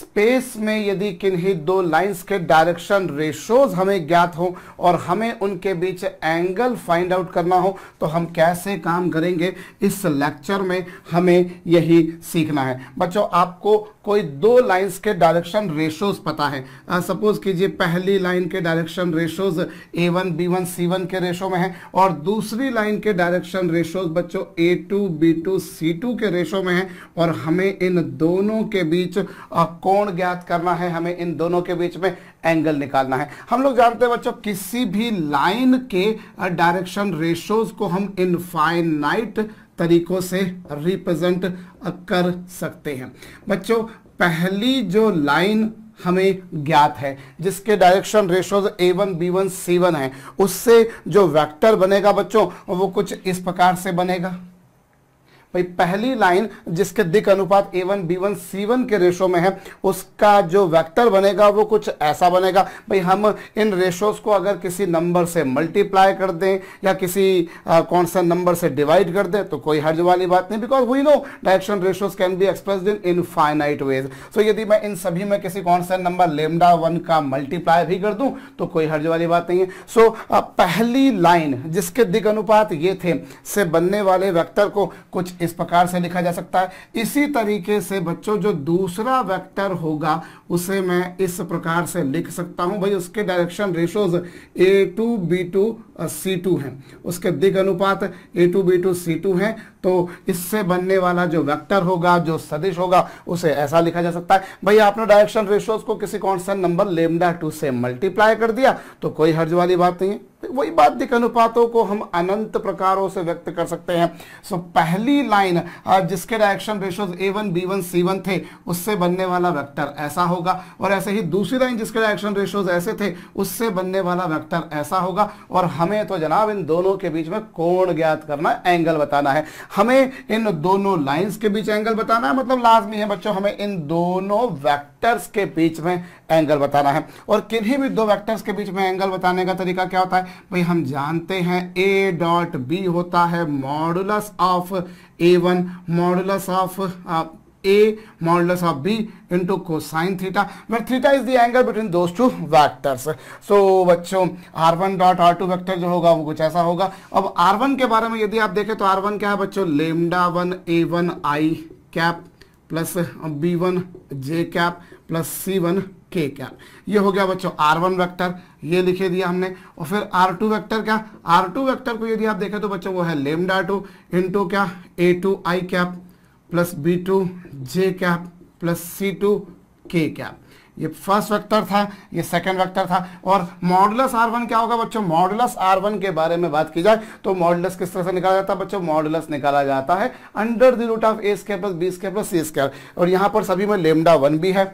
Space में यदि किन्हीं दो लाइंस के डायरेक्शन रेशोज हमें ज्ञात हो और हमें उनके बीच एंगल फाइंड आउट करना हो तो हम कैसे काम करेंगे इस लेक्चर में हमें यही सीखना है बच्चों आपको कोई दो लाइंस के डायरेक्शन रेशोज पता है सपोज कीजिए पहली लाइन के direction ratios a one B one C one के रेशो में है और दूसरी लाइन के डायरेक्शन रेशोज बच्चों a two B two C two के रेशो में है और हमें इन दोनों के बीच कोण ज्ञात करना है हमें इन दोनों के बीच में एंगल निकालना है हम लोग जानते हैं बच्चों किसी भी लाइन के डायरेक्शन रेशोज को हम इनफाइनाइट तरीकों से रिप्रेजेंट कर सकते हैं बच्चों पहली जो लाइन हमें ज्ञात है जिसके direction ratios a one B one C one है उससे जो वेक्टर बनेगा बच्चों वो कुछ इस प्रकार से बनेगा भाई पहली लाइन जिसके दिक अनुपात a one B one C one के रेशो में है उसका जो वेक्टर बनेगा वो कुछ ऐसा बनेगा भाई हम इन रेशोस को अगर किसी नंबर से मल्टीप्लाई कर दें या किसी कौन सा नंबर से डिवाइड कर दें तो कोई हर्ज वाली बात नहीं because we know direction ratios can be express in infinite ways so यदि मैं इन सभी में किसी कौन सा नंबर लेमडा वन का मल्टीप्लाई भी कर दूं तो कोई हर्ज वाली बात नहीं है सो so, पहली लाइन जिसके दिक अनुपात ये थे से बनने वाले वैक्टर को कुछ इस प्रकार से लिखा जा सकता है इसी तरीके से बच्चों जो दूसरा वेक्टर होगा उसे मैं इस प्रकार से लिख सकता हूं भाई उसके direction ratios a two B two C two है उसके दिग अनुपात a two B two C two है तो इससे बनने वाला जो वेक्टर होगा जो सदिश होगा उसे ऐसा लिखा जा सकता है भाई आपने डायरेक्शन रेशोज को किसी कॉन्स्टेंट नंबर लेमडा टू से मल्टीप्लाई कर दिया तो कोई हर्ज वाली बात नहीं है वही बात थी अनुपातों को हम अनंत प्रकारों से व्यक्त कर सकते हैं सो पहली लाइन जिसके direction ratios a one B one C one थे उससे बनने वाला वेक्टर ऐसा होगा और ऐसे ही दूसरी लाइन जिसके डायरेक्शन रेशोज ऐसे थे उससे बनने वाला वेक्टर ऐसा होगा और हमें तो जनाब इन दोनों के बीच में कोण ज्ञात करना एंगल बताना है हमें इन दोनों लाइन्स के बीच एंगल बताना है मतलब लाजमी है बच्चों हमें इन दोनों वैक्टर्स के बीच में एंगल बताना है और किन्हीं भी दो वेक्टर्स के बीच में एंगल बताने का तरीका क्या होता है भाई हम जानते हैं ए डॉट बी होता है modulus of A one modulus of a modulus of b into cosine theta where theta is the angle between those two vectors so बच्चों r one dot r two vector जो होगा वो कुछ ऐसा होगा अब आर वन के बारे में यदि आप देखें तो आर वन क्या है बच्चों लेमडा वन ए वन आई कैप प्लस बी वन जे कैप प्लस सी वन के क्या ये हो गया बच्चों आर वन वैक्टर ये लिखे दिया हमने और फिर आर टू वैक्टर क्या आर टू वैक्टर को यदि आप देखें तो बच्चों वो है लेमडा टू इन टू क्या a two I cap plus B two J cap plus C two के कैप ये फर्स्ट वेक्टर था ये सेकंड वेक्टर था और मॉडुलस आर वन क्या होगा बच्चों मॉडुलस आर वन के बारे में बात की जाए तो मॉडुलस किस तरह से निकाला जाता है बच्चों मॉडुलस निकाला जाता है under the root of A square plus B square plus c square और यहां पर सभी में लेमडा वन भी है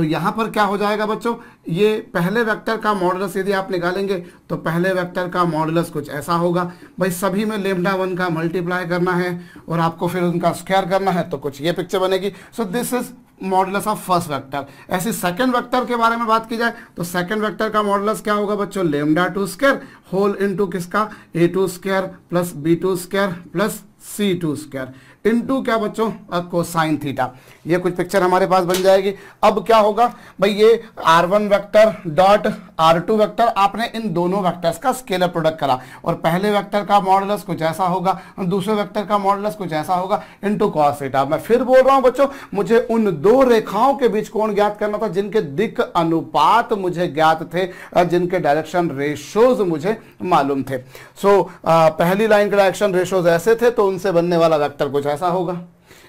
तो यहां पर क्या हो जाएगा बच्चों ये पहले वेक्टर का मॉडलस यदि आप निकालेंगे तो पहले वेक्टर का मॉडलस कुछ ऐसा होगा भाई सभी में लेमडा वन का मल्टीप्लाई करना है और आपको फिर उनका स्क्वायर करना है तो कुछ ये पिक्चर बनेगी so this is modulus of first vector ऐसे सेकंड वेक्टर के बारे में बात की जाए तो सेकंड वेक्टर का मॉडलस क्या होगा बच्चों lambda two square whole into किसका a two square plus B two square plus C two square into क्या बच्चों कोसाइन थीटा ये कुछ पिक्चर हमारे पास बन जाएगी अब क्या होगा भाई ये r one vector dot r two vector आपने इन दोनों वैक्टर्स का स्केलर प्रोडक्ट करा और पहले वैक्टर का मॉडलस कुछ ऐसा होगा और दूसरे वैक्टर का मॉडलस कुछ ऐसा होगा इन टू कॉसिटा मैं फिर बोल रहा हूँ बच्चों मुझे उन दो रेखाओं के बीच कौन ज्ञात करना था जिनके दिक अनुपात मुझे ज्ञात थे जिनके डायरेक्शन रेशोज मुझे मालूम थे सो so, पहली लाइन के डायरेक्शन रेशोज ऐसे थे तो उनसे बनने वाला वैक्टर कुछ ऐसा होगा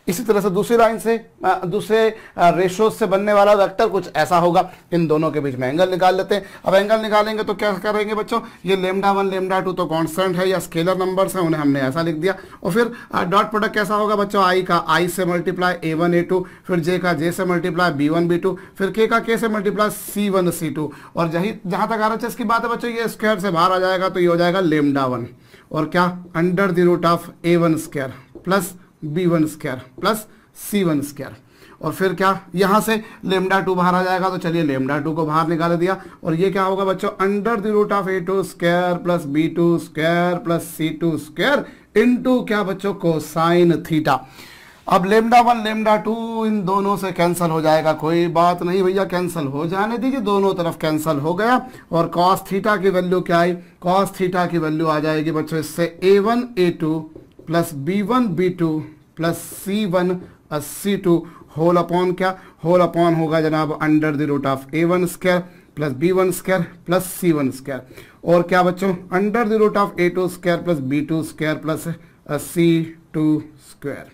इसी तरह से दूसरी लाइन से दूसरे रेशो से बनने वाला वेक्टर कुछ ऐसा होगा इन दोनों के बीच में एंगल निकाल लेते हैं अब एंगल निकालेंगे तो क्या करेंगे बच्चों ये लेमडा वन लेमडा टू तो कॉन्स्टेंट है या स्केलर नंबर्स हैं उन्हें हमने ऐसा लिख दिया और फिर डॉट प्रोडक्ट कैसा होगा बच्चों आई का आई से multiply a one A two फिर जे का जे से multiply b one B two फिर के का के से मल्टीप्लाई सी वन सी टू और यही जहां तक आर की बात है बच्चों ये स्क्वायर से बाहर आ जाएगा तो ये हो जाएगा लेमडा वन और क्या under the root of A one square plus B one square plus C one square और फिर क्या यहां से लेमडा टू बाहर आ जाएगा तो चलिए लेमडा टू को बाहर निकाल दिया और ये क्या होगा बच्चों under the root of A two square plus B two square plus C two square into क्या बच्चों कोसाइन थीटा अब लेमडा वन लेमडा टू इन दोनों से कैंसिल हो जाएगा कोई बात नहीं भैया कैंसिल हो जाने दीजिए दोनों तरफ कैंसिल हो गया और कॉस थीटा की वैल्यू क्या आई कॉस थीटा की वैल्यू आ जाएगी बच्चों इससे a one A two plus B one B two plus C one C two whole upon क्या होल अपॉन होगा जनाब under the root of A one square plus B one square plus C one square और क्या बच्चों under the root of A two square plus B two square plus C two square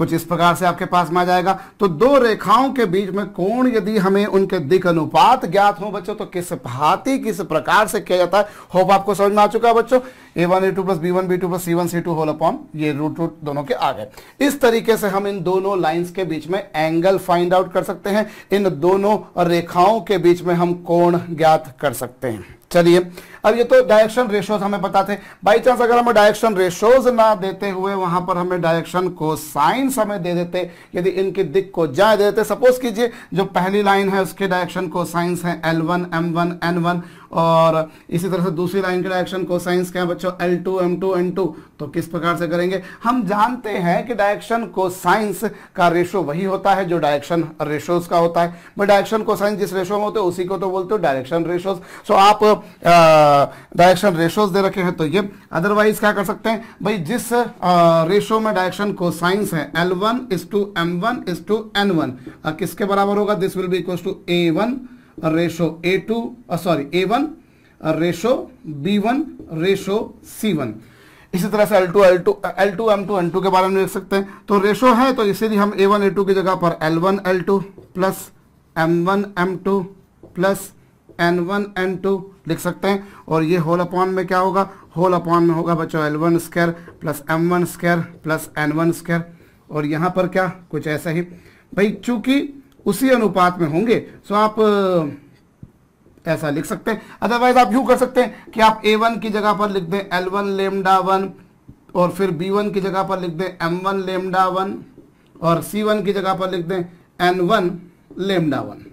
कुछ इस प्रकार से आपके पास में आ जाएगा तो दो रेखाओं के बीच में कोण यदि हमें उनके दिख अनुपात ज्ञात हो बच्चों तो किस भांति किस प्रकार से किया जाता है होप आपको समझ में आ चुका है बच्चों ए वन ए two plus B one B two plus सी वन सी टू होल अपॉन ये रूट रूट दोनों के आ गए इस तरीके से हम इन दोनों लाइन के बीच में एंगल फाइंड आउट कर सकते हैं इन दोनों रेखाओं के बीच में हम कोण ज्ञात कर सकते हैं चलिए अब ये तो डायरेक्शन रेशोज हमें पता थे बाई चांस अगर हमें डायरेक्शन रेशोज ना देते हुए वहां पर हमें डायरेक्शन को साइंस हमें दे देते यदि इनकी दिक को जाए दे देते सपोज कीजिए जो पहली लाइन है उसके डायरेक्शन को साइंस है L one M one N one और इसी तरह से दूसरी लाइन का डायरेक्शन साइंस क्या है बच्चों L two M two N two तो किस प्रकार से करेंगे हम जानते हैं कि डायरेक्शन को साइंस का रेशो वही होता है जो डायरेक्शन रेशोज का होता है बट डायरेक्शन साइंस जिस रेशो में होते हैं उसी को तो बोलते हो डायरेक्शन रेशोज सो आप डायरेक्शन रेशोज दे रखे हैं तो ये अदरवाइज क्या कर सकते हैं भाई जिस रेशो में डायरेक्शन कोसाइंस है L one is to M one is to N one किसके बराबर होगा this will be equal to A one ratio A two sorry A one ratio b one ratio C one इसी तरह से L2, L2, L2, M2, N2 के बारे में देख सकते हैं तो रेशो है तो इसीलिए हम A1, A2 की जगह पर L1, L2 plus M1, M2 plus N1, N2 लिख सकते हैं और ये होल अपॉन में क्या होगा होल अपॉन में होगा बच्चों L1 one square plus M one square plus N one square और यहाँ पर क्या कुछ ऐसा ही भाई चूंकि उसी अनुपात में होंगे सो आप ऐसा लिख सकते हैं अदरवाइज आप यू कर सकते हैं कि आप ए वन की जगह पर लिख दें एल वन लेमडा वन और फिर बी वन की जगह पर लिख दें एम वन लेमडा वन और सी वन की जगह पर लिख दें एन वन लेमडा वन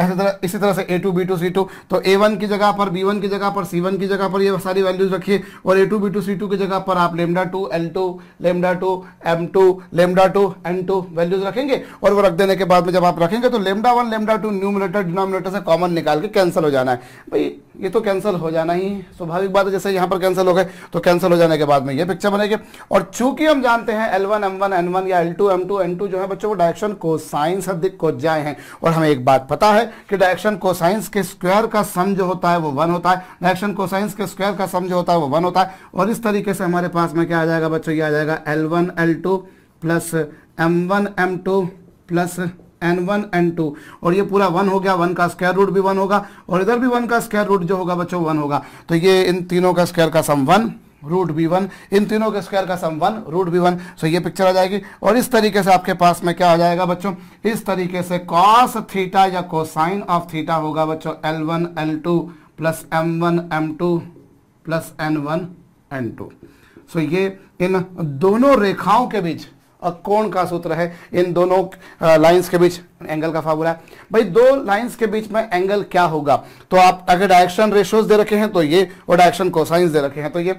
ऐसे तरह इसी तरह से a two B two C two तो ए वन की जगह पर बी वन की जगह पर सी वन की जगह पर ये सारी वैल्यूज रखिए और a two B two C two की जगह पर आप lambda two L two lambda two M two lambda two N two values रखेंगे और वो रख देने के बाद में जब आप रखेंगे तो lambda one lambda two numerator denominator से कॉमन निकाल के कैंसिल हो जाना है भाई ये तो कैंसिल हो जाना ही स्वाभाविक बात है जैसे यहाँ पर कैंसिल हो गए तो कैंसिल हो जाने के बाद में ये पिक्चर बनेगी और चूंकि हम जानते हैं L one M one N one या l two M two N two जो है बच्चों को डायरेक्शन को साइंस को जाए हैं और हमें एक बात पता है कि डायरेक्शन कोसाइंस के स्क्वायर का सम जो होता है वो वन होता है डायरेक्शन कोसाइंस के स्क्वायर का सम जो होता है वो वन होता है और इस तरीके से हमारे पास में क्या आ जाएगा बच्चों ये आ जाएगा l one L two plus M one M two plus N one N two और ये पूरा वन हो गया वन का स्क्वायर रूट भी वन होगा और इधर भी वन का स्क्वायर रूट जो होगा बच्चों वन होगा तो ये इन तीनों का स्क्वायर का sum one root b one इन तीनों के स्क्वायर का sum one root b one so ये पिक्चर आ जाएगी और इस तरीके से आपके पास में क्या आ जाएगा बच्चों इस तरीके से कॉस थीटा या कोसाइन ऑफ थीटा होगा बच्चों L one L two plus M one M two plus N one N two so ये इन दोनों रेखाओं के बीच और कोण का सूत्र है इन दोनों लाइंस के बीच एंगल का फॉर्मूला है भाई दो लाइंस के बीच में एंगल क्या होगा तो आप अगर डायरेक्शन रेशियोज दे रखे हैं तो ये और डायरेक्शन कोसाइंस दे रखे हैं तो ये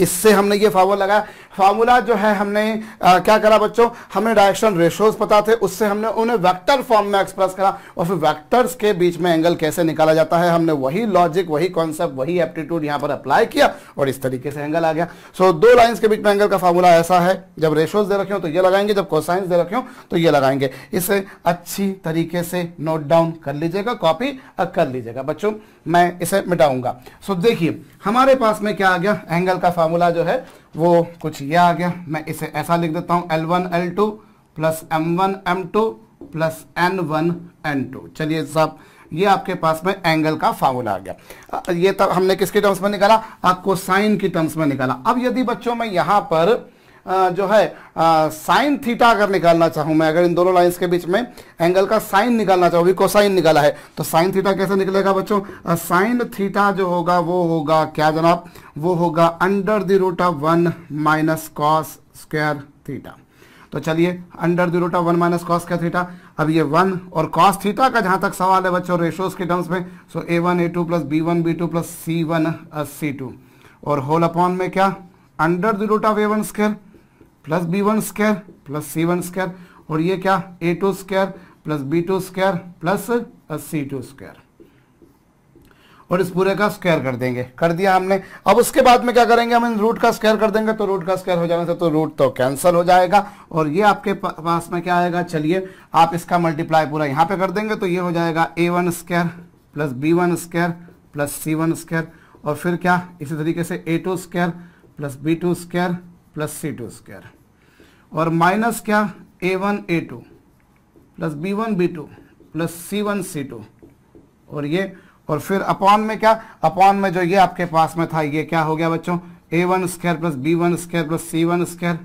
इससे हमने ये फार्मूला लगाया फार्मूला जो है हमने आ, क्या करा बच्चों हमें डायरेक्शन रेशोज पता थे उससे हमने उन्हें वेक्टर फॉर्म में एक्सप्रेस करा और फिर वेक्टर्स के बीच में एंगल कैसे निकाला जाता है हमने वही लॉजिक वही कॉन्सेप्ट वही एप्टीट्यूड यहाँ पर अप्लाई किया और इस तरीके से एंगल आ गया सो so, दो लाइन्स के बीच में एंगल का फार्मूला ऐसा है जब रेशोज दे रखे हो तो ये लगाएंगे जब कोसाइंस दे रखे हो तो ये लगाएंगे इसे अच्छी तरीके से नोट डाउन कर लीजिएगा कॉपी कर लीजिएगा बच्चों मैं इसे मिटाऊंगा सो देखिए हमारे पास में क्या आ गया एंगल का फार्मूला जो है वो कुछ ये आ गया मैं इसे ऐसा लिख देता हूँ l one L two plus M one M two plus N one N two चलिए साहब ये आपके पास में एंगल का फार्मूला आ गया ये तब तो हमने किसके टर्म्स में निकाला आपको साइन की टर्म्स में निकाला अब यदि बच्चों में यहाँ पर जो है साइन थीटा अगर निकालना चाहूं मैं अगर इन दोनों लाइन्स के बीच में एंगल का साइन निकालना चाहूं अभी कोसाइन निकाला है तो साइन थीटा कैसे निकलेगा बच्चों साइन थीटा जो होगा वो होगा क्या जनाब वो होगा under the root of one minus cos square theta तो चलिए under the root of one minus cos क्या थीटा अब ये वन और कॉस थीटा का जहां तक सवाल है बच्चों रेशोस के टर्म्स में सो ए वन ए two plus B one B two plus सी वन सी टू और होल अपॉन में क्या under the root of A one square plus B one square plus C one square और ये क्या a two square plus B two square plus C two square और इस पूरे का स्क्वायर कर देंगे कर दिया हमने अब उसके बाद में क्या करेंगे हम इन रूट का स्क्वायर कर देंगे तो रूट का स्क्वायर हो जाने से तो रूट तो कैंसिल हो जाएगा और ये आपके पास में क्या आएगा चलिए आप इसका मल्टीप्लाई पूरा यहाँ पे कर देंगे तो ये हो जाएगा a one square plus B one square plus C one square और फिर क्या इसी तरीके से a two square plus B two square plus C two square और माइनस क्या ए वन ए two plus B one B two plus सी one सी two और ये और फिर अपॉन में क्या अपॉन में जो ये आपके पास में था ये क्या हो गया बच्चों ए one square plus B one square plus सी वन स्क्वायर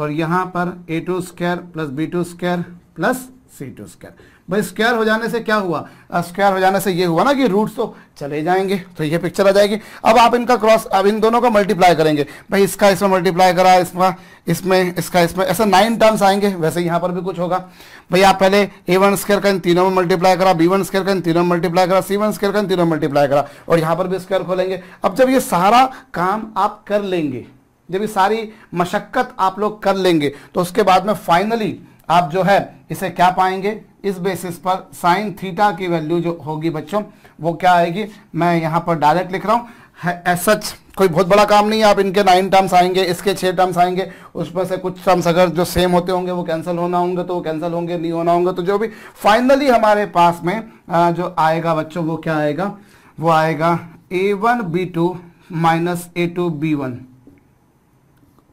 और यहां पर a two square plus B two square plus C two square भाई स्क्वायर हो जाने से क्या हुआ स्क्वायर हो जाने से ये हुआ ना कि रूट्स तो चले जाएंगे तो ये पिक्चर आ जाएगी अब आप इनका क्रॉस अब इन दोनों का मल्टीप्लाई करेंगे भाई इसका इसमें मल्टीप्लाई करा इसमें इसमें इसका इसमें ऐसा नाइन टर्म्स आएंगे वैसे यहाँ पर भी कुछ होगा भाई आप पहले ए वन स्केयर का इन तीनों में मल्टीप्लाई करा बी वन स्केयर का इन तीनों में मल्टीप्लाई करा सी वन स्केयर का इन तीनों में मल्टीप्लाई करा और यहाँ पर भी स्क्वायर खोलेंगे अब जब ये सारा काम आप कर लेंगे जब ये सारी मशक्क़त आप लोग कर लेंगे तो उसके बाद में फाइनली आप जो है इसे क्या पाएंगे इस बेसिस पर साइन थीटा की वैल्यू जो होगी बच्चों वो क्या आएगी मैं यहाँ पर डायरेक्ट लिख रहा हूँ सच कोई बहुत बड़ा काम नहीं है आप इनके नाइन टर्म्स आएंगे इसके छः टर्म्स आएंगे उस पर से कुछ टर्म्स अगर जो सेम होते होंगे वो कैंसिल होना होंगे तो वो कैंसिल होंगे नहीं होना होंगे तो जो भी फाइनली हमारे पास में जो आएगा बच्चों वो क्या आएगा वो आएगा a one B two minus A two B one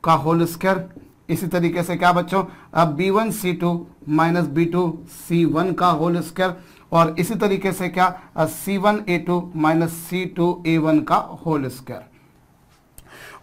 का होल स्क्वायर इसी तरीके से क्या बच्चों अब बी वन सी टू माइनस बी टू सी वन का होल स्क्वायर और इसी तरीके से क्या सी वन ए टू माइनस सी टू ए वन का होल स्क्वायर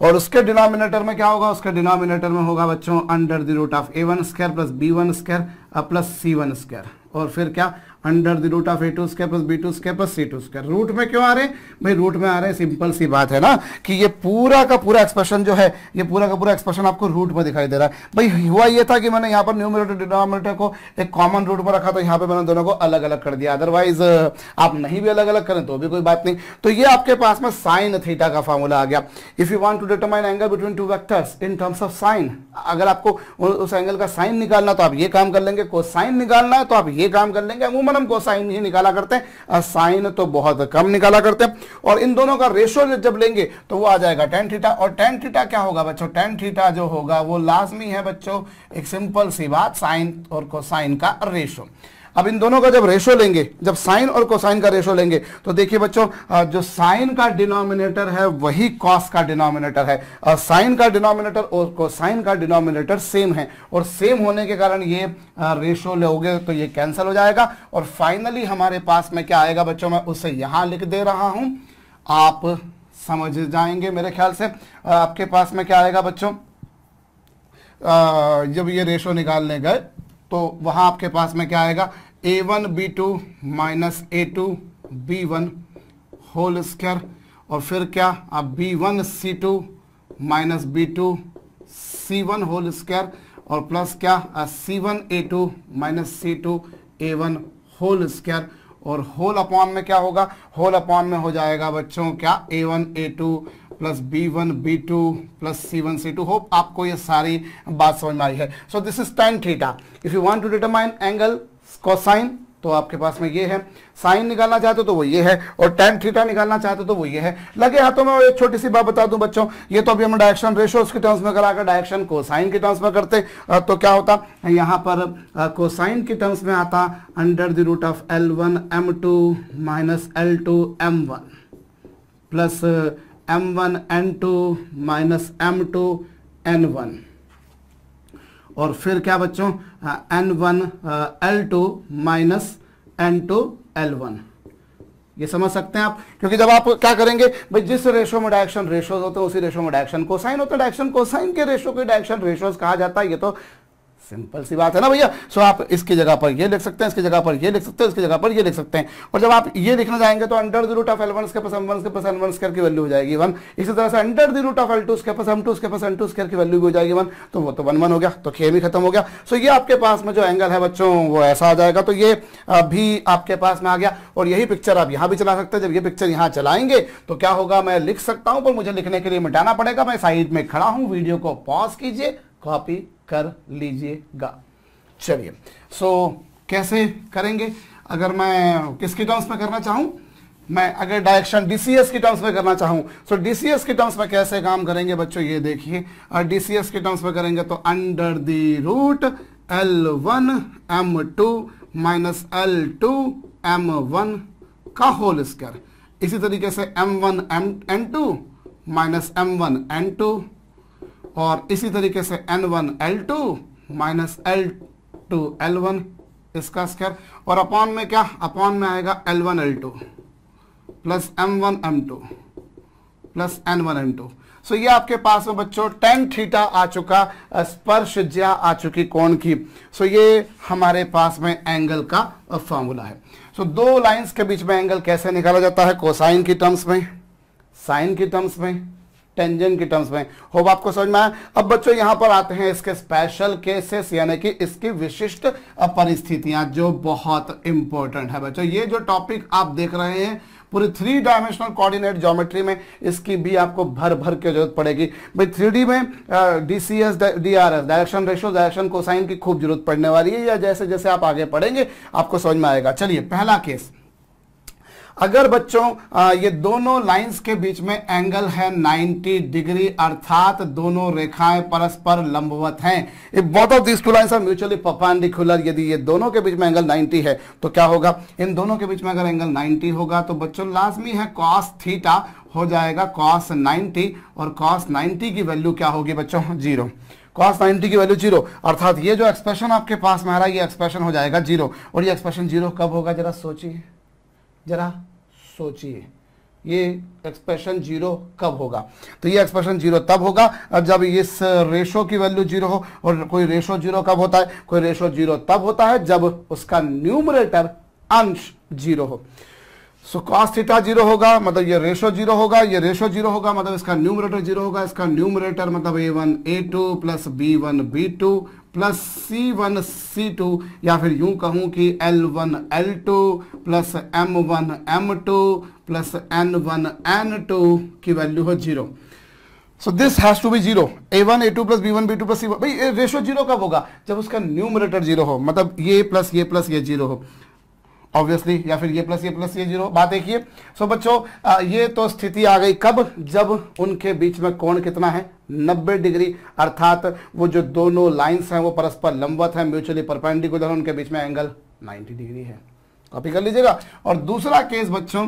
और उसके डिनोमिनेटर में क्या होगा उसके डिनोमिनेटर में होगा बच्चों under the root of A one square plus B one square plus C one square और फिर क्या under the root of A two square plus B two square plus C two square root में क्यों आ रहे हैं भाई root में आ रहे हैं सिंपल सी बात है ना कि ये पूरा का पूरा एक्सप्रेशन जो है ये पूरा का पूरा एक्सप्रेशन आपको रूट में दिखाई दे रहा है भाई हुआ ये था कि मैंने यहाँ पर न्यूमिनेटर डिनोमिनेटर को एक कॉमन रूट में रखा तो यहाँ पर मैंने दोनों को अलग अलग कर दिया अदरवाइज आप नहीं भी अलग अलग करें तो भी कोई बात नहीं तो ये आपके पास में साइन थीटा का फॉर्मूला आ गया if you want to determine angle between two vectors in terms of sine अगर आपको उस एंगल का साइन निकालना तो आप ये काम कर लेंगे कोसाइन निकालना है तो आप ये काम कर लेंगे अमूमन पर हम कोसाइन ही निकाला करते हैं साइन तो बहुत कम निकाला करते हैं और इन दोनों का रेशो जब लेंगे तो वो आ जाएगा टेन थीटा और टेन थीटा क्या होगा बच्चों टेन थीटा जो होगा वो लाजमी है बच्चों एक सिंपल सी बात साइन और कोसाइन का रेशो अब इन दोनों का जब रेशो लेंगे जब साइन और कोसाइन का रेशो लेंगे तो देखिए बच्चों जो साइन का डिनोमिनेटर है वही कॉस का डिनोमिनेटर है साइन का डिनोमिनेटर और कोसाइन का डिनोमिनेटर सेम है और सेम होने के कारण ये रेशो लोगे तो ये कैंसिल हो जाएगा और फाइनली हमारे पास में क्या आएगा बच्चों मैं उसे यहां लिख दे रहा हूं आप समझ जाएंगे मेरे ख्याल से आपके पास में क्या आएगा बच्चों जब ये रेशो निकालने गए तो वहां आपके पास में क्या आएगा a one B two minus A two B one whole square और फिर क्या आप बी वन सी टू माइनस बी टू सी वन होल स्क्वायर और प्लस क्या सी वन ए टू माइनस सी टू ए वन होल स्क्वायर और होल अपॉन में क्या होगा होल अपॉन में हो जाएगा बच्चों क्या ए वन ए two plus B one B two plus सी वन सी टू होप आपको ये सारी बात समझ में आई है so this is tan theta if you want to determine angle cosine तो आपके पास में ये है साइन निकालना चाहते हो तो वो ये है और टेन थीटा निकालना चाहते हो तो वो ये है लगे हाथों में एक छोटी सी बात बता दूं बच्चों ये तो अभी हम डायरेक्शन रेशोज के टर्म्स में कराकर डायरेक्शन कोसाइन के टर्म्स में करते तो क्या होता यहां पर कोसाइन के टर्म्स में आता under the root of L one M two minus L two M one plus M one N two minus M two N one और फिर क्या बच्चों N one L two minus N two L one ये समझ सकते हैं आप क्योंकि जब आप क्या करेंगे भाई जिस रेशो में डायरेक्शन रेशोज होते हैं उसी रेशो में डायरेक्शन कोसाइन होता है डायरेक्शन कोसाइन के रेशो के डायरेक्शन रेशोज कहा जाता है ये तो सिंपल सी बात है ना भैया सो आप इसकी जगह पर ये लिख सकते हैं इसकी जगह पर ये लिख सकते हैं इसकी जगह पर ये लिख सकते हैं और जब आप ये लिखना चाहेंगे तो under the root of L one के पास एम वन के पास एन वन स्केयर की वैल्यू हो जाएगी वन इसी तरह से under the root of L two के पास एम टू के पास एन टू स्केयर की वैल्यू भी हो जाएगी वन तो वो तो वन वन हो गया तो खेल भी खत्म हो गया सो ये आपके पास में जो एंगल है बच्चों वो ऐसा आ जाएगा तो ये भी आपके पास में आ गया और यही पिक्चर आप यहाँ भी चला सकते हैं जब ये पिक्चर यहाँ चलाएंगे तो क्या होगा मैं लिख सकता हूँ पर मुझे लिखने के लिए मिटाना पड़ेगा मैं साइड में खड़ा हूँ वीडियो को पॉज कीजिए कॉपी कर लीजिएगा चलिए सो so, कैसे करेंगे अगर मैं किसकी टर्म्स में करना चाहूं मैं अगर डायरेक्शन डीसीएस के टर्म्स में करना चाहूं सो डीसीएस की टर्म्स में कैसे काम करेंगे बच्चों ये देखिए और डीसीएस के टर्म्स में करेंगे तो under the root l one M two minus L two M one का होल स्क्वायर इसी तरीके से m one M n two minus M one N two और इसी तरीके से n one L two minus L two L one इसका square और अपॉन में क्या अपॉन में आएगा L one L two plus M one M two plus N one M two so ये आपके पास में बच्चों टेन थीटा आ चुका स्पर्श ज्या आ चुकी कोण की सो ये हमारे पास में एंगल का फॉर्मूला है सो दो लाइंस के बीच में एंगल कैसे निकाला जाता है कोसाइन की टर्म्स में साइन की टर्म्स में टेंजेंट के टर्म्स में होप आपको समझ में आया अब बच्चों यहां पर आते हैं इसके स्पेशल केसेस यानी कि इसकी विशिष्ट परिस्थितियां जो बहुत इंपॉर्टेंट है बच्चों ये जो टॉपिक आप देख रहे हैं पूरी थ्री डायमेंशनल कोऑर्डिनेट ज्योमेट्री में इसकी भी आपको भर भर के जरूरत पड़ेगी भाई थ्री में डीसीएस एस डायरेक्शन रेशो डायरेक्शन कोसाइन की खूब जरूरत पड़ने वाली है या जैसे जैसे आप आगे पढ़ेंगे आपको समझ में आएगा चलिए पहला केस अगर बच्चों ये दोनों लाइंस के बीच में एंगल है 90 डिग्री अर्थात दोनों रेखाएं परस्पर लंबवत हैं both of this two lines are mutually perpendicular यदि ये दोनों के बीच में एंगल 90 है तो क्या होगा इन दोनों के बीच में अगर एंगल 90 होगा तो बच्चों लाजमी है कॉस थीटा हो जाएगा कॉस नाइन्टी और कॉस नाइन्टी की वैल्यू क्या होगी बच्चों जीरो कॉस 90 की वैल्यू जीरो अर्थात ये जो एक्सप्रेशन आपके पास में आ रहा है ये एक्सप्रेशन हो जाएगा जीरो और ये एक्सप्रेशन जीरो कब होगा जरा सोचिए जरा सोचिए ये एक्सप्रेशन जीरो कब होगा तो ये एक्सप्रेशन जीरो तब होगा अब जब इस रेशो की वैल्यू जीरो हो और कोई रेशो जीरो कब होता है कोई रेशो जीरो तब होता है जब उसका न्यूमरेटर अंश जीरो हो सो कॉस थीटा जीरो होगा मतलब ये रेशो जीरो होगा ये रेशो जीरो होगा मतलब इसका न्यूमरेटर जीरो होगा इसका न्यूमरेटर मतलब ए वन ए two plus B one B two plus सी वन सी टू या फिर यूं कहूं कि l one L two plus M one M two plus N one N two की वैल्यू हो zero so this has to be zero a one A two plus B one B two plus C one भाई ratio zero कब होगा जब उसका numerator zero हो मतलब ये प्लस ये प्लस ये जीरो हो ऑब्वियसली या फिर ये प्लस ये प्लस ये जीरो बात देखिए सो बच्चों ये तो स्थिति आ गई कब जब उनके बीच में कोण कितना है 90 डिग्री अर्थात वो जो दोनों लाइंस हैं वो परस्पर लंबवत हैं म्यूचुअली परपेंडिकुलर उनके बीच में एंगल 90 डिग्री है कॉपी कर लीजिएगा और दूसरा केस बच्चों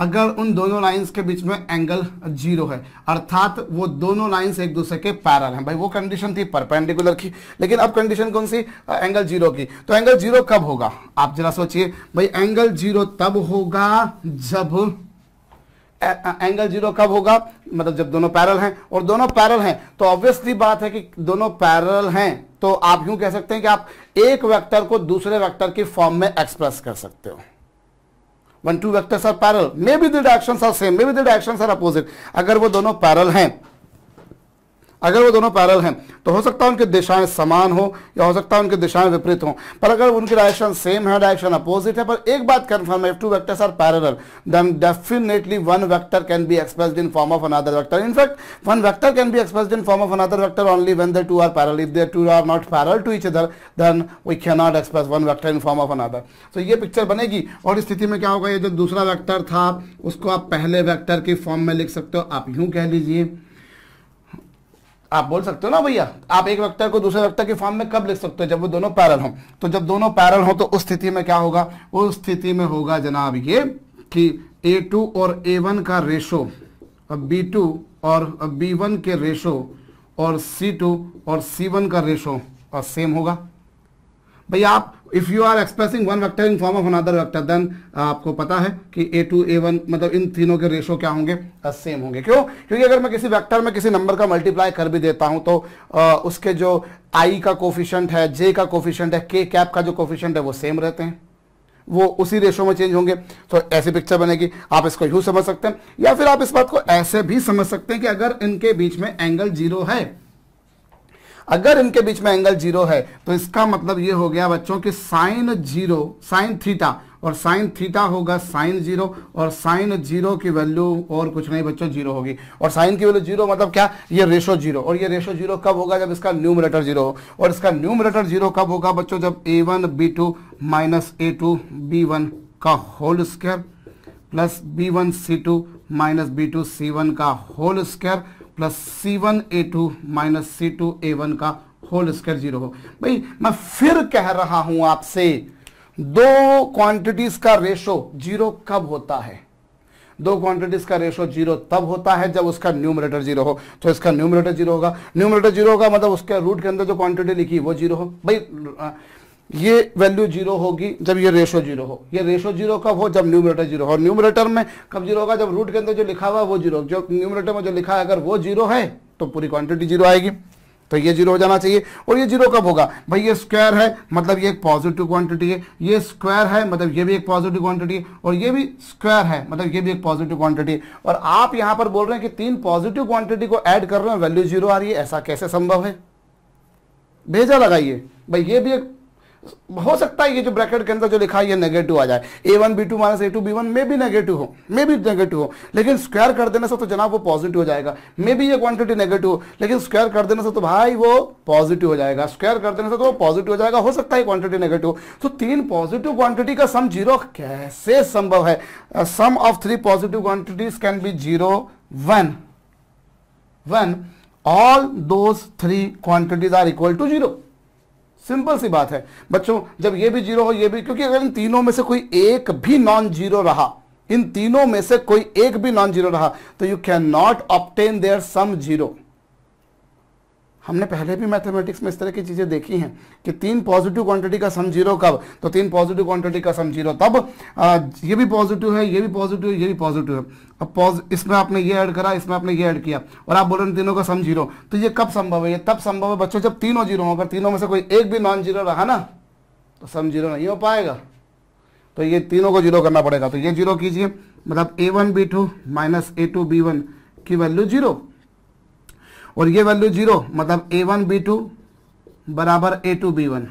अगर उन दोनों लाइंस के बीच में एंगल जीरो है अर्थात वो दोनों लाइंस एक दूसरे के पैरल हैं भाई वो कंडीशन थी परपेंडिकुलर की लेकिन अब कंडीशन कौन सी एंगल जीरो की तो एंगल जीरो कब होगा आप जरा सोचिए भाई एंगल जीरो तब होगा जब एंगल जीरो कब होगा मतलब जब दोनों पैरल हैं और दोनों पैरल हैं तो ऑब्वियसली बात है कि दोनों पैरल हैं तो आप यूं कह सकते हैं कि आप एक वेक्टर को दूसरे वेक्टर की फॉर्म में एक्सप्रेस कर सकते हो one two vectors are parallel maybe the directions are same maybe the directions are opposite अगर वो दोनों पैरल हैं अगर वो दोनों पैरल हैं तो हो सकता है उनकी दिशाएं समान हो या हो सकता है उनकी दिशाएं विपरीत हों पर अगर उनकी डायरेक्शन सेम है डायरेक्शन अपोजिट है पर एक बात कन्फर्म है two vectors are parallel then definitely one vector can be express in form of another vector in fact one vector can be express in form of another vector one when two are parallel if there two are not parallel to each other then we can not express one vector in form of another so ये picture बनेगी और स्थिति में क्या होगा ये जो दूसरा वैक्टर था उसको आप पहले वैक्टर के फॉर्म में लिख सकते हो आप यूं कह लीजिए आप बोल सकते हो ना भैया आप एक वक्ता को दूसरे वक्ता के फॉर्म में कब लिख सकते हो जब वो दोनों पैरल हो तो जब दोनों पैरल हो तो उस स्थिति में क्या होगा उस स्थिति में होगा जनाब ये कि ए टू और ए वन का रेशो अब बी टू और बी वन के रेशो और सी टू और सी वन का रेशो और सेम होगा भाई आप if you are expressing one vector in form of another vector then आपको पता है कि ए टू ए वन मतलब इन तीनों के रेशो क्या होंगे सेम uh, होंगे क्यों क्योंकि अगर मैं किसी वेक्टर में किसी नंबर का मल्टीप्लाई कर भी देता हूं तो आ, uh, उसके जो आई का कोफिशियंट है जे का कोफिशियंट है के कैप का जो कोफिशियंट है वो सेम रहते हैं वो उसी रेशो में चेंज होंगे तो ऐसी पिक्चर बनेगी आप इसको यू समझ सकते हैं या फिर आप इस बात को ऐसे भी समझ सकते हैं कि अगर इनके बीच में एंगल जीरो है अगर इनके बीच में एंगल जीरो है तो इसका मतलब ये हो गया बच्चों कि साइन जीरो साइन थीटा और साइन थीटा होगा साइन जीरो और साइन जीरो की वैल्यू और कुछ नहीं बच्चों जीरो होगी और साइन की वैल्यू जीरो मतलब क्या ये रेशो जीरो और ये रेशो जीरो कब होगा जब इसका न्यूमरेटर जीरो हो और इसका न्यूमरेटर जीरो कब होगा बच्चों जब A one B two minus A two B one का whole square plus B one सी टू माइनस बी टू सी वन का होल स्क्वायर प्लस सी वन ए टू माइनस सी टू ए वन का होल स्क्वायर जीरो हो भाई मैं फिर कह रहा हूं आपसे दो क्वांटिटीज का रेशो जीरो कब होता है दो क्वांटिटीज का रेशो जीरो तब होता है जब उसका न्यूमरेटर जीरो हो तो इसका न्यूमरेटर जीरो होगा न्यूमरेटर जीरो होगा मतलब उसके रूट के अंदर जो क्वांटिटी लिखी वो जीरो हो भाई ये वैल्यू जीरो होगी जब ये रेशो जीरो हो ये रेशो जीरो कब हो जब न्यूमरेटर जीरो हो न्यूमरेटर में कब जीरो होगा जब रूट के अंदर जो लिखा हुआ वो जीरो जो न्यूमरेटर में जो लिखा है अगर वो जीरो है तो पूरी क्वांटिटी जीरो आएगी तो ये जीरो हो जाना चाहिए और ये जीरो कब होगा भाई ये स्क्वायर है मतलब ये एक पॉजिटिव क्वांटिटी है ये स्क्वायर है मतलब ये भी एक पॉजिटिव क्वांटिटी है और ये भी स्क्वायर है मतलब ये भी एक पॉजिटिव क्वांटिटी है और आप यहां पर बोल रहे हैं कि तीन पॉजिटिव क्वांटिटी को ऐड कर रहे हैं वैल्यू जीरो आ रही है ऐसा कैसे संभव है भेजा लगाइए भाई ये भी एक हो सकता है ये जो ब्रैकेट के अंदर जो लिखा है ये नेगेटिव आ जाए A one B two minus A two B one में भी नेगेटिव हो मे भी नेगेटिव हो लेकिन स्क्वायर कर देने से तो जनाब वो पॉजिटिव हो जाएगा मे भी ये क्वांटिटी नेगेटिव हो लेकिन स्क्वायर कर देने से तो भाई वो पॉजिटिव हो जाएगा स्क्वायर कर देने से तो पॉजिटिव हो जाएगा हो सकता है क्वांटिटी नेगेटिव हो तो तीन पॉजिटिव क्वांटिटी का सम जीरो कैसे संभव है sum of three positive quantities can be zero when when all those three quantities are equal to zero simple सी बात है बच्चों जब ये भी जीरो हो ये भी क्योंकि अगर इन तीनों में से कोई एक भी नॉन जीरो रहा इन तीनों में से कोई एक भी नॉन जीरो रहा तो you can not obtain their sum zero हमने पहले भी मैथमेटिक्स में इस तरह की चीज़ें देखी हैं कि तीन पॉजिटिव क्वांटिटी का सम जीरो कब तो तीन पॉजिटिव क्वांटिटी का सम जीरो तब आ, ये भी पॉजिटिव है ये भी पॉजिटिव है ये भी पॉजिटिव है अब पॉज इसमें आपने ये ऐड करा इसमें आपने ये ऐड किया और आप बोल रहे हैं तीनों का सम जीरो तो ये कब संभव है ये तब संभव है बच्चों जब तीनों जीरो हो अगर तीनों में से कोई एक भी नॉन जीरो रहा ना तो सम जीरो नहीं हो पाएगा तो ये तीनों को जीरो करना पड़ेगा तो ये जीरो कीजिए मतलब ए वन बी टू माइनस ए टू बी वन की वैल्यू जीरो और ये वैल्यू जीरो मतलब ए वन बी टू बराबर ए टू बी वन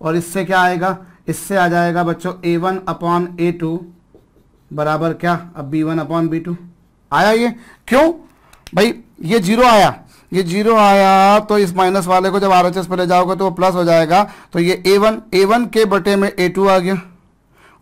और इससे क्या आएगा इससे आ जाएगा बच्चों ए वन अपॉन ए टू बराबर क्या अब B one upon B two आया ये क्यों भाई ये जीरो आया ये जीरो आया तो इस माइनस वाले को जब आर एच एस पर ले जाओगे तो वो प्लस हो जाएगा तो ये ए वन ए वन के बटे में ए टू आ गया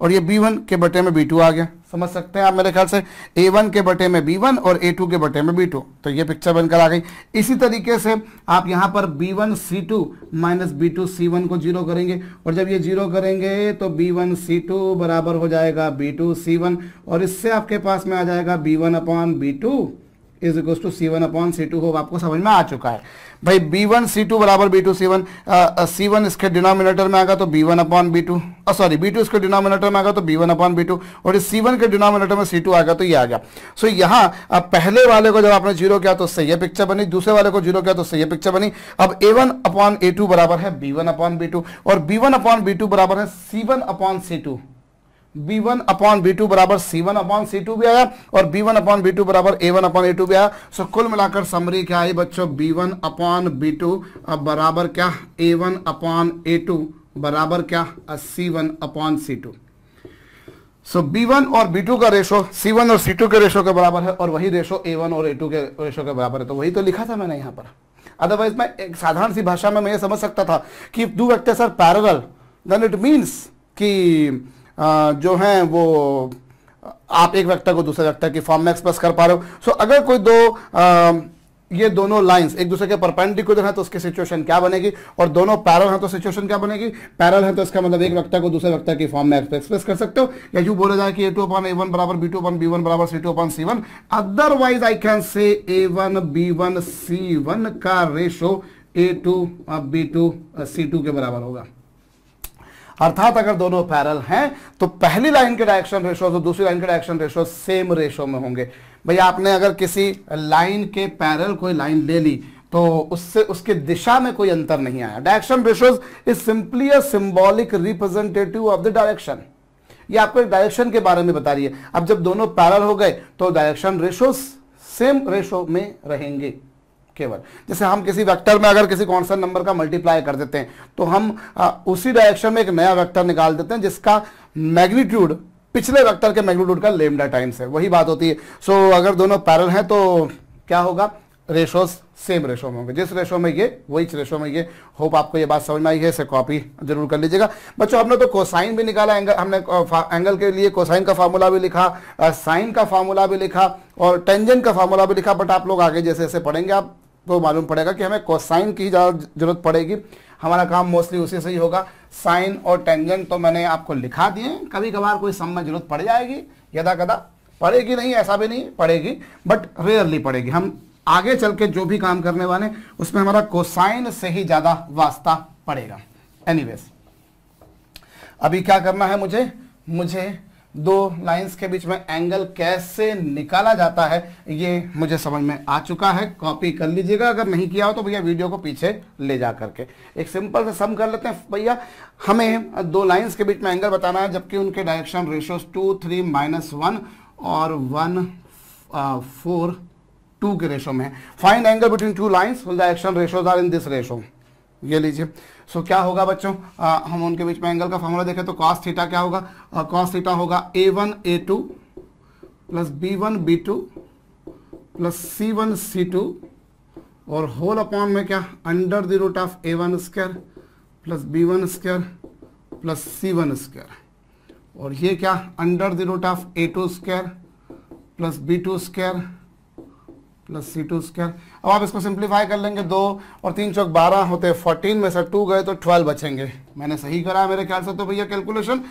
और ये बी वन के बटे में बी टू आ गया समझ सकते हैं आप मेरे ख्याल से ए वन के बटे में बी वन और ए टू के बटे में बी टू तो ये पिक्चर बनकर आ गई इसी तरीके से आप यहां पर बी वन सी टू माइनस बी टू सी वन को जीरो करेंगे और जब ये जीरो करेंगे तो बी वन सी टू बराबर हो जाएगा बी टू सी वन और इससे आपके पास में आ जाएगा B one upon B two is equal to C one upon C two hope आपको समझ में आ चुका है भाई बी वन सी टू बराबर बी टू सी वन सी वन इसके डिनोमिनेटर में आएगा तो B one upon B two sorry B two इसके डिनोमिनेटर में आएगा तो B one upon B two और सी वन के डिनोमिनेटर में सी टू आएगा तो ये आ गया सो so, यहाँ पहले वाले को जब आपने जीरो किया तो सही पिक्चर बनी दूसरे वाले को जीरो किया तो सही पिक्चर बनी अब A one upon A two बराबर है B one upon B two और B one upon B two बराबर है C one upon C two B one upon B two बराबर C one upon C two भी आया और B one upon B two बराबर A one upon A two भी आया सो कुल मिलाकर समरी क्या आई बच्चों B one upon B two अब बराबर क्या ए वन अपॉन ए टू बराबर क्या सी one upon C two so B one और बी टू का रेशो सी वन और सी टू के रेशो के बराबर है और वही रेशो ए वन और ए टू के रेशो के बराबर है तो वही तो लिखा था मैंने यहां पर अदरवाइज मैं एक साधारण सी भाषा में मैं ये समझ सकता था कि दो vectors are parallel then it means कि जो हैं वो आप एक वेक्टर को दूसरे वेक्टर की फॉर्म में एक्सप्रेस कर पा रहे हो सो so, अगर कोई दो आ, ये दोनों लाइंस एक दूसरे के परपेंडिकुलर हैं तो उसकी सिचुएशन क्या बनेगी और दोनों पैरल हैं तो सिचुएशन क्या बनेगी पैरल हैं तो इसका मतलब एक व्यक्ति को दूसरे व्यक्ति की फॉर्म में एक्सप्रेस कर सकते हो या यू बोला जाए कि ए टू अपन ए वन बराबर B two upon B one बराबर C two upon C one otherwise I can say A one B one C one का रेशो ए टू बी टू सी टू के बराबर होगा अर्थात अगर दोनों पैरल हैं तो पहली लाइन के डायरेक्शन रेशो और दूसरी लाइन के डायरेक्शन रेशो सेम रेशो में होंगे भाई आपने अगर किसी लाइन के पैरल कोई लाइन ले ली तो उससे उसके दिशा में कोई अंतर नहीं आया direction ratios is simply a symbolic representative of the direction ये आपको एक डायरेक्शन के बारे में बता रही है अब जब दोनों पैरल हो गए तो डायरेक्शन रेशोज सेम रेशो में रहेंगे केवल जैसे हम किसी वेक्टर में अगर किसी कॉन्सेंट नंबर का मल्टीप्लाई कर देते हैं तो हम आ, उसी डायरेक्शन में एक नया वेक्टर निकाल देते हैं जिसका मैग्नीट्यूड पिछले वेक्टर के मैग्नीट्यूड का लेमडा टाइम्स है वही बात होती है सो so, अगर दोनों पैरल हैं तो क्या होगा रेशो सेम रेशो में होंगे जिस रेशो में ये वही रेशो में ये होप आपको ये बात समझ में आई है इसे कॉपी जरूर कर लीजिएगा बच्चों हमने तो कोसाइन भी निकाला एंगल हमने एंगल के लिए कोसाइन का फार्मूला भी लिखा साइन का फार्मूला भी लिखा और टेंजन का फार्मूला भी लिखा बट आप लोग आगे जैसे जैसे पढ़ेंगे आप तो मालूम पड़ेगा कि हमें कोसाइन की ज़्यादा जरूरत पड़ेगी हमारा काम मोस्टली उसी से ही होगा साइन और टेंजेंट तो मैंने आपको लिखा दिए कभी कभार कोई सम में जरूरत पड़ जाएगी यदा कदा पड़ेगी नहीं ऐसा भी नहीं पड़ेगी बट रेयरली पड़ेगी हम आगे चल के जो भी काम करने वाले उसमें हमारा कोसाइन से ही ज़्यादा वास्ता पड़ेगा एनीवेज अभी क्या करना है मुझे मुझे दो लाइंस के बीच में एंगल कैसे निकाला जाता है ये मुझे समझ में आ चुका है कॉपी कर लीजिएगा अगर नहीं किया हो तो भैया वीडियो को पीछे ले जा करके एक सिंपल से सम कर लेते हैं भैया हमें दो लाइंस के बीच में एंगल बताना है जबकि उनके direction ratios two three minus one और वन फोर टू के रेशो में find angle between two lines direction ratios are in this ratio ये लीजिए सो so, क्या होगा बच्चों आ, हम उनके बीच में एंगल का फॉर्मूला देखें तो कॉस थीटा क्या होगा कॉस थीटा होगा A one A two plus B one B two plus C one C two और होल अपॉन में क्या under the root of A one square plus B one square plus C one square और ये क्या under the root of A two square plus B two square plus C two square अब आप इसको simplify कर लेंगे दो और तीन चौक बारह होते हैं फोर्टीन में से टू गए तो ट्वेल्व बचेंगे मैंने सही करा मेरे ख्याल से तो भैया कैलकुलेशन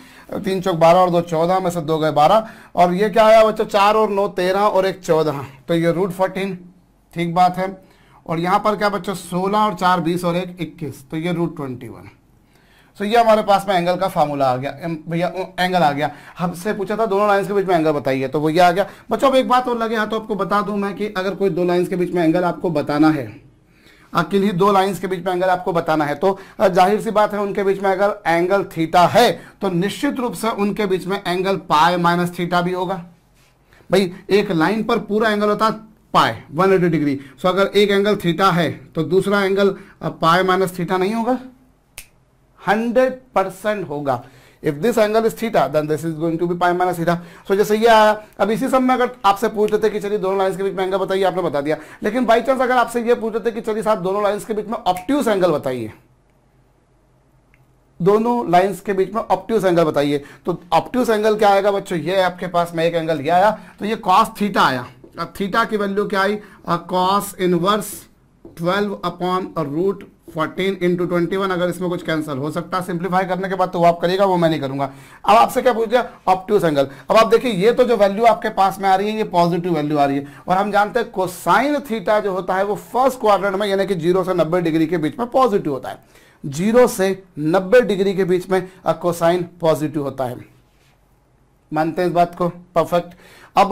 तीन चौक बारह और दो चौदह में से दो गए बारह और ये क्या आया बच्चों चार और नौ तेरह और एक चौदह तो ये रूट फोर्टीन ठीक बात है और यहाँ पर क्या बच्चों सोलह और चार बीस और एक इक्कीस तो ये root twenty one so so, ये हमारे पास में एंगल का फार्मूला आ गया भैया एंगल आ गया हमसे पूछा था दोनों लाइंस के बीच में एंगल बताइए तो वो ये आ गया बच्चों अब एक बात और लगे हाथ तो आपको बता दूं मैं कि अगर कोई दो लाइंस के बीच में एंगल आपको बताना है अकेली दो लाइंस के बीच में एंगल आपको बताना है तो जाहिर सी बात है उनके बीच में अगर एंगल थीटा है तो निश्चित रूप से उनके बीच में एंगल पाए माइनस थीटा भी होगा भाई एक लाइन पर पूरा एंगल होता पाए 180 डिग्री सो अगर एक एंगल थीटा है तो दूसरा एंगल पाए माइनस थीटा नहीं होगा हंड्रेड परसेंट होगा if this angle is theta then this is going to be pi minus theta so जैसे ये आया अब इसी समय अगर आपसे पूछ रहे थे कि चलिए दोनों लाइंस के बीच में एंगल बताइए आपने बता दिया लेकिन बाई चांस अगर आपसे ये पूछ रहे थे कि चलिए साहब दोनों लाइंस के बीच में ऑप्ट्यूस एंगल बताइए दोनों लाइंस के बीच में ऑप्ट्यूस एंगल बताइए तो ऑप्ट्यूस एंगल क्या आएगा बच्चों ये आपके पास में एक एंगल ये आया तो ये कॉस थीटा आया अब थीटा की वैल्यू क्या आई cos inverse 12 upon root fourteen into twenty one अगर इसमें कुछ कैंसिल हो सकता है सिंप्लीफाई करने के बाद तो वो आप करिएगा वो मैं नहीं करूंगा अब आपसे क्या पूछ दिया ऑप्टूस एंगल अब आप देखिए ये तो जो वैल्यू आपके पास में आ रही है ये पॉजिटिव वैल्यू आ रही है और हम जानते हैं कोसाइन थीटा जो होता है वो फर्स्ट क्वार्टर में यानी कि जीरो से नब्बे डिग्री के बीच में पॉजिटिव होता है जीरो से नब्बे डिग्री के बीच में कोसाइन पॉजिटिव होता है मानते हैं इस बात को परफेक्ट अब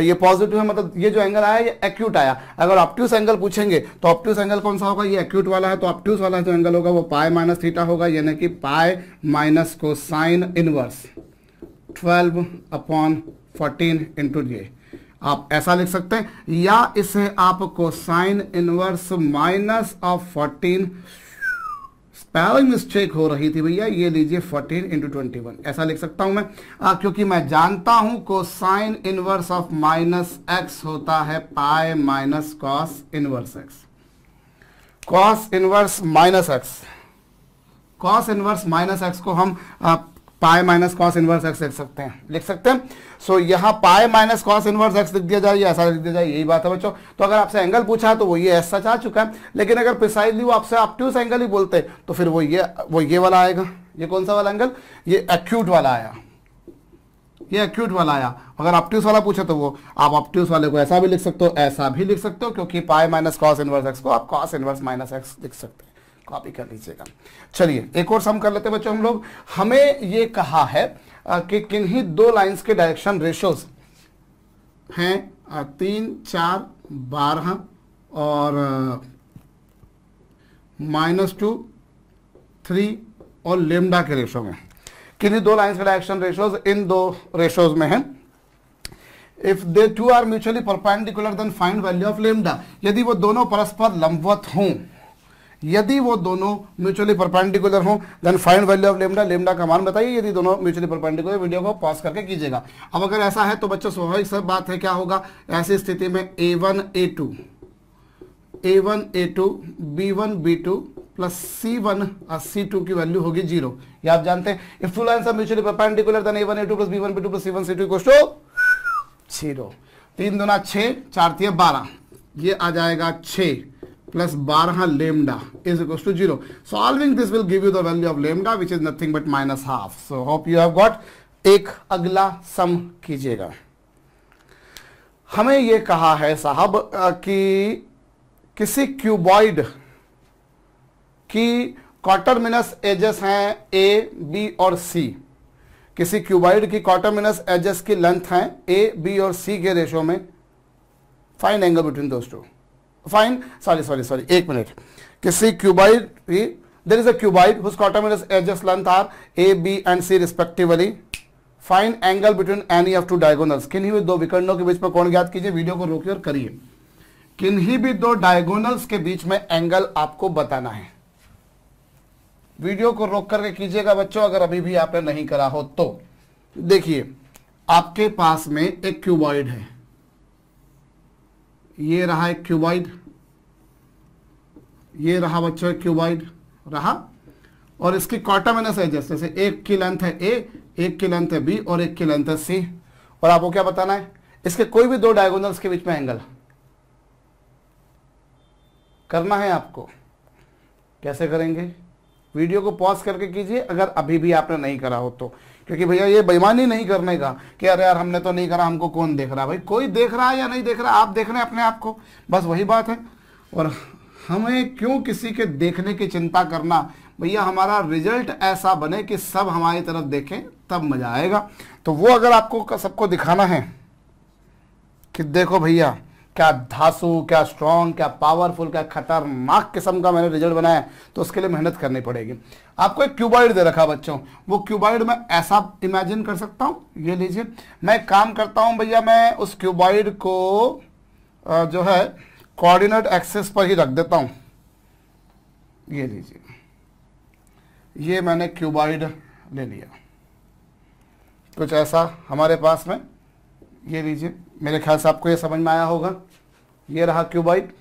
ये पॉजिटिव है मतलब ये जो एंगल आया ये एक्यूट आया अगर ऑप्ट्यूस एंगल पूछेंगे तो ऑप्ट्यूस एंगल कौन सा होगा ये एक्यूट वाला है तो ऑप्ट्यूस वाला जो एंगल होगा वो पाए माइनस थीटा होगा यानी कि पाए माइनस को sine inverse twelve upon fourteen into ये आप ऐसा लिख सकते हैं या इसे आप cosine inverse minus of fourteen spelling mistake हो रही थी भैया ये लीजिए 14 इंटू ट्वेंटी ऐसा लिख सकता हूं मैं आ, क्योंकि मैं जानता हूं cosine inverse of minus X होता है pi minus cos inverse X cos inverse minus X cos inverse minus X को हम पाए माइनस कॉस इनवर्स एक्स लिख सकते हैं लिख सकते हैं सो so, यहाँ पाए माइनस कॉस इनवर्स एक्स लिख दिया जाए या ऐसा लिख दिया जाए यही बात है बच्चों तो अगर आपसे एंगल पूछा तो वो ये ऐसा चाह चुका है लेकिन अगर प्रिसाइजली वो आपसे आप ट्यूस एंगल ही बोलते तो फिर वो ये वो ये वाला आएगा ये कौन सा वाला एंगल ये एक्यूट वाला आया ये एक्यूट वाला आया अगर ट्यूस वाला पूछे तो वो आप ट्यूस वाले को ऐसा भी लिख सकते हो ऐसा भी लिख सकते हो क्योंकि पाए माइनस कॉस इनवर्स एक्स को आप कॉस इनवर्स माइनस एक्स लिख सकते हैं कॉपी कर लीजिएगा चलिए एक और सम कर लेते हैं बच्चों हम लोग हमें ये कहा है कि किन्हीं दो लाइंस के डायरेक्शन रेशोस हैं तीन चार बारह और माइनस टू थ्री और लेमडा के रेशो में किन्हीं दो लाइंस के डायरेक्शन रेशोस इन दो रेशोस में हैं if they two are mutually perpendicular then find value of lambda यदि वो दोनों परस्पर लंबवत हों यदि वो दोनों म्यूचुअली परपेंडिकुलर हो then find value of lambda lambda का मान बताइए यदि दोनों म्यूचुअली परपेंडिकुलर वीडियो को पॉज करके कीजिएगा अब अगर ऐसा है तो बच्चों स्वाभाविक सब बात है क्या होगा ऐसी स्थिति में A one A two A one A two B one B two plus C one और सी टू की वैल्यू होगी जीरो आप जानते हैं if two line mutually perpendicular then A one A two plus B one B two plus C one C two equal to zero तीन दोना छह चार बारह ये आ जाएगा छह plus 12 lambda is equals to 0. Solving this will give you the value of lambda which is nothing but minus half. So hope you have got एक अगला सम कीजिएगा हमें ये कहा है साहब कि किसी क्यूबॉइड की कॉटरमिनस एजेस हैं ए बी और सी किसी क्यूबॉइड की कॉटरमिनस एजेस की लेंथ हैं ए बी और सी के रेशो में फाइंड एंगल बिटवीन दोस्तों फाइन सॉरी सॉरी सॉरी एक मिनट किसी क्यूबाइड भी there is a cuboid whose coterminous edges length are A B and C respectively find angle between any of two diagonals किन्हीं भी दो विकर्णों के बीच में कौन ज्ञात कीजिए वीडियो को रोकिए और करिए किन ही भी दो डायगोनल्स के बीच में एंगल आपको बताना है वीडियो को रोक करके कीजिएगा बच्चों अगर अभी भी आपने नहीं करा हो तो देखिए आपके पास में एक क्यूबॉइड है ये रहा एक क्यूबॉइड ये रहा बच्चों क्यूबाइड रहा और इसकी माइनस एजेस जैसे एक की लेंथ है ए एक की लेंथ है बी और एक की लेंथ है सी और आपको क्या बताना है इसके कोई भी दो डायगोनल्स के बीच में एंगल करना है आपको कैसे करेंगे वीडियो को पॉज करके कीजिए अगर अभी भी आपने नहीं करा हो तो क्योंकि भैया ये बेईमानी नहीं करने का कि अरे यार हमने तो नहीं करा हमको कौन देख रहा है भाई कोई देख रहा है या नहीं देख रहा आप देख रहे हैं अपने आप को बस वही बात है और हमें क्यों किसी के देखने की चिंता करना भैया हमारा रिजल्ट ऐसा बने कि सब हमारी तरफ देखें तब मजा आएगा तो वो अगर आपको सबको दिखाना है कि देखो भैया क्या धासु क्या स्ट्रांग क्या पावरफुल क्या खतरनाक किस्म का मैंने रिजल्ट बनाया तो उसके लिए मेहनत करनी पड़ेगी आपको एक क्यूबाइड दे रखा बच्चों वो क्यूबाइड मैं ऐसा इमेजिन कर सकता हूँ ये लीजिए मैं काम करता हूँ भैया मैं उस क्यूबाइड को जो है कोऑर्डिनेट एक्सेस पर ही रख देता हूं ये लीजिए ये मैंने क्यूबाइड ले लिया कुछ ऐसा हमारे पास में ये लीजिए मेरे ख्याल से आपको ये समझ में आया होगा ये रहा क्यूबाइड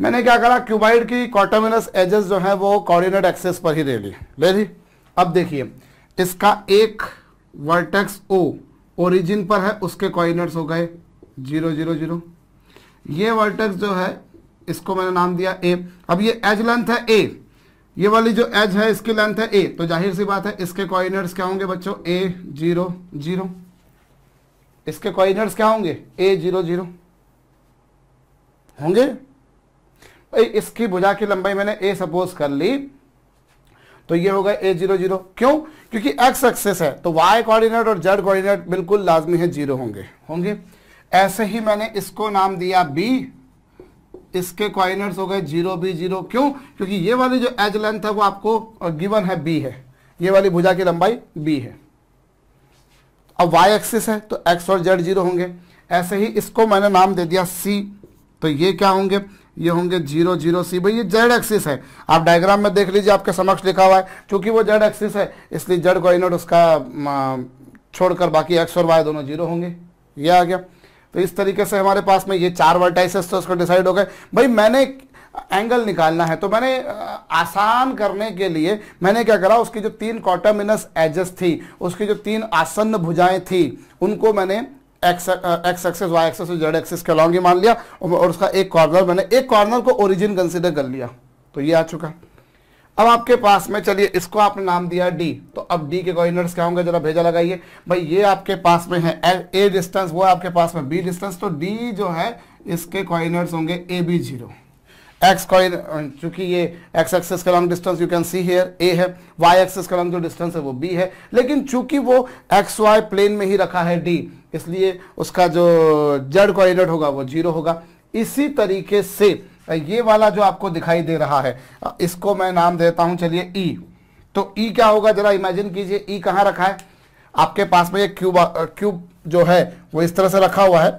मैंने क्या करा क्यूबाइड की कॉटोमिनस एजेस जो है वो कोऑर्डिनेट एक्सेस पर ही ले ली ले ली अब देखिए इसका एक वर्टेक्स ओ ओरिजिन पर है उसके कोऑर्डिनेट्स हो गए जीरो जीरो जीरो ये वर्टेक्स जो है इसको मैंने नाम दिया ए अब ये एज लेंथ है ए ये वाली जो एज है इसकी लेंथ है ए तो जाहिर सी बात है इसके कोऑर्डिनेट्स क्या होंगे बच्चों ए जीरो जीरो इसके कोऑर्डिनेट्स क्या होंगे ए जीरो जीरो होंगे भाई इसकी भुजा की लंबाई मैंने ए सपोज कर ली तो ये होगा ए जीरो जीरो क्यों क्योंकि एक्स एक्सेस है तो वाई कोऑर्डिनेट और जेड कोऑर्डिनेट बिल्कुल लाजमी है जीरो होंगे होंगे ऐसे ही मैंने इसको नाम दिया बी इसके क्वाइनर्स हो गए जीरो बी जीरो क्यों क्योंकि ये वाली जो एज लेंथ है वो आपको गिवन है बी है ये वाली भुजा की लंबाई बी है अब वाई एक्सिस है तो एक्स और जेड जीरो होंगे ऐसे ही इसको मैंने नाम दे दिया सी तो ये क्या होंगे ये होंगे जीरो जीरो सी भाई ये जेड एक्सिस है आप डायग्राम में देख लीजिए आपके समक्ष लिखा हुआ है क्योंकि वो जेड एक्सिस है इसलिए जेड कोऑर्डिनेट उसका छोड़कर बाकी एक्स और वाई दोनों जीरो होंगे ये आ गया तो इस तरीके से हमारे पास में ये चार वर्टाइसेस तो उसको डिसाइड हो गए भाई मैंने एंगल निकालना है तो मैंने आसान करने के लिए मैंने क्या करा उसकी जो तीन कॉटामिनस एजेस थी उसकी जो तीन आसन्न भुजाएं थी उनको मैंने एक्स एक्सेस वाई एक्सेस और जेड एक्सेस के लॉन्ग मान लिया और उसका एक कॉर्नर मैंने एक कॉर्नर को ओरिजिन कंसिडर कर लिया तो ये आ चुका है अब आपके पास में चलिए इसको आपने नाम दिया डी तो अब डी के कोऑर्डिनेट्स क्या होंगे जरा भेजा लगाइए भाई ये आपके पास में है ए डिस्टेंस वो आपके पास में बी डिस्टेंस तो डी जो है इसके कोऑर्डिनेट्स होंगे ए बी जीरो एक्स कॉइन चूंकि ये एक्स एक्सेस का along distance you can see here A है वाई एक्सेस का लॉन्ग जो डिस्टेंस है वो बी है लेकिन चूंकि वो एक्स वाई प्लेन में ही रखा है डी इसलिए उसका जो जड़ कोऑर्डिनेट होगा वो जीरो होगा इसी तरीके से ये वाला जो आपको दिखाई दे रहा है इसको मैं नाम देता हूं चलिए ई e. तो ई e क्या होगा जरा इमेजिन कीजिए ई e कहां रखा है आपके पास में ये क्यूब क्यूब जो है वो इस तरह से रखा हुआ है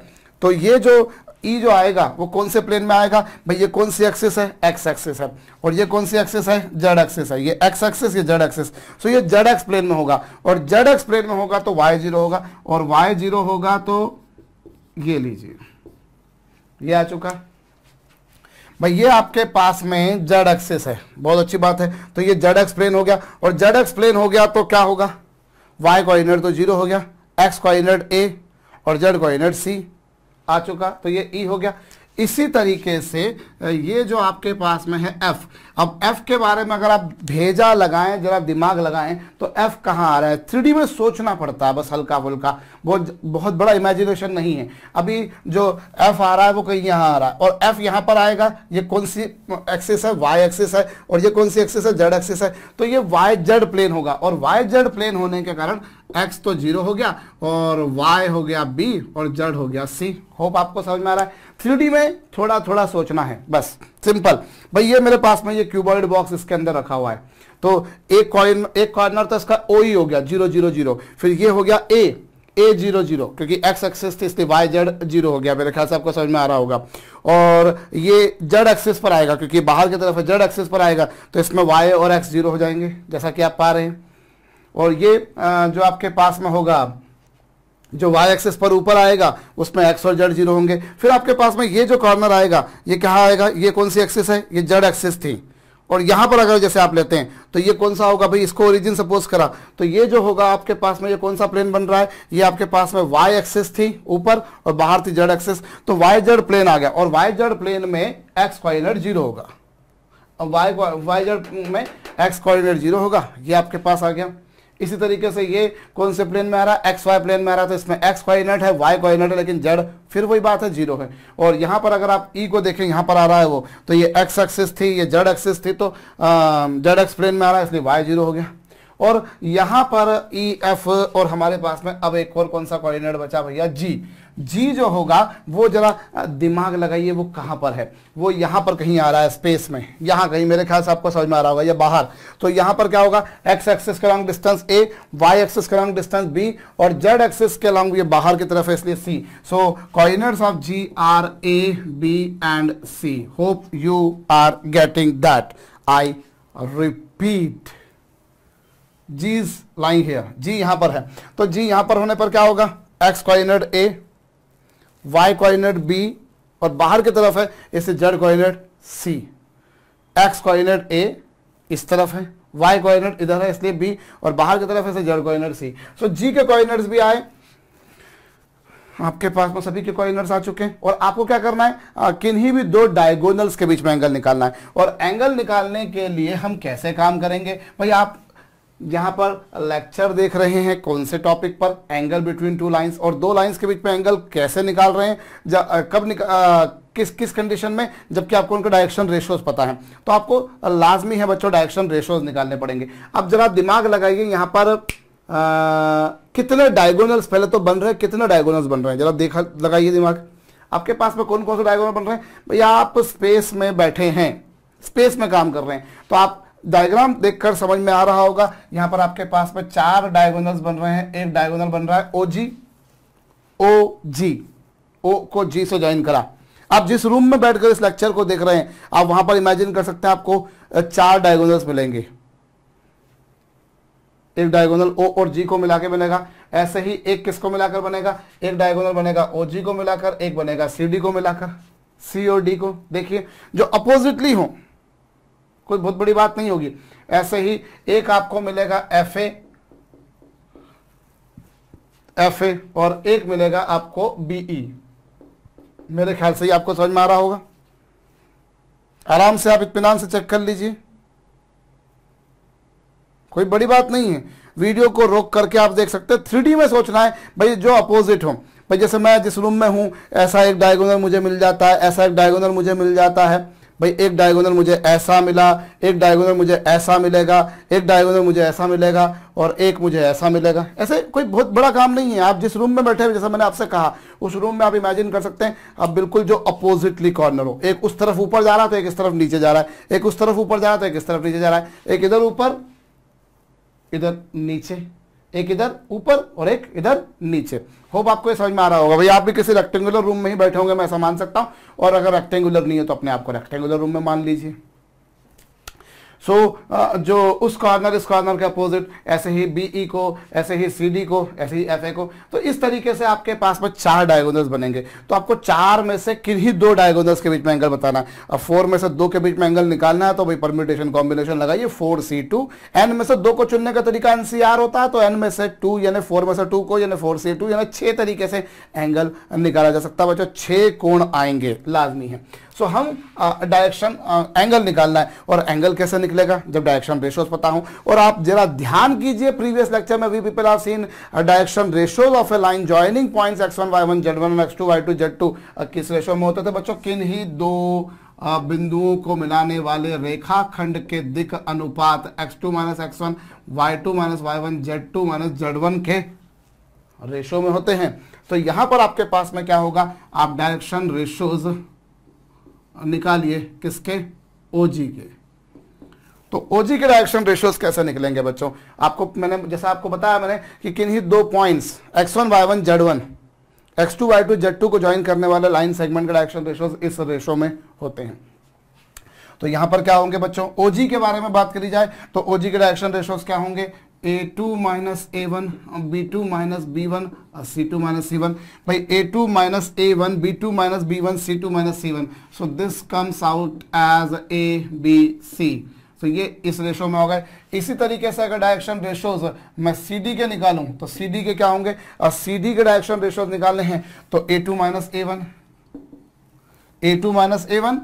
तो ये जो ई जो आएगा वो कौन से प्लेन में आएगा भाई ये कौन सी एक्सेस है एक्स एक्सेस है और ये कौन सी एक्सेस है जेड एक्सेस है ये एक्स एक्सेस ये जेड एक्सेस सो ये जेड एक्स प्लेन में होगा और जेड एक्स प्लेन में होगा तो वाई जीरो होगा और वाई जीरो होगा तो ये लीजिए ये आ चुका भाई ये आपके पास में जड एक्सेस है बहुत अच्छी बात है तो ये जड एक्स प्लेन हो गया और जड एक्स प्लेन हो गया तो क्या होगा वाई कोऑर्डिनेट तो जीरो हो गया एक्स कोऑर्डिनेट ए और जेड कोऑर्डिनेट सी आ चुका तो ये ई e हो गया इसी तरीके से ये जो आपके पास में है एफ अब एफ के बारे में अगर आप भेजा लगाएं जरा दिमाग लगाएं तो एफ कहाँ आ रहा है थ्री में सोचना पड़ता है बस हल्का फुल्का बहुत बहुत बड़ा इमेजिनेशन नहीं है अभी जो एफ आ रहा है वो कहीं यहाँ आ रहा है और एफ यहाँ पर आएगा ये कौन सी एक्सेस है वाई एक्सेस है और ये कौन सी एक्सेस है जेड एक्सेस है तो ये वाई जेड प्लेन होगा और वाई जेड प्लेन होने के कारण एक्स तो जीरो हो गया और वाई हो गया बी और जेड हो गया सी होप आपको समझ में आ रहा है थ्री में थोड़ा थोड़ा सोचना है बस सिंपल भाई ये मेरे पास में ये क्यूबॉइड बॉक्स इसके अंदर रखा हुआ है तो एक कॉइन एक कॉर्नर तो इसका ओ ही हो गया जीरो जीरो जीरो फिर ये हो गया ए ए जीरो जीरो क्योंकि एक्स एक्सिस थी इसलिए वाई जेड जीरो हो गया मेरे ख्याल से आपको समझ में आ रहा होगा और ये जेड एक्सिस पर आएगा क्योंकि बाहर की तरफ जेड एक्सिस पर आएगा तो इसमें वाई और एक्स जीरो हो जाएंगे जैसा कि आप पा रहे हैं और ये जो आपके पास में होगा जो y एक्सेस पर ऊपर आएगा उसमें x और जेड जीरो होंगे फिर आपके पास में ये जो कॉर्नर आएगा ये कहाँ आएगा ये कौन सी एक्सेस है ये जेड एक्सेस थी और यहाँ पर अगर जैसे आप लेते हैं तो ये कौन सा होगा भाई इसको ओरिजिन सपोज करा तो ये जो होगा आपके पास में ये कौन सा प्लेन बन रहा है ये आपके पास में वाई एक्सेस थी ऊपर और बाहर थी जेड एक्सेस तो वाई जेड प्लेन आ गया और वाई जेड प्लेन में एक्स कॉर्डिनेट जीरो होगा वाई वाई जेड में एक्स कॉर्डिनेट जीरो होगा ये आपके पास आ गया इसी तरीके से ये कौन से प्लेन में आ रहा है एक्स वाई प्लेन में आ रहा था तो इसमें एक्स कोऑर्डिनेट है वाई कोऑर्डिनेट है लेकिन जेड फिर वही बात है जीरो है और यहाँ पर अगर आप ई e को देखें यहाँ पर आ रहा है वो तो ये एक्स एक्सिस थी ये जेड एक्सिस थी तो जेड एक्स प्लेन में आ रहा है इसलिए वाई जीरो हो गया और यहाँ पर ई e, एफ और हमारे पास में अब एक और कौन सा कोऑर्डिनेट बचा भैया जी जी जो होगा वो जरा दिमाग लगाइए वो कहां पर है वो यहां पर कहीं आ रहा है स्पेस में यहां कहीं मेरे ख्याल से आपको समझ में आ रहा होगा या बाहर तो यहां पर क्या होगा एक्स एक्सिस के along distance A Y axis के लॉन्ग डिस्टेंस बी और जेड एक्सिस के लॉन्ग ये बाहर की तरफ है इसलिए C so coordinates of G are A B and C hope you are getting that I repeat G's line here G यहां पर है तो जी यहां पर होने पर क्या होगा एक्स क्वाइनर ए y कोऑर्डिनेट b और बाहर की तरफ है इससे z coordinate c x coordinate a इस तरफ है y कोऑर्डिनेट इधर है इसलिए b और बाहर की तरफ है z coordinate c so g के कोऑर्डिनेट्स भी आए आपके पास में सभी के कोऑर्डिनेट्स आ चुके हैं और आपको क्या करना है किन्हीं भी दो डायगोनल्स के बीच में एंगल निकालना है और एंगल निकालने के लिए हम कैसे काम करेंगे भाई आप यहाँ पर लेक्चर देख रहे हैं कौन से टॉपिक पर एंगल बिटवीन टू लाइंस और दो लाइंस के बीच में एंगल कैसे निकाल रहे हैं आ, कब आ, किस किस कंडीशन में जबकि आपको उनका डायरेक्शन रेशोज पता है तो आपको लाजमी है बच्चों डायरेक्शन रेशोज निकालने पड़ेंगे अब जरा दिमाग लगाइए यहाँ पर आ, कितने डायगोनल्स पहले तो बन रहे हैं कितने डायगोनल्स बन रहे हैं जरा देखा लगाइए दिमाग आपके पास में कौन कौन से डायगोनल बन रहे हैं भैया आप स्पेस में बैठे हैं स्पेस में काम कर रहे हैं तो आप डायग्राम देखकर समझ में आ रहा होगा यहां पर आपके पास में चार डायगोनल्स बन रहे हैं एक डायगोनल बन रहा है ओ जी ओ जी ओ को जी से ज्वाइन करा आप जिस रूम में बैठकर इस लेक्चर को देख रहे हैं आप वहां पर इमेजिन कर सकते हैं आपको चार डायगोनल्स मिलेंगे एक डायगोनल ओ और जी को मिलाकर बनेगा ऐसे ही एक किसको मिलाकर बनेगा एक डायगोनल बनेगा ओ जी को मिलाकर एक बनेगा सी डी को मिलाकर सी और डी को देखिए जो अपोजिटली हो कोई बहुत बड़ी बात नहीं होगी ऐसे ही एक आपको मिलेगा एफ एफ ए और एक मिलेगा आपको बीई e। मेरे ख्याल से ही आपको समझ में आ रहा होगा आराम से आप इतमान से चेक कर लीजिए कोई बड़ी बात नहीं है वीडियो को रोक करके आप देख सकते हैं थ्री में सोचना है भाई जो अपोजिट हो भाई जैसे मैं जिस रूम में हूं ऐसा एक डायगोनल मुझे मिल जाता है ऐसा एक डायगोनल मुझे मिल जाता है भाई एक डायगोनल मुझे ऐसा मिला एक डायगोनल मुझे ऐसा मिलेगा एक डायगोनल मुझे ऐसा मिलेगा और एक मुझे ऐसा मिलेगा ऐसे कोई बहुत बड़ा काम नहीं है आप जिस रूम में बैठे हुए जैसा मैंने आपसे कहा उस रूम में आप इमेजिन कर सकते हैं आप बिल्कुल जो अपोजिटली कॉर्नर हो एक उस तरफ ऊपर जा रहा है तो एक इस तरफ नीचे जा रहा है एक उस तरफ ऊपर जा रहा है तो एक इस तरफ नीचे जा रहा है एक इधर ऊपर इधर नीचे एक इधर ऊपर और एक इधर नीचे होप आपको ये समझ में आ रहा होगा भाई आप भी किसी रेक्टेंगुलर रूम में ही बैठे होंगे मैं ऐसा मान सकता हूं और अगर रेक्टेंगुलर नहीं है तो अपने आप को रेक्टेंगुलर रूम में मान लीजिए सो so, uh, जो उस कॉर्नर इस कॉर्नर के अपोजिट ऐसे ही बीई e को ऐसे ही डी को ऐसे ही ए को तो इस तरीके से आपके पास में चार डायगोनल्स बनेंगे तो आपको चार में से किन्हीं दो डायगोनल्स के बीच में एंगल बताना अब फोर में से दो के बीच में एंगल निकालना है तो भाई परम्यूटेशन कॉम्बिनेशन लगाइए फोर सी टू एन में से दो को चुनने का तरीका एन सी आर होता है तो एन में से टू यानी फोर में से टू को यानी फोर सी टू यानी छह तरीके से एंगल निकाला जा सकता है बच्चों छह कोण आएंगे लाजमी है सो हम डायरेक्शन uh, एंगल uh, निकालना है और एंगल कैसे निकलेगा जब डायरेक्शन रेशोज पता हूं और आप जरा ध्यान कीजिए प्रीवियस लेक्चर में we people are seen direction ratios of a line joining points X one Y one Z one X two Y two Z two किस रेशो में होते थे बच्चों किन ही दो uh, बिंदुओं को मिलाने वाले रेखाखंड के दिख अनुपात X two minus X one Y two minus Y one Z two minus Z one के रेशो में होते हैं तो यहां पर आपके पास में क्या होगा आप डायरेक्शन रेशोज निकालिए किसके ओजी के तो ओजी के डायरेक्शन रेशियोज कैसे निकलेंगे बच्चों आपको मैंने जैसा आपको बताया मैंने कि ही दो points X one Y one Z one X two Y two Z two को ज्वाइन करने वाले लाइन सेगमेंट के डायरेक्शन रेशियोज इस रेशो में होते हैं तो यहां पर क्या होंगे बच्चों ओजी के बारे में बात करी जाए तो ओजी के डायरेक्शन रेशियोस क्या होंगे A two minus A one B two minus B one C two minus C one भाई A two minus A one B two minus B one C two minus C one so this comes out as A B C so ये is ratio में हो गए इसी तरीके से अगर direction ratios uh, मैं सी डी के निकालूं तो सी डी के क्या होंगे और सी डी के डायरेक्शन रेशोज निकालने हैं तो A two minus A one A two minus A one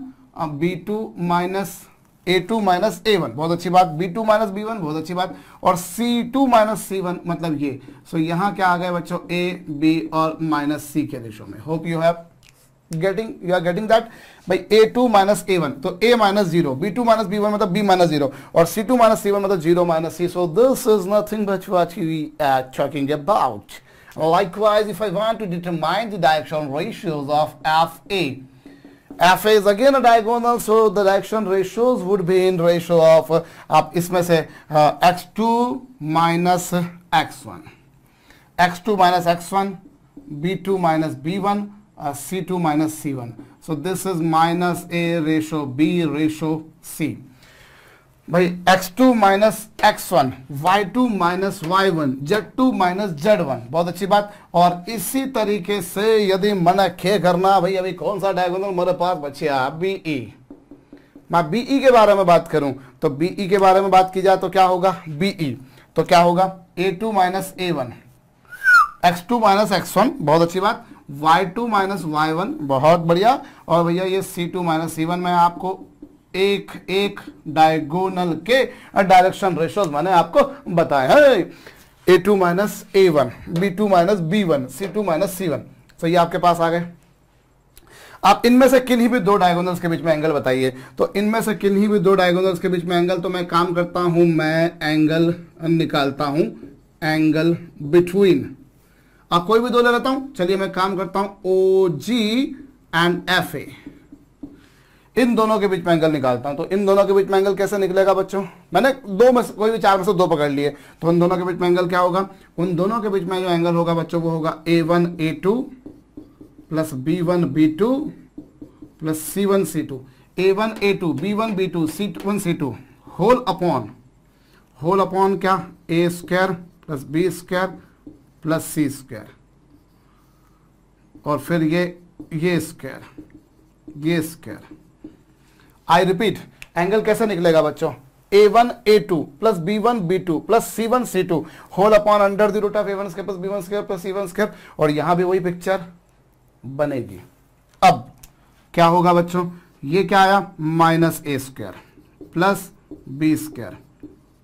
B two minus A two minus A one बहुत अच्छी बात B two minus B one बहुत अच्छी बात और सी टू माइनस सी वन मतलब ये सो so, यहां क्या आ गए बच्चों ए बी और माइनस सी के रेशो में hope you have getting you are getting that भाई A two minus A one तो A minus zero B two minus B one मतलब बी माइनस जीरो और सी टू माइनस सी वन मतलब zero minus C so this is nothing but what you are talking about Likewise, if I want to determine the direction ratios of FA, F is again a diagonal, so the direction ratios would be in ratio of uh, isme se, x2 minus x1. x2 minus x1, b2 minus b1, uh, c2 minus c1. So this is minus a ratio b ratio c. भाई x2 two minus X one Y two minus Y one Z two minus Z one बहुत अच्छी बात और इसी तरीके से यदि मन खे करना भाई अभी कौन सा डायगोनल मेरे पास बचिया बीई e। मैं बीई e के बारे में बात करूं तो बीई e के बारे में बात की जाए तो क्या होगा बीई तो क्या होगा A two minus A one X two minus X one बहुत अच्छी बात Y two minus Y one बहुत बढ़िया और भैया ये C two minus C one मैं आपको एक एक डायगोनल के डायरेक्शन रेशोज मैंने आपको बताया है A two minus A one B two minus B one C two minus C one सही आपके पास आ गए आप इनमें से किन्हीं भी दो डायगोनल्स के बीच में एंगल बताइए तो इनमें से किन्हीं भी दो डायगोनल्स के बीच में एंगल तो मैं काम करता हूं मैं एंगल निकालता हूं एंगल बिटवीन आप कोई भी दो ले लेता हूं चलिए मैं काम करता हूं ओ जी एंड एफ ए इन दोनों के बीच में एंगल निकालता हूं तो इन दोनों के बीच में एंगल कैसे निकलेगा बच्चों मैंने दो में से कोई भी चार में से दो पकड़ लिए तो उन दोनों के बीच में एंगल क्या होगा उन दोनों के बीच में जो एंगल होगा बच्चों वो होगा A one A two plus B one B two plus C one C two A one A two B one B two C one C two whole upon whole upon क्या A square plus B square plus C square और फिर ये ये square ये square I repeat angle कैसे निकलेगा बच्चों ए one A two plus B one B two plus C one C two whole upon under the root of A one square plus B one square plus C one square और यहां भी वही picture बनेगी अब क्या होगा बच्चों ये क्या आया minus A square plus B square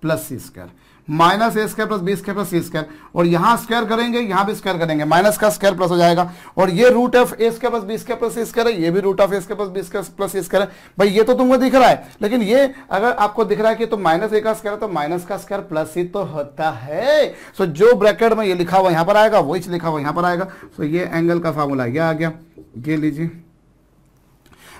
plus C square minus A square plus B square plus C square और यहां स्क्र करेंगे यहां भी स्क्र करेंगे माइनस का स्क्र प्लस हो जाएगा और ये root of A square plus B square plus C square है ये भी root of A square plus B square plus C square है भाई ये तो तुमको दिख रहा है लेकिन ये अगर आपको दिख रहा है कि तो माइनस ए का स्क्र है तो माइनस का स्क्वायर प्लस सी तो होता है सो जो ब्रैकेट में ये लिखा हुआ यहां पर आएगा वही लिखा हुआ यहाँ पर आएगा सो ये एंगल का फॉर्मूला यह आ गया ये लीजिए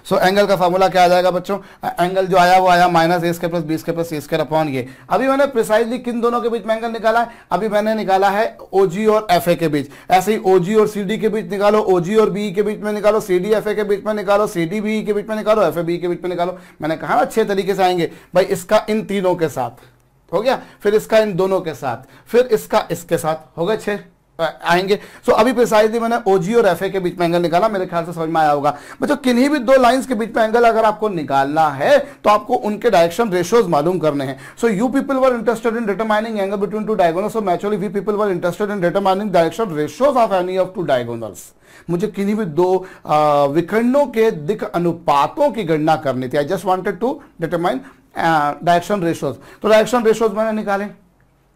सो so, एंगल का फॉर्मूला क्या आ जाएगा बच्चों एंगल जो आया वो आया minus A square plus B square plus A square upon ये अभी मैंने प्रिसाइजली किन दोनों के बीच में एंगल निकाला है अभी मैंने निकाला है ओजी और एफ के बीच ऐसे ही ओजी और सी के बीच निकालो ओजी और बी e के बीच में निकालो सी डी के बीच में निकालो सी डी e के बीच में निकालो एफ बी e के बीच में निकालो मैंने कहा ना अच्छे तरीके से आएंगे भाई इसका इन तीनों के साथ हो गया फिर इसका इन दोनों के साथ फिर इसका इसके साथ हो गए छह आएंगे सो अभी प्रिसाइजली मैंने ओजी और एफ के बीच में एंगल निकाला मेरे ख्याल से समझ में आया होगा बच्चों किन्हीं भी दो लाइंस के बीच में एंगल अगर आपको निकालना है तो आपको उनके डायरेक्शन रेशियोज मालूम करने हैं so you people were interested in determining angle between two diagonals और naturally we people were interested in determining direction ratios of any of two diagonals मुझे किन्हीं भी दो विकर्णों के दिख अनुपातों की गणना करनी थी I just wanted to determine direction ratios तो डायरेक्शन रेशियोज मैंने निकाले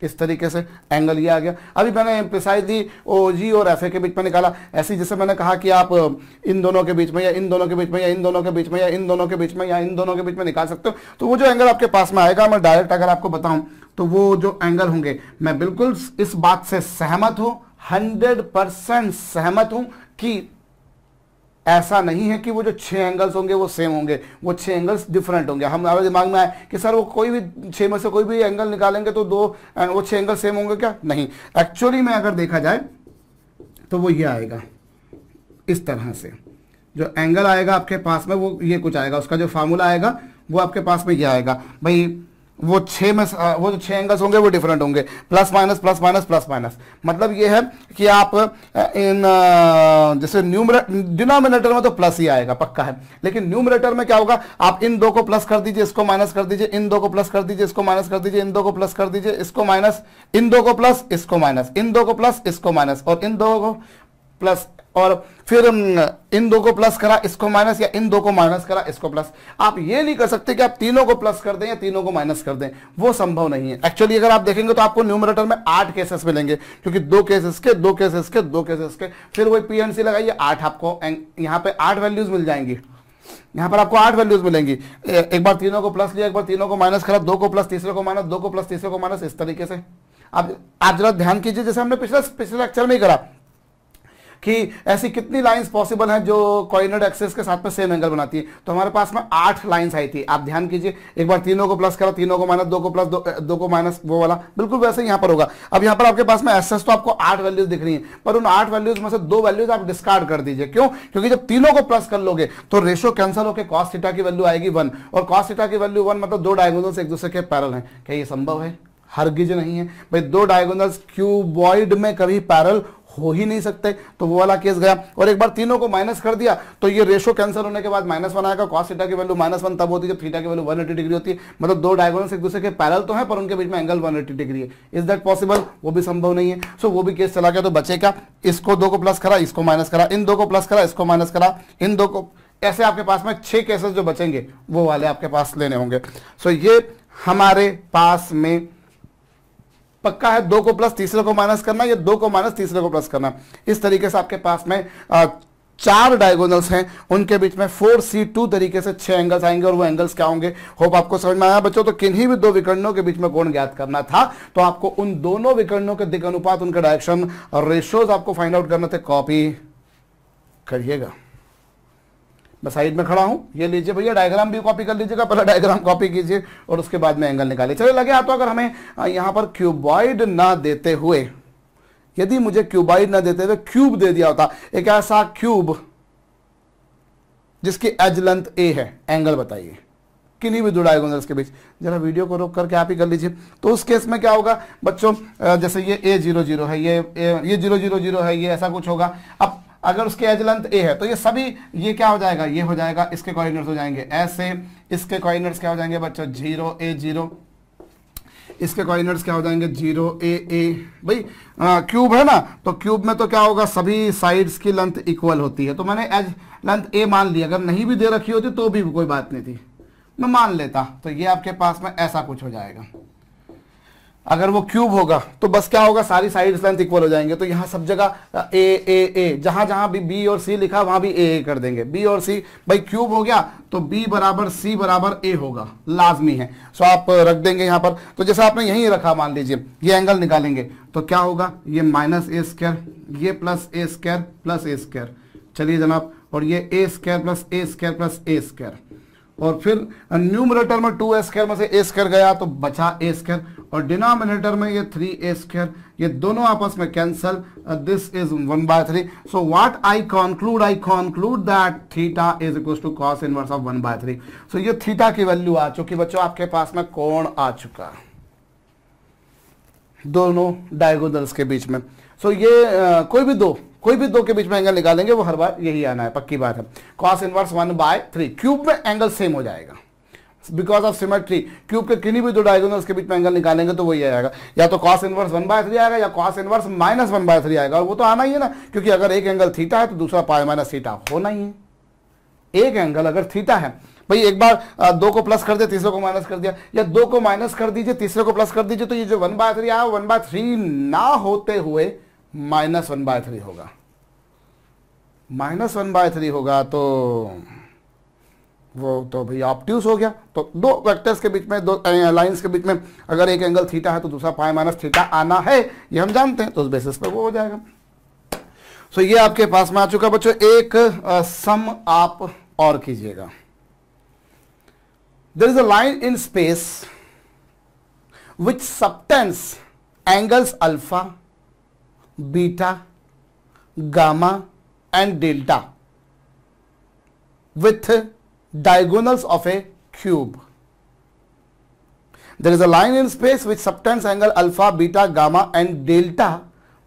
इस तरीके से एंगल ये आ गया अभी मैंने प्रिसाइजली ओ जी और एफ ए के बीच में निकाला ऐसे जैसे मैंने कहा कि आप इन दोनों के बीच में या इन दोनों के बीच में या इन दोनों के बीच में या इन दोनों के बीच में या इन दोनों के बीच में निकाल सकते हो तो वो जो एंगल आपके पास में आएगा मैं डायरेक्ट अगर आपको बताऊं तो वो जो एंगल होंगे मैं बिल्कुल इस बात से सहमत हूं हंड्रेड परसेंट सहमत हूं कि ऐसा नहीं है कि वो जो छह एंगल्स होंगे वो सेम होंगे वो छह एंगल्स डिफरेंट होंगे हमारे दिमाग में आए कि सर वो कोई भी छह में से कोई भी एंगल निकालेंगे तो दो वो छह एंगल सेम होंगे क्या नहीं एक्चुअली में अगर देखा जाए तो वो ये आएगा इस तरह से जो एंगल आएगा आपके पास में वो ये कुछ आएगा उसका जो फार्मूला आएगा वो आपके पास में ये आएगा भाई वो छः में वो जो छः एंगल्स होंगे वो डिफरेंट होंगे plus minus plus minus plus minus मतलब ये है कि आप इन जैसे डिनोमिनेटर में तो प्लस ही आएगा पक्का है लेकिन न्यूमरेटर में क्या होगा आप इन दो को प्लस कर दीजिए इसको माइनस कर दीजिए इन दो को प्लस कर दीजिए इसको माइनस कर दीजिए इन दो को प्लस कर दीजिए इसको माइनस इन दो को प्लस इसको माइनस इन दो को प्लस इसको माइनस और इन दो को प्लस और फिर इन दो को प्लस करा इसको माइनस या इन दो को माइनस करा इसको प्लस आप ये नहीं कर सकते कि आप तीनों को प्लस कर दें या तीनों को माइनस कर दें वो संभव नहीं है एक्चुअली अगर आप देखेंगे तो आपको न्यूमरेटर में आठ केसेस मिलेंगे क्योंकि दो केसेस के दो केसेस के दो केसेस के फिर वही पीएनसी लगाइए आठ आपको यहाँ पे आठ वैल्यूज मिल जाएंगी यहाँ पर आपको आठ वैल्यूज मिलेंगी एक बार तीनों को प्लस लिया एक बार तीनों को माइनस करा दो को प्लस तीसरे को माइनस दो को प्लस तीसरे को माइनस इस तरीके से आप आप जरा ध्यान कीजिए जैसे हमने पिछले पिछले लेक्चर में ही करा कि ऐसी कितनी लाइंस पॉसिबल हैं जो कॉर्डिनेट एक्सेस के साथ में सेम एंगल बनाती है तो हमारे पास में आठ लाइंस आई थी आप ध्यान कीजिए एक बार तीनों को प्लस करो तीनों को माइनस दो को प्लस दो, दो को माइनस वो वाला बिल्कुल वैसे ही यहां पर होगा अब यहां पर आपके पास में एक्सेस तो आपको आठ वैल्यूज दिख रही है पर उन आठ वैल्यूज में से दो वैल्यूज आप डिस्कार्ड कर दीजिए क्यों क्योंकि जब तीनों को प्लस कर लोगे तो रेशो कैंसिल होकर कॉस थीटा की वैल्यू आएगी वन और कॉस थीटा की वैल्यू वन मतलब दो डायगोनल्स एक दूसरे के पैरल है क्या ये संभव है हरगिज नहीं है भाई दो डायगोनल्स क्यूबॉइड में कभी पैरल हो ही नहीं सकते तो वो वाला केस गया और एक बार तीनों को माइनस कर दिया तो ये रेशो कैंसिल होने के बाद माइनस वन आएगा कॉस थीटा की वैल्यू माइनस वन तब होती है जब थीटा की वैल्यू वन एटी डिग्री होती है मतलब दो डायगोनल्स एक दूसरे के पैरल तो है पर उनके बीच में एंगल वन एटी डिग्री है इज दैट पॉसिबल वो भी संभव नहीं है सो वो भी केस चला गया तो बचे बचेगा इसको दो को प्लस करा इसको माइनस करा इन दो को प्लस करा इसको माइनस करा इन दो को ऐसे आपके पास में छह केसेस जो बचेंगे वो वाले आपके पास लेने होंगे सो ये हमारे पास में पक्का है दो को प्लस तीसरे को माइनस करना या दो को माइनस तीसरे को प्लस करना इस तरीके से आपके पास में आ, चार डायगोनल्स हैं उनके बीच में फोर सी टू तरीके से छह एंगल्स आएंगे और वो एंगल्स क्या होंगे होप आपको समझ में आया बच्चों तो किन्हीं भी दो विकर्णों के बीच में कोण ज्ञात करना था तो आपको उन दोनों विकर्णों के दिग अनुपात उनके डायरेक्शन रेशियोज आपको फाइंड आउट करना थे कॉपी करिएगा मैं साइड में खड़ा हूं ये लीजिए भैया डायग्राम भी कॉपी कर लीजिएगा पहले डायग्राम कॉपी कीजिए और उसके बाद में एंगल निकालिए चलिए लगे हाथों अगर हमें यहां पर क्यूबॉइड ना देते हुए यदि मुझे क्यूबॉइड ना देते हुए क्यूब दे दिया होता एक ऐसा क्यूब जिसकी एज लेंथ ए है एंगल बताइए किन्हीं भी दो डायगोनल्स के बीच जरा वीडियो को रोक करके आप ही कर लीजिए तो उस केस में क्या होगा बच्चों जैसे ये ए जीरो जीरो है ये ए, ये जीरो जीरो जीरो है ये ऐसा कुछ होगा अब अगर उसके एज लेंथ ए है तो ये सभी ये क्या हो जाएगा ये हो जाएगा इसके कॉर्डिनेट्स हो जाएंगे ऐसे इसके कॉर्डिनेट्स क्या हो जाएंगे बच्चों जीरो ए जीरो इसके कॉर्डिनेट्स क्या हो जाएंगे जीरो ए ए भाई क्यूब है ना तो क्यूब में तो क्या होगा सभी साइड्स की लेंथ इक्वल होती है तो मैंने एज लेंथ ए मान ली अगर नहीं भी दे रखी होती तो भी कोई बात नहीं थी मैं मान लेता तो ये आपके पास में ऐसा कुछ हो जाएगा अगर वो क्यूब होगा तो बस क्या होगा सारी साइड लेंथ इक्वल हो जाएंगे तो यहाँ सब जगह ए ए ए जहां जहां भी बी और सी लिखा वहां भी ए ए कर देंगे बी और सी भाई क्यूब हो गया तो बी बराबर सी बराबर ए होगा लाजमी है सो आप रख देंगे यहाँ पर तो जैसे आपने यहीं रखा मान लीजिए ये एंगल निकालेंगे तो क्या होगा ये माइनस ए स्क्र ये plus A square plus A square चलिए जनाब और ये A square plus A square plus A square और फिर न्यूमरेटर में टू ए स्क्र में से ए स्क्र गया तो बचा ए स्क्र और डिनोमिनेटर में ये थ्री ए स्क्र ये दोनों आपस में cancel this is one by three so what I conclude I conclude that theta is equal to cos inverse of one by three so ये थीटा की वैल्यू आ चुकी बच्चों आपके पास में कौन आ चुका दोनों डायगोनल्स के बीच में सो so ये uh, कोई भी दो कोई भी दो के बीच में एंगल निकालेंगे वो हर बार यही आना है पक्की बात है cos inverse one by three cube में एंगल सेम हो जाएगा बिकॉज ऑफ सिमेट्री क्यूब के किन्नी भी दो डायगोनल्स के बीच में एंगल निकालेंगे तो वही आएगा या तो cos inverse one by three आएगा या cos inverse minus one by three आएगा और वो तो आना ही है ना क्योंकि अगर एक एंगल थीटा है तो दूसरा पाए माइनस थीटा होना ही है एक एंगल अगर थीटा है भाई एक बार दो को प्लस कर दिया तीसरे को माइनस कर दिया या दो को माइनस कर दीजिए तीसरे को प्लस कर दीजिए तो ये जो वन बाय थ्री आया वन बाय थ्री ना होते हुए माइनस वन बाय थ्री होगा माइनस वन बाय थ्री होगा तो वो तो भैया ऑप्ट्यूस हो गया तो दो वेक्टर्स के बीच में दो लाइंस के बीच में अगर एक एंगल थीटा है तो दूसरा पाए माइनस थीटा आना है ये हम जानते हैं तो उस बेसिस पर वो हो जाएगा सो so, ये आपके पास में आ चुका बच्चों एक आ, सम आप और कीजिएगा there is a line in space which subtends angles alpha beta gamma and delta with diagonals of a cube. There is a line in space which subtends angle alpha, beta, gamma and delta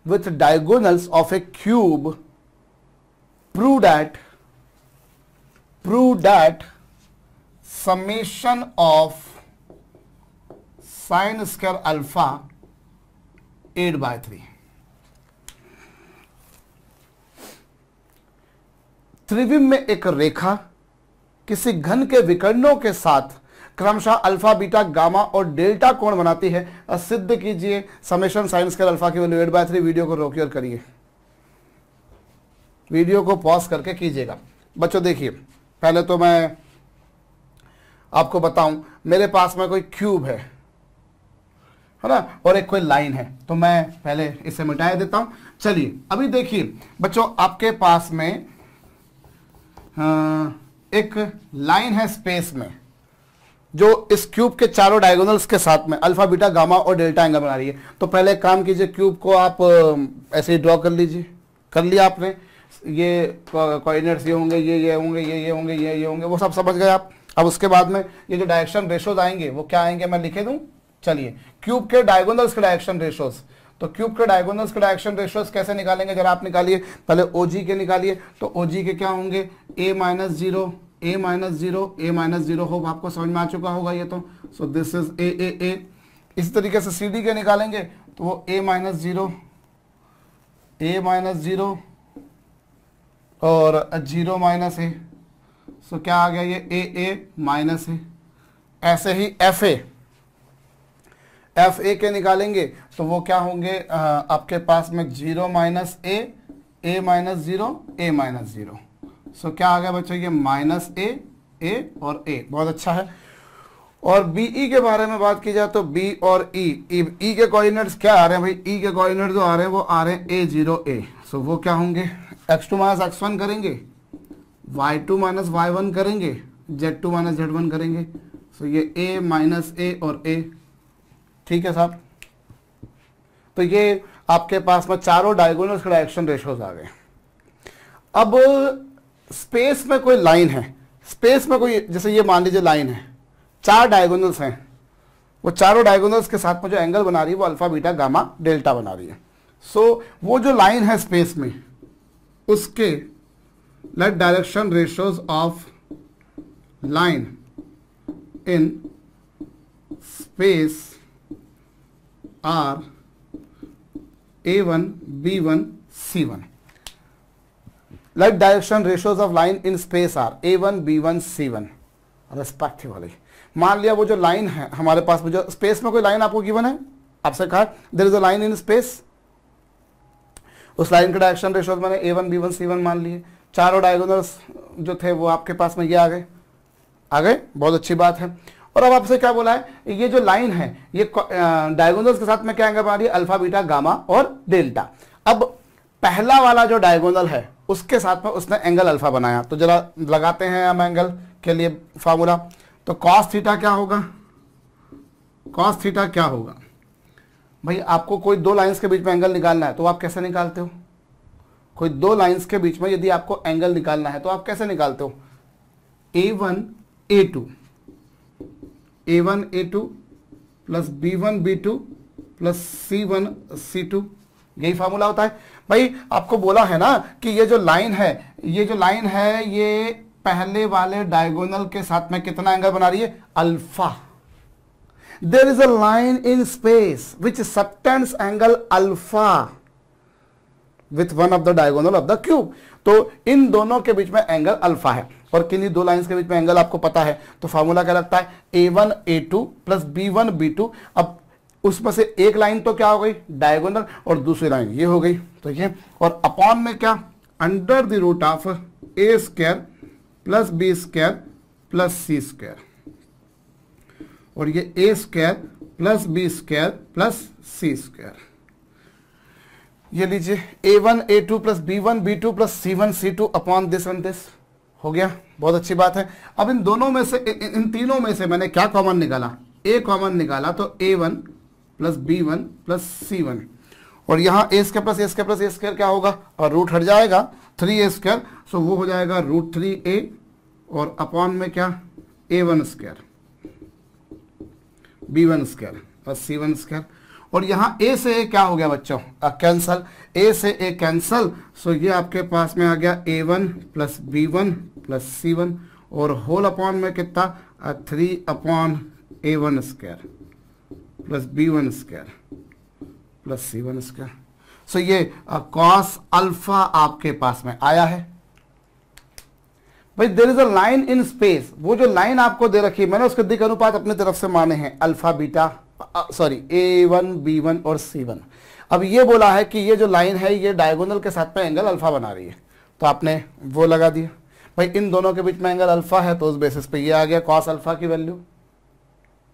with diagonals of a cube. Prove that, prove that summation of sin square alpha 8 by 3. त्रिविम में एक रेखा किसी घन के विकर्णों के साथ क्रमशः alpha beta gamma और डेल्टा कोण बनाती है सिद्ध कीजिए समेशन साइंस के अल्फा की value eight by three video को रोकिए और करिए वीडियो को पॉज करके कीजिएगा बच्चों देखिए पहले तो मैं आपको बताऊं मेरे पास में कोई क्यूब है है ना और एक कोई लाइन है तो मैं पहले इसे मिटा देता हूं चलिए अभी देखिए बच्चों आपके पास में आ, हाँ, एक लाइन है स्पेस में जो इस क्यूब के चारों डायगोनल्स के साथ में अल्फा बीटा गामा और डेल्टा एंगल बना रही है तो पहले एक काम कीजिए क्यूब को आप ऐसे ही ड्रॉ कर लीजिए कर लिया आपने ये कोऑर्डिनेट्स ये होंगे ये ये होंगे ये ये होंगे ये ये होंगे वो सब समझ गए आप अब उसके बाद में ये जो डायरेक्शन रेशोज आएंगे वो क्या आएंगे मैं लिखे दूँ चलिए क्यूब के डायगोनल्स के डायरेक्शन रेशोज तो क्यूब के डायगोनल्स के डायरेक्शन रेशोज कैसे निकालेंगे जरा आप निकालिए पहले ओ के निकालिए तो ओ के क्या होंगे A minus zero A minus zero A minus zero hope आपको समझ में आ चुका होगा ये तो सो दिस इज ए ए ए इस तरीके से सी डी के निकालेंगे तो वो A minus zero A minus zero और जीरो माइनस ए सो क्या आ गया ये ए ए माइनस ए ऐसे ही एफ ए एफ ए के निकालेंगे तो वो क्या होंगे आ, आपके पास में zero minus A A minus zero A minus zero so क्या आ गया बच्चों ये माइनस ए ए और ए बहुत अच्छा है और बी ई e के बारे में बात की जाए तो बी और E e, E e, e के कोऑर्डिनेट्स क्या आ रहे हैं भाई ई e के कोऑर्डिनेट जो आ रहे हैं वो आ रहे हैं ए जीरो ए सो वो क्या होंगे X two minus X one करेंगे Y two minus Y one करेंगे Z two minus Z one करेंगे सो so ये ए माइनस ए और ए ठीक है साहब तो ये आपके पास में चारों डायगोनल्स के डायरेक्शन रेशोज आ गए अब स्पेस में कोई लाइन है स्पेस में कोई जैसे ये मान लीजिए लाइन है चार डायगोनल्स हैं वो चारों डायगोनल्स के साथ में जो एंगल बना रही है वो अल्फा बीटा गामा डेल्टा बना रही है सो so, वो जो लाइन है स्पेस में उसके let direction ratios of line in space are A one B one C one Like direction ratios of line in space are A1, B1, C1 respectively. मान लिया वो जो लाइन है हमारे पास में जो स्पेस में कोई लाइन आपको गिवन है आपसे कहा there is a line in space उस लाइन के डायरेक्शन रेशोज मैंने A one B one C one मान लिए चारों डायगोनल्स जो थे वो आपके पास में ये आ गए आ गए बहुत अच्छी बात है और अब आपसे क्या बोला है ये जो लाइन है ये डायगोनल्स के साथ में क्या एंगल बना रही है अल्फा बीटा गामा और डेल्टा अब पहला वाला जो डायगोनल है उसके साथ में उसने एंगल अल्फा बनाया तो जरा लगाते हैं हम एंगल के लिए फार्मूला तो कॉस थीटा क्या होगा कॉस थीटा क्या होगा भाई आपको कोई दो लाइंस के बीच में एंगल निकालना है तो आप कैसे निकालते हो कोई दो लाइंस के बीच में यदि आपको एंगल निकालना है तो आप कैसे निकालते हो A one A two A one A two plus B one B two plus C one C two यही फार्मूला होता है भाई आपको बोला है ना कि ये जो लाइन है ये जो लाइन है ये पहले वाले डायगोनल के साथ में कितना एंगल बना रही है alpha there is a line in space which subtends angle alpha with one of the diagonal of the cube तो इन दोनों के बीच में एंगल अल्फा है और किन्हीं दो लाइंस के बीच में एंगल आपको पता है तो फार्मूला क्या लगता है A one A two plus B one B two अब उसमें से एक लाइन तो क्या हो गई डायगोनल और दूसरी लाइन ये हो गई ठीक तो है और अपॉन में क्या under the root of A square plus B square plus C square और ये A square plus B square plus C square ये लीजिए A one A two plus B one B two plus C one C two upon this one this हो गया बहुत अच्छी बात है अब इन दोनों में से इन तीनों में से मैंने क्या कॉमन निकाला ए कॉमन निकाला तो ए one plus B one plus सी वन और यहां A square plus A square plus A square क्या होगा और रूट हट जाएगा थ्री ए स्क्र सो वो हो जाएगा रूट थ्री ए और अपॉन में क्या ए one square B one square plus सी वन स्क्र और यहां ए से ए क्या हो गया बच्चों कैंसल ए से ए कैंसल सो ये आपके पास में आ गया A one plus B one plus C one और होल अपॉन में कितना three upon A one square plus B one square plus C one square so ये कॉस uh, अल्फा आपके पास में आया है भाई there is a line in space वो जो लाइन आपको दे रखी है मैंने उसके दिख अनुपात अपनी तरफ से माने हैं अल्फा बीटा सॉरी ए वन बी वन और सी वन अब ये बोला है कि ये जो लाइन है ये डायगोनल के साथ में एंगल अल्फा बना रही है तो आपने वो लगा दिया भाई इन दोनों के बीच में एंगल अल्फा है तो उस बेसिस पे ये आ गया कॉस अल्फा की वैल्यू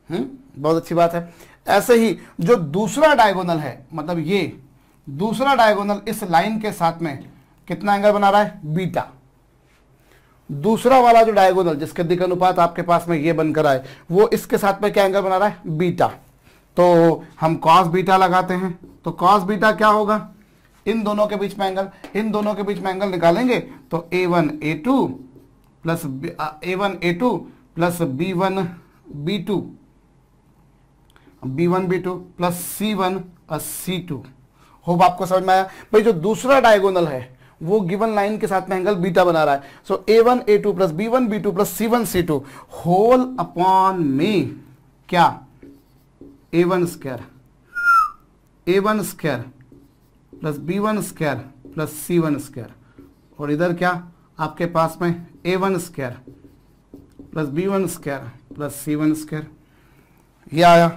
हम्म बहुत अच्छी बात है ऐसे ही जो दूसरा डायगोनल है मतलब ये दूसरा डायगोनल इस लाइन के साथ में कितना एंगल बना रहा है बीटा दूसरा वाला जो डायगोनल जिसके दिक अनुपात आपके पास में ये बनकर आए वो इसके साथ में क्या एंगल बना रहा है बीटा तो हम कॉस बीटा लगाते हैं तो कॉस बीटा क्या होगा इन दोनों के बीच में एंगल इन दोनों के बीच में एंगल निकालेंगे तो ए one A two plus A one A two plus B one B two B one B two plus C one और सी टू होप आपको समझ में आया भाई जो दूसरा डायगोनल है वो गिवन लाइन के साथ में एंगल बीटा बना रहा है सो ए वन ए two plus B one B two plus सी वन सी टू होल अपॉन मी क्या ए one square A one square plus B one square plus C one square और इधर क्या आपके पास में A one square plus B one square plus C one square यह आया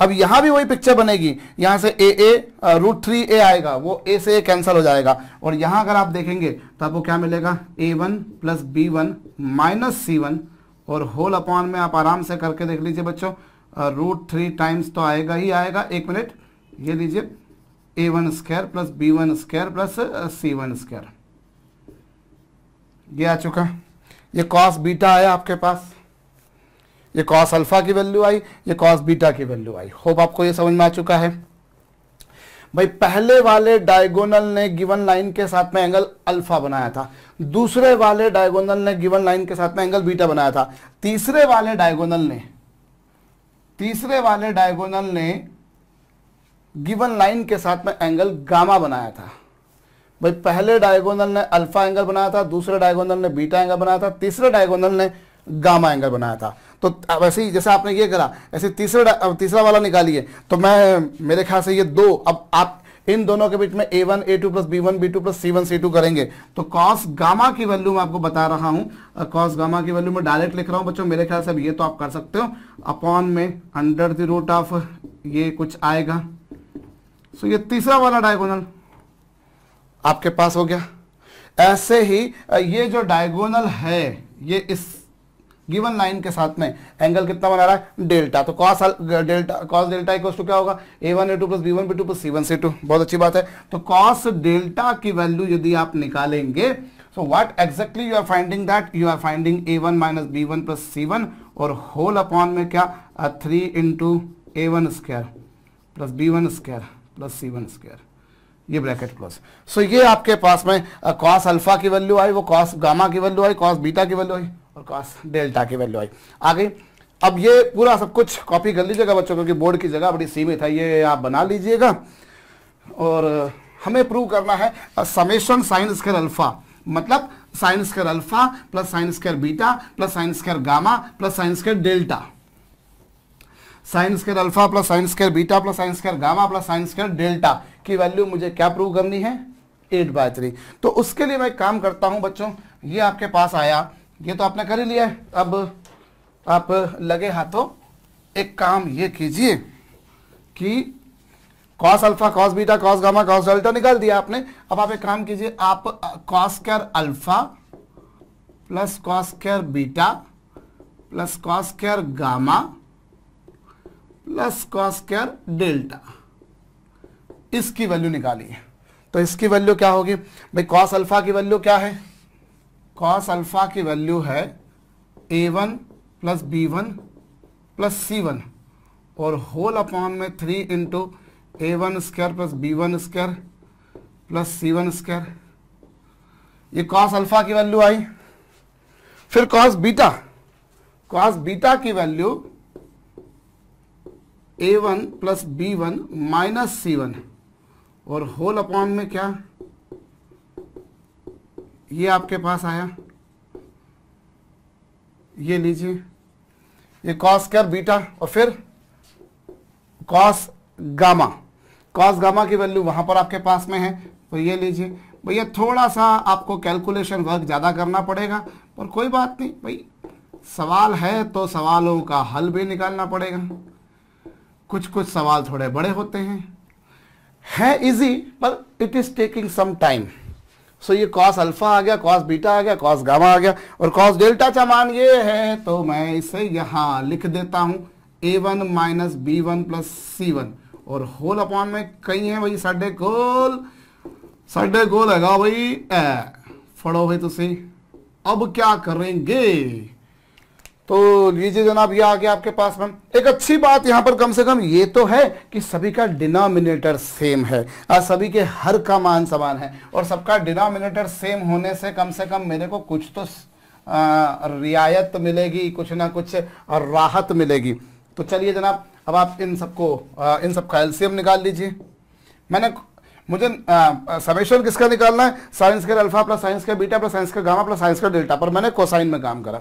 अब यहां भी वही पिक्चर बनेगी यहां से ए ए रूट थ्री ए आएगा वो ए से ए कैंसिल हो जाएगा और यहां अगर आप देखेंगे तो आपको क्या मिलेगा A one plus B one minus C one और होल अपॉन में आप आराम से करके देख लीजिए बच्चों रूट थ्री टाइम्स तो आएगा ही आएगा एक मिनट ये लीजिए A one square plus B one square plus C one square ये आ चुका ये कॉस बीटा आया आपके पास ये कॉस अल्फा की वैल्यू आई ये कॉस बीटा की वैल्यू आई होप आपको ये समझ में आ चुका है भाई पहले वाले डायगोनल ने गिवन लाइन के साथ में एंगल अल्फा बनाया था दूसरे वाले डायगोनल ने गिवन लाइन के साथ में एंगल बीटा बनाया था तीसरे वाले डायगोनल ने तीसरे वाले डायगोनल ने गिवन लाइन के साथ में एंगल गामा बनाया था भाई पहले डायगोनल ने अल्फा एंगल बनाया था दूसरे डायगोनल ने बीटा एंगल बनाया था तीसरे डायगोनल ने गामा एंगल बनाया था तो वैसे ही जैसे आपने ये करा ऐसे तीसरा तीसरा वाला निकालिए तो मैं मेरे ख्याल से ये दो अब आप इन दोनों के बीच में A one A two plus B one B two plus C one C two करेंगे तो कॉस गामा की वैल्यू मैं आपको बता रहा हूं कॉस गामा की वैल्यू मैं डायरेक्ट लिख रहा हूं बच्चों मेरे ख्याल से अब ये तो आप कर सकते हो अपॉन में अंडर द रूट ऑफ ये कुछ आएगा सो ये तीसरा वाला डायगोनल आपके पास हो गया ऐसे ही ये जो डायगोनल है ये इस गिवन लाइन के साथ में एंगल कितना बना रहा है डेल्टा तो cos delta cos delta equal to क्या होगा A one A two plus B one B two plus C one C two बहुत अच्छी बात है तो कॉस डेल्टा की वैल्यू यदि आप निकालेंगे you are finding that you are finding A one minus B one plus C one और होल अपॉन में क्या three into A one square plus B one square plus C one square ये bracket close so ये आपके पास में cos alpha की value आई वो कॉस गामा की वैल्यू आई कॉस बीटा की वैल्यू आई और कॉस डेल्टा की वैल्यू आई आ गई अब ये पूरा सब कुछ कॉपी कर लीजिएगा बच्चों क्योंकि बोर्ड की जगह बड़ी सीमित है ये आप बना लीजिएगा और हमें प्रूव करना है समेशन साइन स्केयर अल्फा मतलब sine square alpha plus sine square beta plus sine square gamma plus sine square delta sine square alpha plus sine square beta plus sine square gamma plus sine square delta की value मुझे क्या prove करनी है eight by three तो उसके लिए मैं काम करता हूं बच्चों ये आपके पास आया ये तो आपने कर ही लिया है अब आप लगे हाथों एक काम ये कीजिए कि cos alpha cos beta cos gamma cos delta निकाल दिया आपने अब आप एक काम कीजिए आप cos square alpha plus cos square beta plus cos square gamma plus cos square delta इसकी वैल्यू निकाली है तो इसकी वैल्यू क्या होगी भाई कॉस अल्फा की वैल्यू क्या है कॉस अल्फा की वैल्यू है A one plus B one plus C one और होल अपॉन में three into A one square plus B one square plus C one square ये कॉस अल्फा की value आई फिर कॉस बीटा कॉस बीटा की value A one plus B one minus C one और whole upon में क्या ये आपके पास आया ये लीजिए ये कॉस कर बीटा और फिर कॉस गामा कॉस गामा की वैल्यू वहां पर आपके पास में है तो ये लीजिए भैया थोड़ा सा आपको कैलकुलेशन वर्क ज़्यादा करना पड़ेगा पर कोई बात नहीं भाई सवाल है तो सवालों का हल भी निकालना पड़ेगा कुछ कुछ सवाल थोड़े बड़े होते हैं है इजी पर it is taking some time so ये कॉस अल्फा आ गया कॉस बीटा आ गया कॉस गामा आ गया और कॉस डेल्टा का मान ये है तो मैं इसे यहां लिख देता हूं A one minus B one plus C one और होल अपॉन में कई है भाई साढ़े गोल साढ़े गोल है भाई ए फड़ो भाई तुम अब क्या करेंगे तो लीजिए जनाब ये आ गया आपके पास मैम एक अच्छी बात यहाँ पर कम से कम ये तो है कि सभी का डिनोमिनेटर सेम है और सभी के हर का मान समान है और सबका डिनोमिनेटर सेम होने से कम से कम मेरे को कुछ तो रियायत मिलेगी कुछ ना कुछ राहत मिलेगी तो चलिए जनाब अब आप इन सबको इन सब का एल्सियम निकाल लीजिए मैंने मुझे समेशन किसका निकालना है साइंस के अल्फा प्लस साइंस का बीटा प्लस साइंस का गामा प्लस साइंस का डेल्टा पर मैंने कोसाइन में काम करा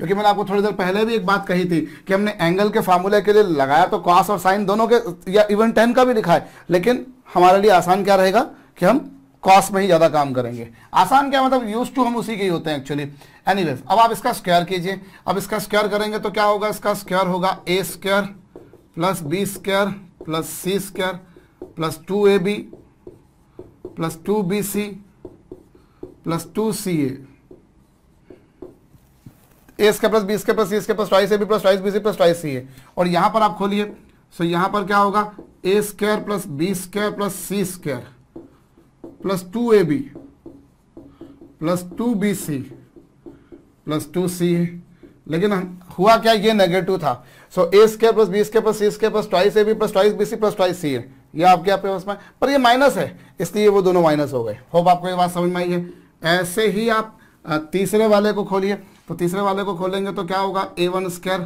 क्योंकि मैंने आपको थोड़ी देर पहले भी एक बात कही थी कि हमने एंगल के फार्मूले के लिए लगाया तो कॉस और साइन दोनों के या इवन टेन का भी लिखा है लेकिन हमारे लिए आसान क्या रहेगा कि हम कॉस में ही ज़्यादा काम करेंगे आसान क्या मतलब यूज टू हम उसी के ही होते हैं एक्चुअली एनी अब आप इसका स्क्वायर कीजिए अब इसका स्क्वायर करेंगे तो क्या होगा इसका स्क्वायर होगा A square plus B square plus C square plus two A B plus two B C plus two C A A square plus B square plus C square plus twice A B plus twice B C plus twice C है और यहां पर आप खोलिए सो यहां पर क्या होगा A square plus B square plus C square plus two A B plus two B C plus two C लेकिन हुआ क्या ये नेगेटिव था so A square plus B square plus C square plus twice A B plus twice B C plus twice C है ये आपके आपके पास में पर ये माइनस है इसलिए वो दोनों माइनस हो गए होप आपको ये बात समझ में आई है ऐसे ही आप तीसरे वाले को खोलिए तो तीसरे वाले को खोलेंगे तो क्या होगा A one square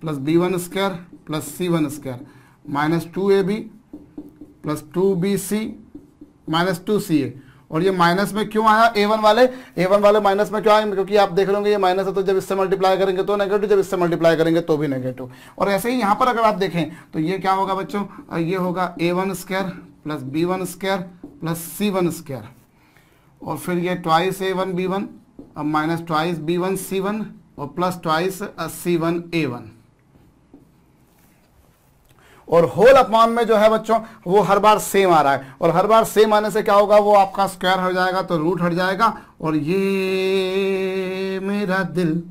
plus B one square plus C one square minus two A B plus two B C minus two C A और ये माइनस में क्यों आया ए वन वाले ए वन वाले माइनस में क्यों आए क्योंकि आप देख लोगे ये माइनस है तो जब इससे मल्टीप्लाई करेंगे तो नेगेटिव जब इससे मल्टीप्लाई करेंगे तो भी नेगेटिव और ऐसे ही यहां पर अगर आप देखें तो ये क्या होगा बच्चों ये होगा A one square plus B one square plus C one square और फिर ये twice A one B one और माइनस ट्वाइस बी वन सी वन और प्लस ट्वाइस सी वन ए वन और होल अपॉन में जो है बच्चों वो हर बार सेम आ रहा है और हर बार सेम आने से क्या होगा वो आपका स्क्वायर हट जाएगा तो रूट हट जाएगा और ये मेरा दिल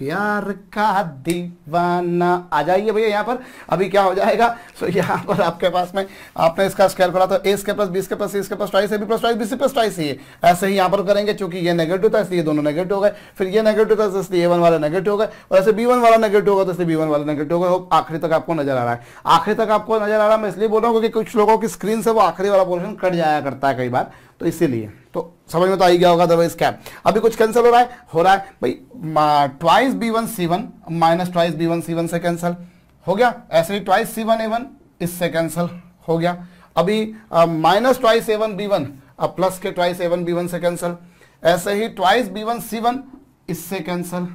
प्यार का दीवाना आ जाइए भैया यहाँ पर अभी क्या हो जाएगा सो तो so, यहाँ पर आपके पास में आपने इसका स्केल खोला तो ए के प्लस बीस के प्लस सी के प्लस ट्राइस है B plus thrice B C plus thrice ही ऐसे ही यहाँ पर करेंगे चूंकि ये नेगेटिव था इसलिए दोनों नेगेटिव हो गए फिर ये नेगेटिव था तो इसलिए ए वन वाला नेगेटिव हो गए और ऐसे बी वन वाला नेगेटिव होगा तो इसलिए बी वन वाला नेगेटिव होगा आखिरी तक आपको नजर आ रहा है आखिरी तक आपको नजर आ रहा है मैं इसलिए बोल रहा हूँ क्योंकि कुछ लोगों की स्क्रीन से वो आखिरी वाला पोर्शन कट जाया करता है कई बार तो इसीलिए तो समझ में तो आई गया होगा अदरवाइज कैप अभी कुछ कैंसिल हो रहा है हो रहा है भाई ट्वाइस बी वन सी one minus twice B one सी वन से कैंसिल हो गया ऐसे ही ट्वाइस सी वन ए वन इससे कैंसिल हो गया अभी minus twice A one B one अब प्लस के twice A one B one से कैंसिल ऐसे ही ट्वाइस बी वन सी वन इससे कैंसिल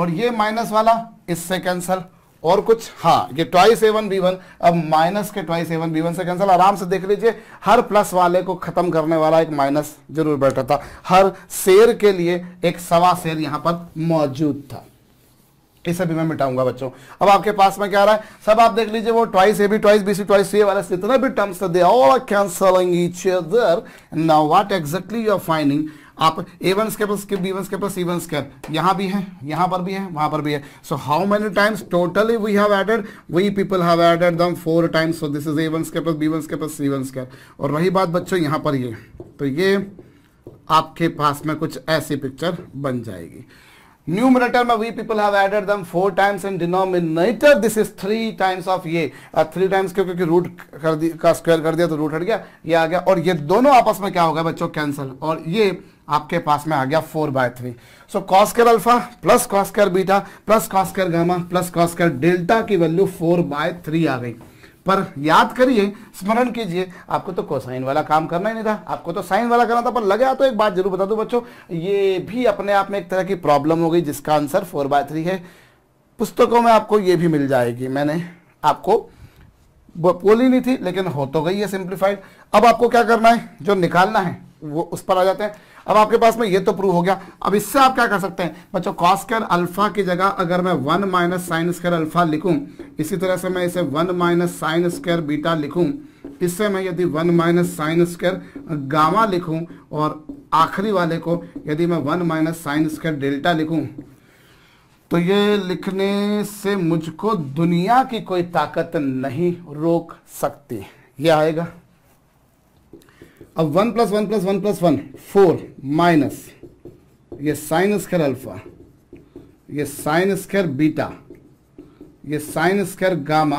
और ये माइनस वाला इससे कैंसिल और कुछ हाँ ये ट्वाइस एवन बी वन अब माइनस के ट्वाइस एवन बी वन से कैंसिल आराम से देख लीजिए हर प्लस वाले को खत्म करने वाला एक माइनस जरूर बैठा था हर शेर के लिए एक सवा शेर यहां पर मौजूद था इसे भी मैं मिटाऊंगा बच्चों अब आपके पास में क्या रहा है सब आप देख लीजिए वो twice A B twice B C twice A वाले जितने भी टर्म्स थे they all cancelling each other now what exactly you are finding आप A one square square B one square C one square यहां भी है यहां पर भी है वहां पर भी है so how many times totally we have added we people have added them four times so this is A one square B one square C one square और रही बात बच्चों यहां पर ये तो ये आपके पास में कुछ ऐसी पिक्चर बन जाएगी न्यूमरेटर में we people have added them four times and denominator this is three times of ये थ्री टाइम्स क्यों क्योंकि रूट कर दिया का स्क्वायर कर दिया तो रूट हट गया ये आ गया और ये दोनों आपस में क्या होगा बच्चों कैंसिल और ये आपके पास में आ गया four by three so cos square alpha plus cos square beta plus cos square gamma plus cos square delta की वैल्यू फोर बाय थ्री आ गई पर याद करिए स्मरण कीजिए आपको तो कोसाइन वाला काम करना ही नहीं था आपको तो साइन वाला करना था पर लगे तो एक बात जरूर बता दूं बच्चों ये भी अपने आप में एक तरह की प्रॉब्लम हो गई जिसका आंसर फोर बाय थ्री है पुस्तकों में आपको ये भी मिल जाएगी मैंने आपको बोली नहीं थी लेकिन हो तो गई है सिंप्लीफाइड अब आपको क्या करना है जो निकालना है वो उस पर आ जाते हैं अब आपके पास में ये तो प्रूव हो गया अब इससे आप क्या कर सकते हैं बच्चों कॉस्कर अल्फा की जगह अगर मैं one minus sine square alpha लिखूं इसी तरह से मैं इसे one minus sine square beta लिखू इससे मैं यदि one minus sine square gamma लिखू और आखिरी वाले को यदि मैं one minus sine square delta लिखू तो ये लिखने से मुझको दुनिया की कोई ताकत नहीं रोक सकती ये आएगा अब one plus one plus one plus one four minus ये साइन स्क्र अल्फा ये साइन स्क्र बीटा ये साइन स्क्र गामा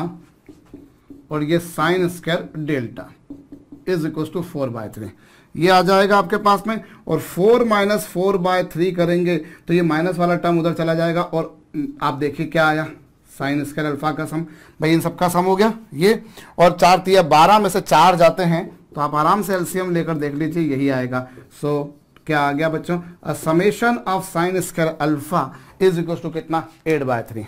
और ये sine square delta is equal to four by three ये आ जाएगा आपके पास में और four minus four by three करेंगे तो ये माइनस वाला टर्म उधर चला जाएगा और आप देखिए क्या आया साइन स्क्र अल्फा का सम भाई इन सबका सम हो गया ये और चार तीन तो बारह में से चार जाते हैं तो आप आराम से एल्सियम लेकर देख लीजिए यही आएगा सो so, क्या आ गया बच्चों summation of sine square alpha is equal to कितना eight by three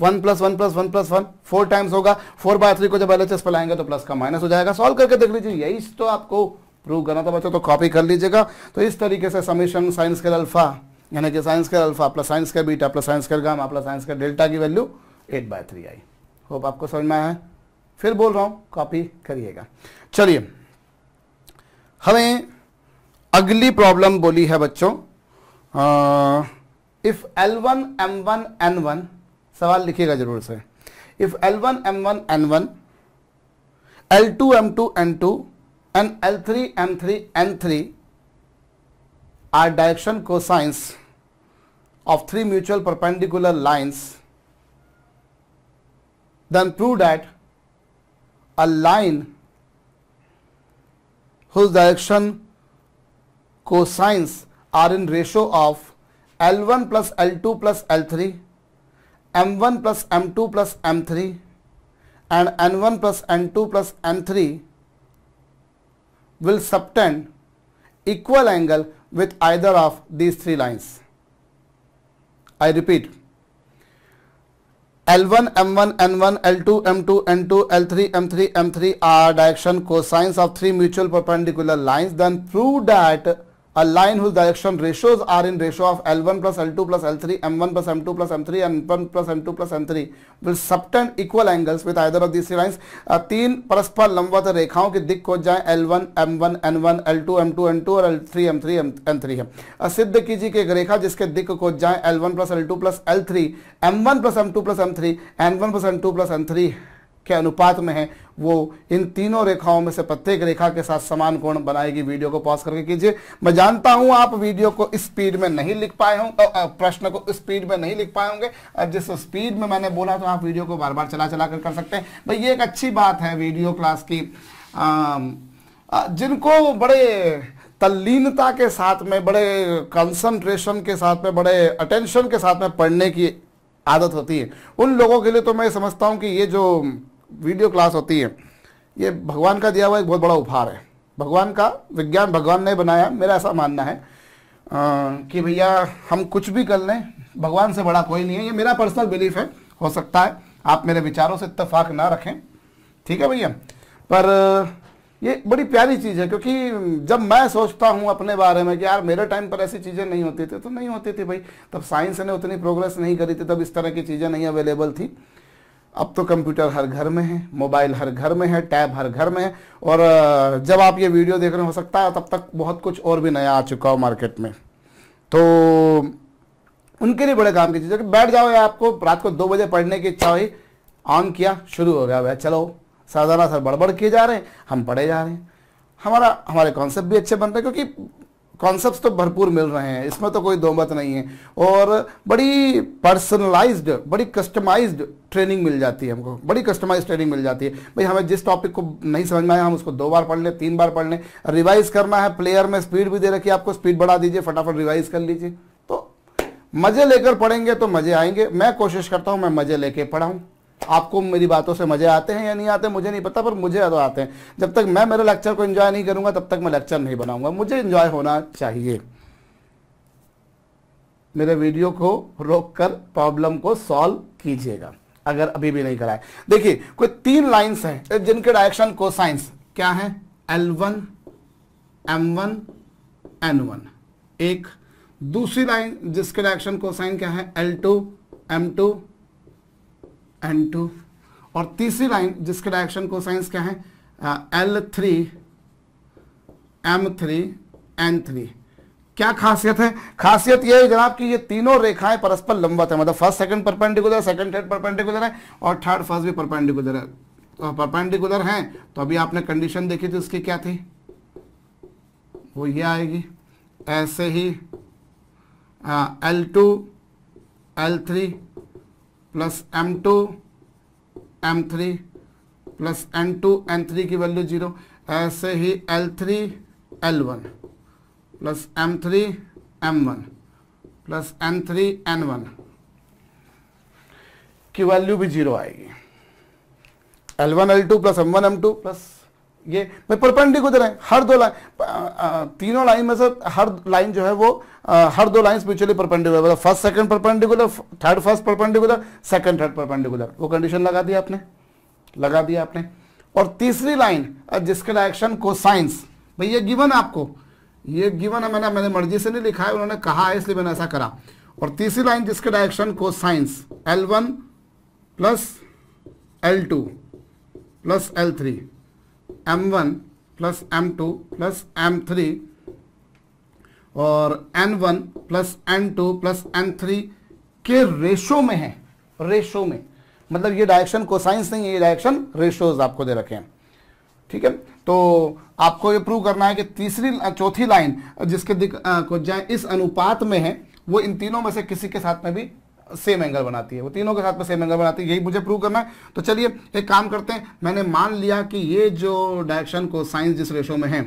one plus one plus one plus one four times होगा फोर बाय थ्री को जब एल पर लाएंगे तो प्लस का माइनस हो जाएगा सॉल्व करके देख लीजिए यही तो आपको प्रूव करना था बच्चों तो कॉपी कर लीजिएगा तो इस तरीके से समेशन साइंस के अल्फा यानी कि साइंस के अल्फा प्लस साइंस का बीटा प्लस साइंस के गामा प्लस साइंस का डेल्टा की वैल्यू एट बाय थ्री आई होप आपको समझ में आया फिर बोल रहा हूं कॉपी करिएगा चलिए हमें अगली प्रॉब्लम बोली है बच्चों if L one M one N one सवाल लिखिएगा जरूर से if L one M one N one L two M two N two and L three M three N three are direction cosines of three mutual perpendicular lines then prove that a line whose direction cosines are in ratio of L1 plus L2 plus L3, M1 plus M2 plus M3 and N1 plus N2 plus N3 will subtend equal angle with either of these three lines. I repeat L1, M1, N1, L2, M2, N2, L3, M3, M3 are direction cosines of three mutual perpendicular lines, then prove that a line whose direction ratios are in ratio of L1 plus L2 plus L3, M1 plus M2 plus M3 and M1 plus M2 plus M3 will subtend equal angles with either of these three lines. Uh, तीन परस्पर लंबवत रेखाओं की दिक्क खोज जाए L1, M1, N1, L2, M2, N2 और L3, M3, N3 है uh, सिद्ध कीजिए कि एक रेखा जिसके दिक्क खोज जाए L1 plus L2 plus L3, M1 plus M2 plus M3, N1 plus N2 plus N3 के अनुपात में है वो इन तीनों रेखाओं में से प्रत्येक रेखा के साथ समान कोण बनाएगी वीडियो को पॉज करके कीजिए मैं जानता हूं आप वीडियो को स्पीड में नहीं लिख पाए हों प्रश्न को स्पीड में नहीं लिख पाए होंगे अब जिस स्पीड में मैंने बोला तो आप वीडियो को बार बार चला चला कर कर सकते हैं भाई ये एक अच्छी बात है वीडियो क्लास की जिनको बड़े तल्लीनता के साथ में बड़े कंसंट्रेशन के साथ में बड़े अटेंशन के साथ में पढ़ने की आदत होती है उन लोगों के लिए तो मैं समझता हूँ कि ये जो वीडियो क्लास होती है ये भगवान का दिया हुआ एक बहुत बड़ा उपहार है भगवान का विज्ञान भगवान ने बनाया मेरा ऐसा मानना है आ, कि भैया हम कुछ भी कर लें भगवान से बड़ा कोई नहीं है ये मेरा पर्सनल बिलीफ है हो सकता है आप मेरे विचारों से इतफाक ना रखें ठीक है भैया पर ये बड़ी प्यारी चीज़ है क्योंकि जब मैं सोचता हूँ अपने बारे में कि यार मेरे टाइम पर ऐसी चीज़ें नहीं होती थी तो नहीं होती थी भाई तब साइंस ने उतनी प्रोग्रेस नहीं करी थी तब इस तरह की चीज़ें नहीं अवेलेबल थी अब तो कंप्यूटर हर घर में है मोबाइल हर घर में है टैब हर घर में है और जब आप ये वीडियो देख रहे हो सकता है तब तक बहुत कुछ और भी नया आ चुका हो मार्केट में तो उनके लिए बड़े काम की चीज़ है कि बैठ जाओ या आपको रात को दो बजे पढ़ने की इच्छा हुई ऑन किया शुरू हो गया भैया चलो जाना सर बड़बड़ किए जा रहे हैं हम पढ़े जा रहे हैं हमारा हमारे कॉन्सेप्ट भी अच्छे बन रहे हैं क्योंकि कॉन्सेप्ट तो भरपूर मिल रहे हैं इसमें तो कोई दो मत नहीं है और बड़ी पर्सनलाइज्ड बड़ी कस्टमाइज्ड ट्रेनिंग मिल जाती है हमको बड़ी कस्टमाइज ट्रेनिंग मिल जाती है भाई हमें जिस टॉपिक को नहीं समझ में आया हम उसको दो बार पढ़ लें तीन बार पढ़ लें रिवाइज करना है प्लेयर में स्पीड भी दे रखी आपको स्पीड बढ़ा दीजिए फटाफट रिवाइज कर लीजिए तो मज़े लेकर पढ़ेंगे तो मज़े आएंगे मैं कोशिश करता हूँ मैं मज़े लेके पढ़ाऊँ आपको मेरी बातों से मजे आते हैं या नहीं आते मुझे नहीं पता पर मुझे तो आते हैं जब तक मैं मेरे लेक्चर को एंजॉय नहीं करूंगा तब तक मैं लेक्चर नहीं बनाऊंगा मुझे एंजॉय होना चाहिए मेरे वीडियो को रोक कर प्रॉब्लम को सॉल्व कीजिएगा अगर अभी भी नहीं कराए देखिए कोई तीन लाइन्स हैं जिनके डायरेक्शन को साइंस क्या है L one M one N one एक दूसरी लाइन जिसके डायरेक्शन को साइन क्या है L two M two N two और तीसरी लाइन जिसके डायरेक्शन को साइंस क्या है L three M three N three क्या खासियत है खासियत यह है जनाब कि ये तीनों रेखाएं परस्पर लंबत है मतलब first second perpendicular second third perpendicular है और थर्ड फर्स्ट भी परपेंडिकुलर है तो परपेंडिकुलर हैं तो अभी आपने कंडीशन देखी थी उसकी क्या थी वो ये आएगी ऐसे ही L two L three plus M two M three plus N two N three की वैल्यू जीरो ऐसे ही L three L one plus M three M one plus N three N one की वैल्यू भी zero आएगी L one L two plus M one M two plus ये perpendicular है हर दो लाइन तीनों लाइन में से हर लाइन जो है वो आ, हर दो लाइन म्यूचुअली परपेंडिकुलर मतलब first second perpendicular third first perpendicular second third perpendicular वो कंडीशन लगा दिया आपने लगा दिया आपने और तीसरी लाइन जिसके डायरेक्शन को साइंस भाई ये गिवन आपको ये गिवन है मैंने मैंने मर्जी से नहीं लिखा है उन्होंने कहा है इसलिए मैंने ऐसा करा और तीसरी लाइन जिसके direction cosines L one plus L two plus L three M one plus M two plus M three और N one plus N two plus N three के रेशो में है रेशो में मतलब ये डायरेक्शन कोसाइंस नहीं है ये डायरेक्शन रेशोज आपको दे रखे हैं ठीक है तो आपको ये प्रूव करना है कि तीसरी चौथी लाइन जिसके दिख को जाए इस अनुपात में है वो इन तीनों में से किसी के साथ में भी सेम एंगल बनाती है वो तीनों के साथ में सेम एंगल बनाती है यही मुझे प्रूव करना है तो चलिए एक काम करते हैं मैंने मान लिया कि ये जो डायरेक्शन को साइंस जिस रेशो में है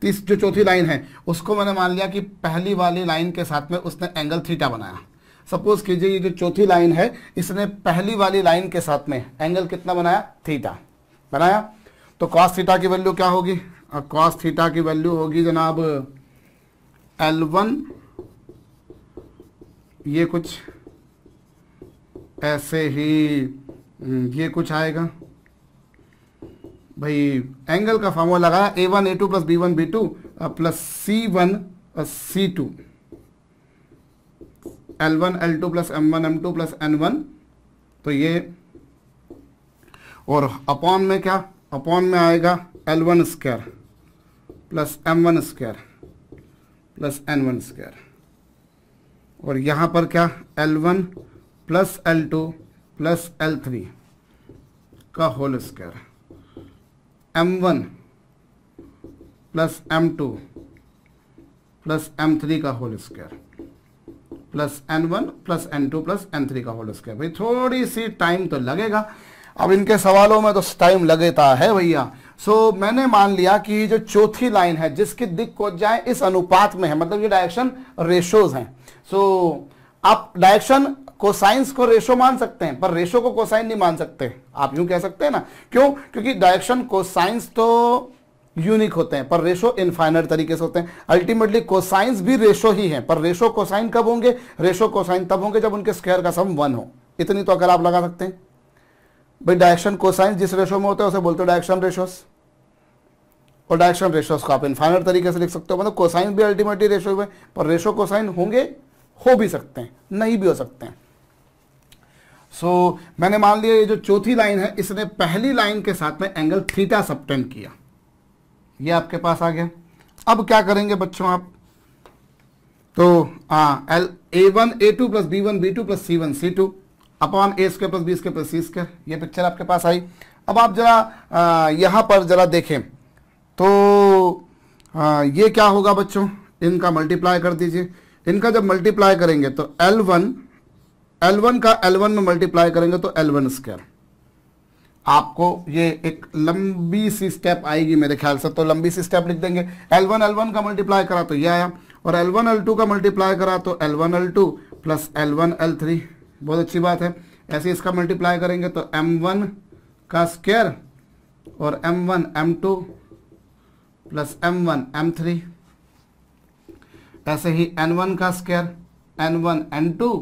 तीस जो चौथी लाइन है उसको मैंने मान लिया कि पहली वाली लाइन के साथ में उसने एंगल थीटा बनाया सपोज कीजिए ये जो चौथी लाइन है इसने पहली वाली लाइन के साथ में एंगल कितना बनाया थीटा बनाया तो कॉस थीटा की वैल्यू क्या होगी कॉस थीटा की वैल्यू होगी जनाब एल वन ये कुछ ऐसे ही हम्म, ये कुछ आएगा भाई एंगल का फॉर्मूला लगाया A one A two plus B one B two plus C one plus C two L one L two plus M one M two plus N one तो ये और अपॉन में क्या अपॉन में आएगा L one square plus M one square plus N one square और यहां पर क्या L one plus L two plus L three का whole square M one plus M two plus M three का whole square plus N one plus N two plus N three का whole square भाई थोड़ी सी time तो लगेगा अब इनके सवालों में तो टाइम लगेता है भैया सो so, मैंने मान लिया कि जो चौथी लाइन है जिसकी दिक को जाए इस अनुपात में है मतलब ये डायरेक्शन रेशोज हैं सो so, आप डायरेक्शन कोसाइंस को रेशो मान सकते हैं पर रेशो को कोसाइन नहीं मान सकते आप यूं कह सकते हैं ना क्यों क्योंकि डायरेक्शन कोसाइंस तो यूनिक होते हैं पर रेशो इनफाइनर तरीके से होते हैं अल्टीमेटली कोसाइंस भी रेशो ही हैं पर रेशो कोसाइन कब होंगे रेशो कोसाइन तब होंगे जब उनके स्क्वायर का सम वन हो इतनी तो अगर आप लगा सकते हैं भाई डायरेक्शन कोसाइंस जिस रेशो में होते हैं उसे बोलते हो डायरेक्शन रेशोस और डायरेक्शन रेशोस को आप इनफाइनर तरीके से लिख सकते हो मतलब कोसाइन भी अल्टीमेटली रेशो में पर रेशो कोसाइन होंगे हो भी सकते हैं नहीं भी हो सकते हैं सो so, मैंने मान लिया ये जो चौथी लाइन है इसने पहली लाइन के साथ में एंगल थीटा सबटेन किया ये आपके पास आ गया अब क्या करेंगे बच्चों आप तो आ, L A one A two plus B one B two plus C one C two upon A square plus B square plus C square ये पिक्चर आपके पास आई अब आप जरा यहां पर जरा देखें तो आ, ये क्या होगा बच्चों इनका मल्टीप्लाई कर दीजिए इनका जब मल्टीप्लाई करेंगे तो एल वन L1 का L1 में मल्टीप्लाई करेंगे तो L1 स्क्वायर आपको ये एक लंबी सी स्टेप आएगी मेरे ख्याल से तो लंबी सी स्टेप लिख देंगे L1 L1 का मल्टीप्लाई करा तो ये आया और L1 L2 का मल्टीप्लाई करा तो L1 L2 plus L1 L3 बहुत अच्छी बात है ऐसे इसका मल्टीप्लाई करेंगे तो M1 का स्क्वायर और M1 M2 plus M1 M3 ऐसे ही N1 का square N1 N2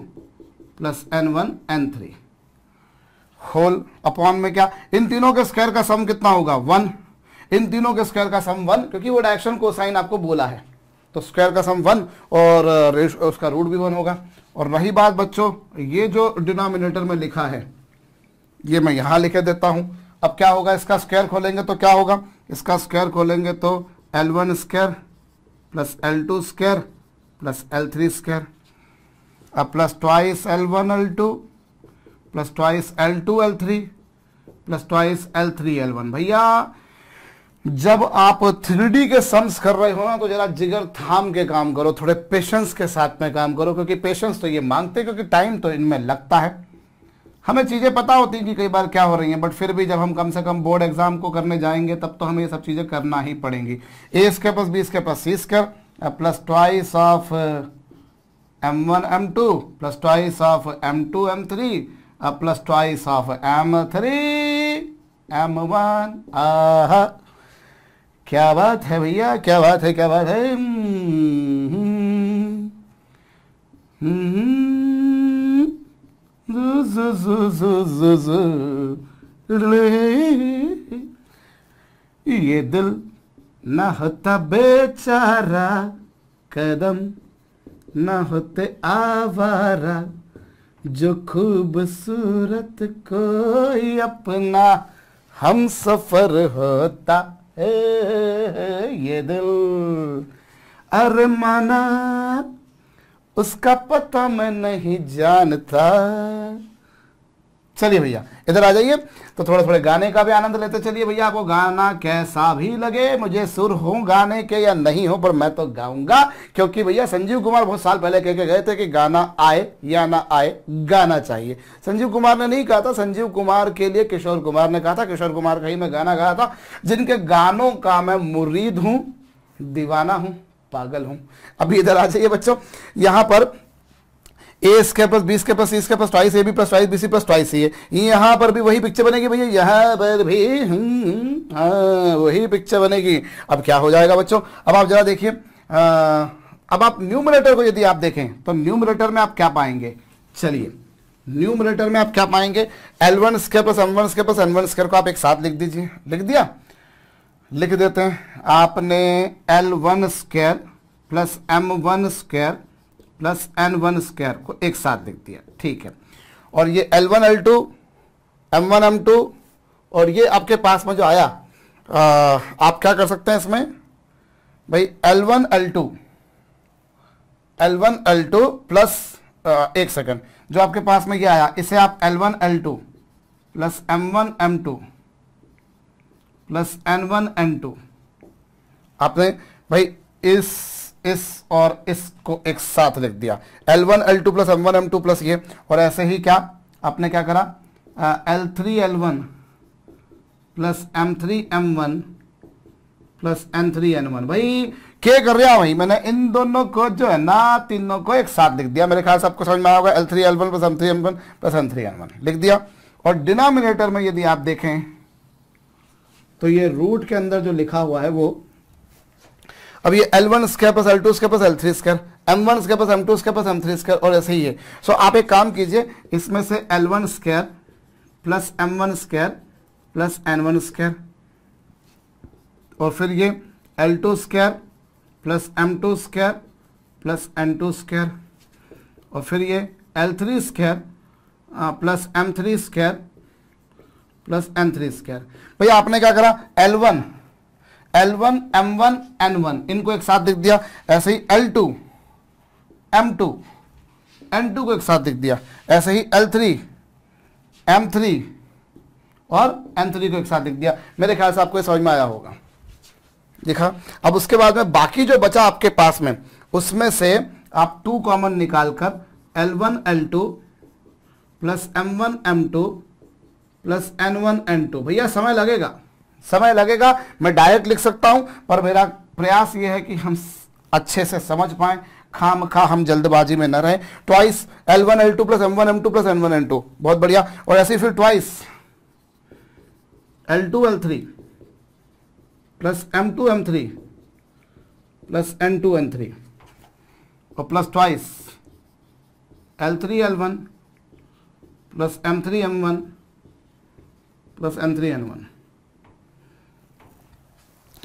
plus N one N three whole upon में क्या इन तीनों के स्क्वायर का सम कितना होगा वन इन तीनों के स्क्वायर का सम वन क्योंकि वो डायरेक्शन को साइन आपको बोला है तो स्क्वायर का सम वन और उसका रूट भी वन होगा और रही बात बच्चों ये जो डिनोमिनेटर में लिखा है ये मैं यहां लिखे देता हूं अब क्या होगा इसका स्क्वायर खोलेंगे तो क्या होगा इसका स्क्वायर खोलेंगे तो L one square plus L two square plus L three square one plus twice L1 L2 plus twice L2 L3 plus twice L three L one भैया जब आप थ्री के सम्स कर रहे हो ना तो जरा जिगर थाम के काम करो थोड़े पेशेंस के साथ में काम करो क्योंकि पेशेंस तो ये मांगते क्योंकि टाइम तो इनमें लगता है हमें चीज़ें पता होती हैं कि कई बार क्या हो रही हैं बट फिर भी जब हम कम से कम बोर्ड एग्जाम को करने जाएंगे तब तो हमें ये सब चीज़ें करना ही पड़ेंगी ए इसके पास बी इसके पास C square plus twice of m1 m2 plus twice of m2 m3 uh, plus twice of m3 m1 आहा क्या बात है भैया क्या बात है क्या बात है ये दिल न होता बेचारा कदम ना होते आवारा जो खूबसूरत कोई अपना हम सफर होता है ये दिल अरे माना उसका पता मैं नहीं जानता चलिए भैया इधर आ जाइए तो थोड़े थोड़े गाने का भी आनंद लेते चलिए भैया आपको गाना कैसा भी लगे मुझे सुर हो गाने के या नहीं हो पर मैं तो गाऊंगा क्योंकि भैया संजीव कुमार बहुत साल पहले कह के गए थे कि गाना आए या ना आए गाना चाहिए संजीव कुमार ने नहीं कहा था संजीव कुमार के लिए किशोर कुमार ने कहा था किशोर कुमार का ही मैं गाना गाया था जिनके गानों का मैं मुरीद हूँ दीवाना हूँ पागल हूँ अभी इधर आ जाइए बच्चों यहाँ पर ए इसके प्लस बी स्के प्लस इसके plus twice A B plus twice B C plus twice A यहाँ पर भी वही पिक्चर बनेगी भैया यहाँ पर भी हम्म, हाँ, वही पिक्चर बनेगी अब क्या हो जाएगा बच्चों अब आप जरा देखिए अब आप न्यूमरेटर को यदि आप देखें तो न्यूमरेटर में आप क्या पाएंगे चलिए न्यूमरेटर में आप क्या पाएंगे L one square plus M one square plus N one square को आप एक साथ लिख दीजिए लिख दिया लिख देते हैं आपने L one square plus M one square plus N one square को एक साथ लिख दिया ठीक है और ये L one L two M one M two और ये आपके पास में जो आया आ, आप क्या कर सकते हैं इसमें भाई L one L two L one L two plus एक सेकेंड जो आपके पास में ये आया इसे आप L one L two plus M one M two plus N one N two आपने भाई इस इस और इस को एक साथ लिख दिया L1 L2 L two plus M one M two plus ये और ऐसे ही क्या आपने क्या करा L3 L1 one plus M three M one plus N three N one भाई के कर रहा भाई मैंने इन दोनों को जो है ना तीनों को एक साथ लिख दिया मेरे ख्याल से आपको समझ में आया होगा L three L one plus M three M one plus N three N one लिख दिया और डिनोमिनेटर में यदि आप देखें तो ये रूट के अंदर जो लिखा हुआ है वो अब ये एल वन इसके प्लस एल टू इसके plus L three square M one इसके प्लस एम टू इसके प्लस एम थ्री स्क्र और ऐसे ही है सो आप एक काम कीजिए इसमें से L one square plus M one square plus N one square और फिर ये L two square plus M two square plus N two square और फिर ये L three square plus M three square plus N three square भैया आपने क्या करा L one L one M one N one इनको एक साथ लिख दिया ऐसे ही L two M two N two को एक साथ लिख दिया ऐसे ही एल थ्री एम थ्री और एन थ्री को एक साथ लिख दिया मेरे ख्याल से आपको ये समझ में आया होगा देखा अब उसके बाद में बाकी जो बचा आपके पास में उसमें से आप टू कॉमन निकालकर L one L two plus M one M two plus N one N two भैया समय लगेगा समय लगेगा मैं डायरेक्ट लिख सकता हूं पर मेरा प्रयास ये है कि हम अच्छे से समझ पाए खाम खा हम जल्दबाजी में न रहे twice L one L two plus M one M two plus N one N two बहुत बढ़िया और ऐसे फिर twice L two L three plus M two M three plus N two N three और plus twice L three L one plus M three M one plus M three N one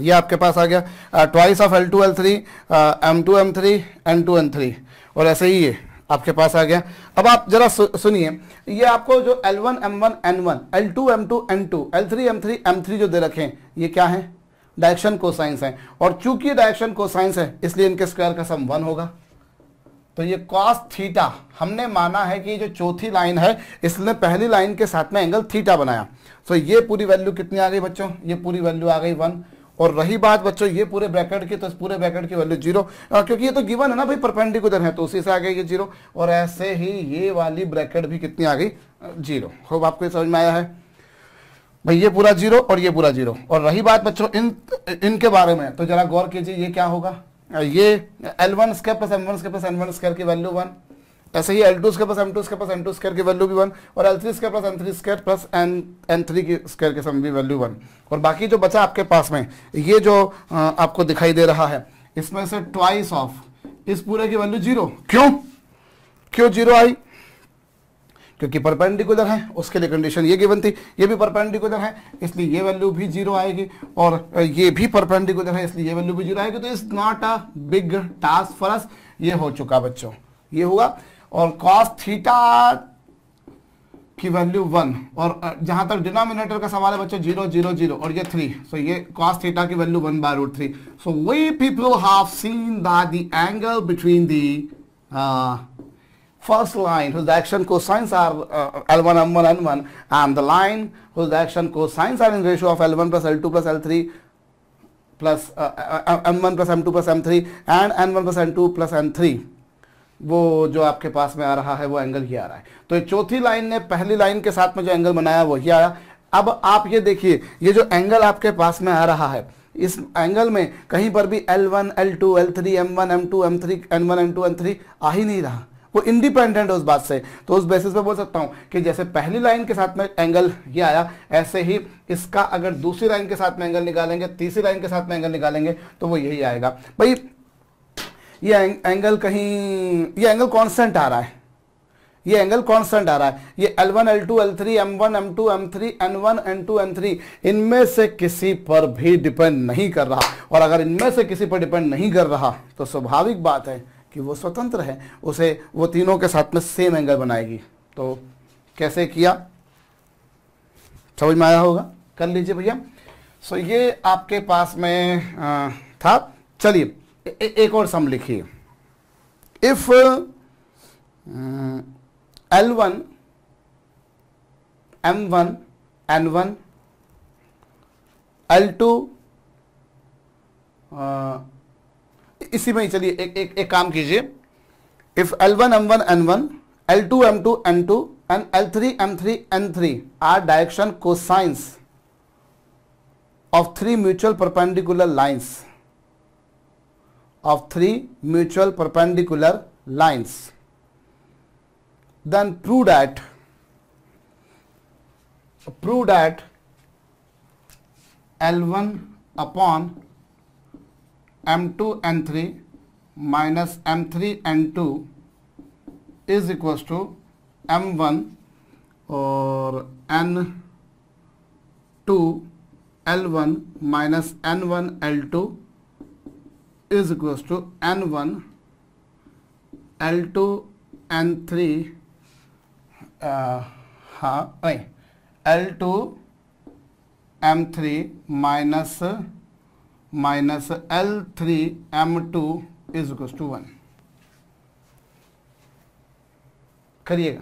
ये आपके पास आ गया twice of L two L three M two M three N two N three और ऐसे ही ये आपके पास आ गया अब आप जरा सुनिए ये आपको जो L one M one N one L two M two N two L three M three M three जो दे रखे हैं ये क्या है डायरेक्शन को साइंस है और चूंकि डायरेक्शन को साइंस है इसलिए इनके स्क्वायर का सम वन होगा तो ये कॉस थीटा हमने माना है कि जो चौथी लाइन है इसने पहली लाइन के साथ में एंगल थीटा बनाया सो ये पूरी वैल्यू कितनी आ गई बच्चों ये पूरी वैल्यू आ गई वन और रही बात बच्चों ये पूरे ब्रैकेट की तो इस पूरे ब्रैकेट की वैल्यू जीरो क्योंकि ये तो गिवन है ना भाई परपेंडिकुलर है तो उसी से आ गई ये जीरो और ऐसे ही ये वाली ब्रैकेट भी कितनी आ गई जीरो होप आपको समझ में आया है भाई ये पूरा जीरो और ये पूरा जीरो और रही बात बच्चों इन इनके बारे में तो जरा गौर कीजिए ये क्या होगा ये L one square plus M one square plus N one square की वैल्यू वन ऐसे ही एल टू के पास एम टू के पास एम टू स्केयर की वैल्यू भी वन और एल थ्री के पास N three square plus N N three की स्क्र के समय भी वैल्यू वन और बाकी जो बचा आपके पास में ये जो आपको दिखाई दे रहा है इसमें से ट्वाइस ऑफ इस पूरे की वैल्यू जीरो क्यों क्यों जीरो आई क्योंकि परपेंडिकुलर है उसके लिए कंडीशन ये गिवन थी ये भी परपेंडिकुलर है इसलिए ये वैल्यू भी जीरो आएगी और ये भी परपेंडिकुलर है इसलिए ये वैल्यू भी जीरो आएगी तो it's not a big task for us ये हो चुका बच्चों ये हुआ और cos थीटा की वैल्यू वन और जहां तक डिनोमिनेटर का सवाल है बच्चों जीरो जीरो जीरो और ये थ्री सो ये cos थीटा की value one by root three so we people have seen that the angle between the first line whose direction cosines are L one M one N one and the line whose direction cosines are in ratio of L one plus L two plus L three plus M one plus M two plus M three and N one plus N two plus N three वो जो आपके पास में आ रहा है वो angle ही आ रहा है तो चौथी लाइन ने पहली लाइन के साथ में जो एंगल बनाया वो ही आया अब आप ये देखिए ये जो एंगल आपके पास में आ रहा है इस एंगल में कहीं पर भी L1, L2, L3, M1, M2, M3, N1, N2, N3 आ ही नहीं रहा वो इंडिपेंडेंट है उस बात से तो उस बेसिस पे बोल सकता हूँ कि जैसे पहली लाइन के साथ में एंगल ये आया ऐसे ही इसका अगर दूसरी लाइन के साथ में एंगल निकालेंगे तीसरी लाइन के साथ में एंगल निकालेंगे तो वो यही आएगा भाई ये एंगल कहीं ये एंगल कांस्टेंट आ रहा है ये एंगल कांस्टेंट आ रहा है ये L1, L2, L3, M1, M2, M3, N1, N2, N3 इनमें से किसी पर भी डिपेंड नहीं कर रहा और अगर इनमें से किसी पर डिपेंड नहीं कर रहा तो स्वाभाविक बात है कि वो स्वतंत्र है उसे वो तीनों के साथ में सेम एंगल बनाएगी तो कैसे किया समझ में आया होगा कर लीजिए भैया सो ये आपके पास में आ, था चलिए एक और सम लिखिए if L one M one N one L two इसी में ही चलिए एक एक एक काम कीजिए if L one M one N one L two M two N two and L three M three N three are direction cosines of three mutual perpendicular lines of three mutual perpendicular lines. Then prove that prove that L1 upon M2 N3 minus M3 N2 is equals to M1 or N2 L1 minus N1 L2 is equals to N1, L2, N3, uh, ha, wait, L2, M3 minus minus L3, M2 is equals to 1. करिएगा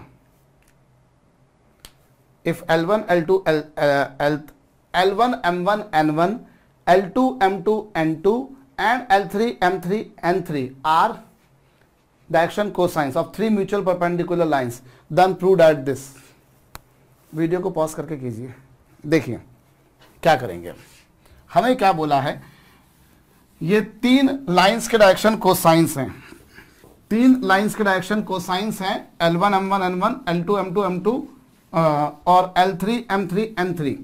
if L1, L2, L, uh, L, L1, M1, N1, L2, M2, N2, N L three M three N three are direction cosines of three mutual perpendicular lines then prove that this video को pause करके कीजिए देखिए क्या करेंगे हमें क्या बोला है ये तीन लाइन्स के डायरेक्शन को साइंस हैं तीन लाइन्स के डायरेक्शन को साइंस हैं L one M one N one L two M two M two और L three M three N three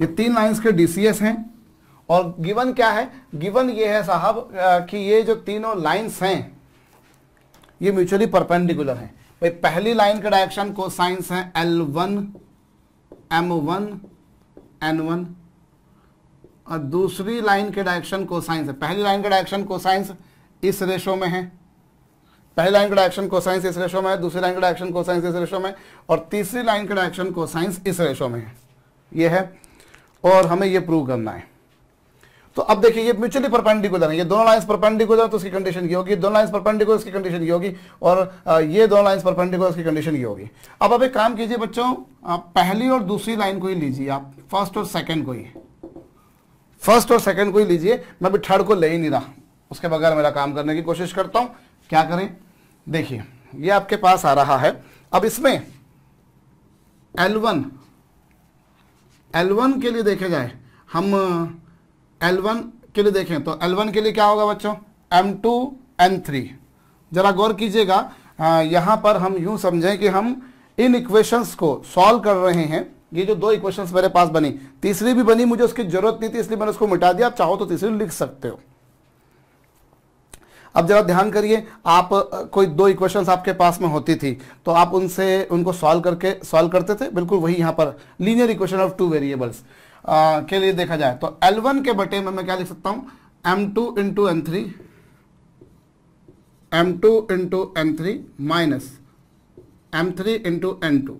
ये तीन लाइन्स के डीसीएस हैं और गिवन क्या है गिवन ये है साहब कि ये जो तीनों लाइंस हैं ये म्यूचुअली परपेंडिकुलर हैं भाई पहली लाइन का डायरेक्शन को साइंस है L one M one N one और दूसरी लाइन के डायरेक्शन को साइंस है पहली लाइन का डायरेक्शन को साइंस इस रेशो में है पहली लाइन का डायरेक्शन को साइंस इस रेशो में है दूसरी लाइन का डायरेक्शन को साइंस इस रेशो में और तीसरी लाइन का डायरेक्शन को साइंस इस रेशो में है ये है और हमें ये प्रूव करना है तो अब देखिए ये म्यूचुअली परपेंडिकुलर है ये दोनों लाइंस परपेंडिकुलर तो उसकी कंडीशन की होगी दोनों लाइंस परपेंडिकुलर उसकी कंडीशन की होगी और ये दोनों लाइंस परपेंडिकुलर उसकी कंडीशन की होगी अब आप एक काम कीजिए बच्चों पहली और दूसरी लाइन को ही लीजिए आप फर्स्ट और सेकेंड को ही फर्स्ट और सेकेंड को ही लीजिए मैं अभी थर्ड को ले ही नहीं रहा उसके बगैर मेरा काम करने की कोशिश करता हूँ क्या करें देखिए ये आपके पास आ रहा है अब इसमें एल वन के लिए देखा जाए हम एल वन के लिए देखें तो एल वन के लिए क्या होगा बच्चों एम टू एन थ्री जरा गौर कीजिएगा यहाँ पर हम यूं समझें कि हम इन इक्वेशंस को सॉल्व कर रहे हैं ये जो दो इक्वेशंस मेरे पास बनी तीसरी भी बनी मुझे उसकी जरूरत नहीं थी इसलिए मैंने उसको मिटा दिया आप चाहो तो तीसरी लिख सकते हो अब जरा ध्यान करिए आप कोई दो इक्वेशंस आपके पास में होती थी तो आप उनसे उनको सॉल्व करके सॉल्व करते थे बिल्कुल वही यहां पर linear equation of two variables आ, के लिए देखा जाए तो L1 के बटे में मैं क्या लिख सकता हूं M two into N three M two into N three minus M three into N two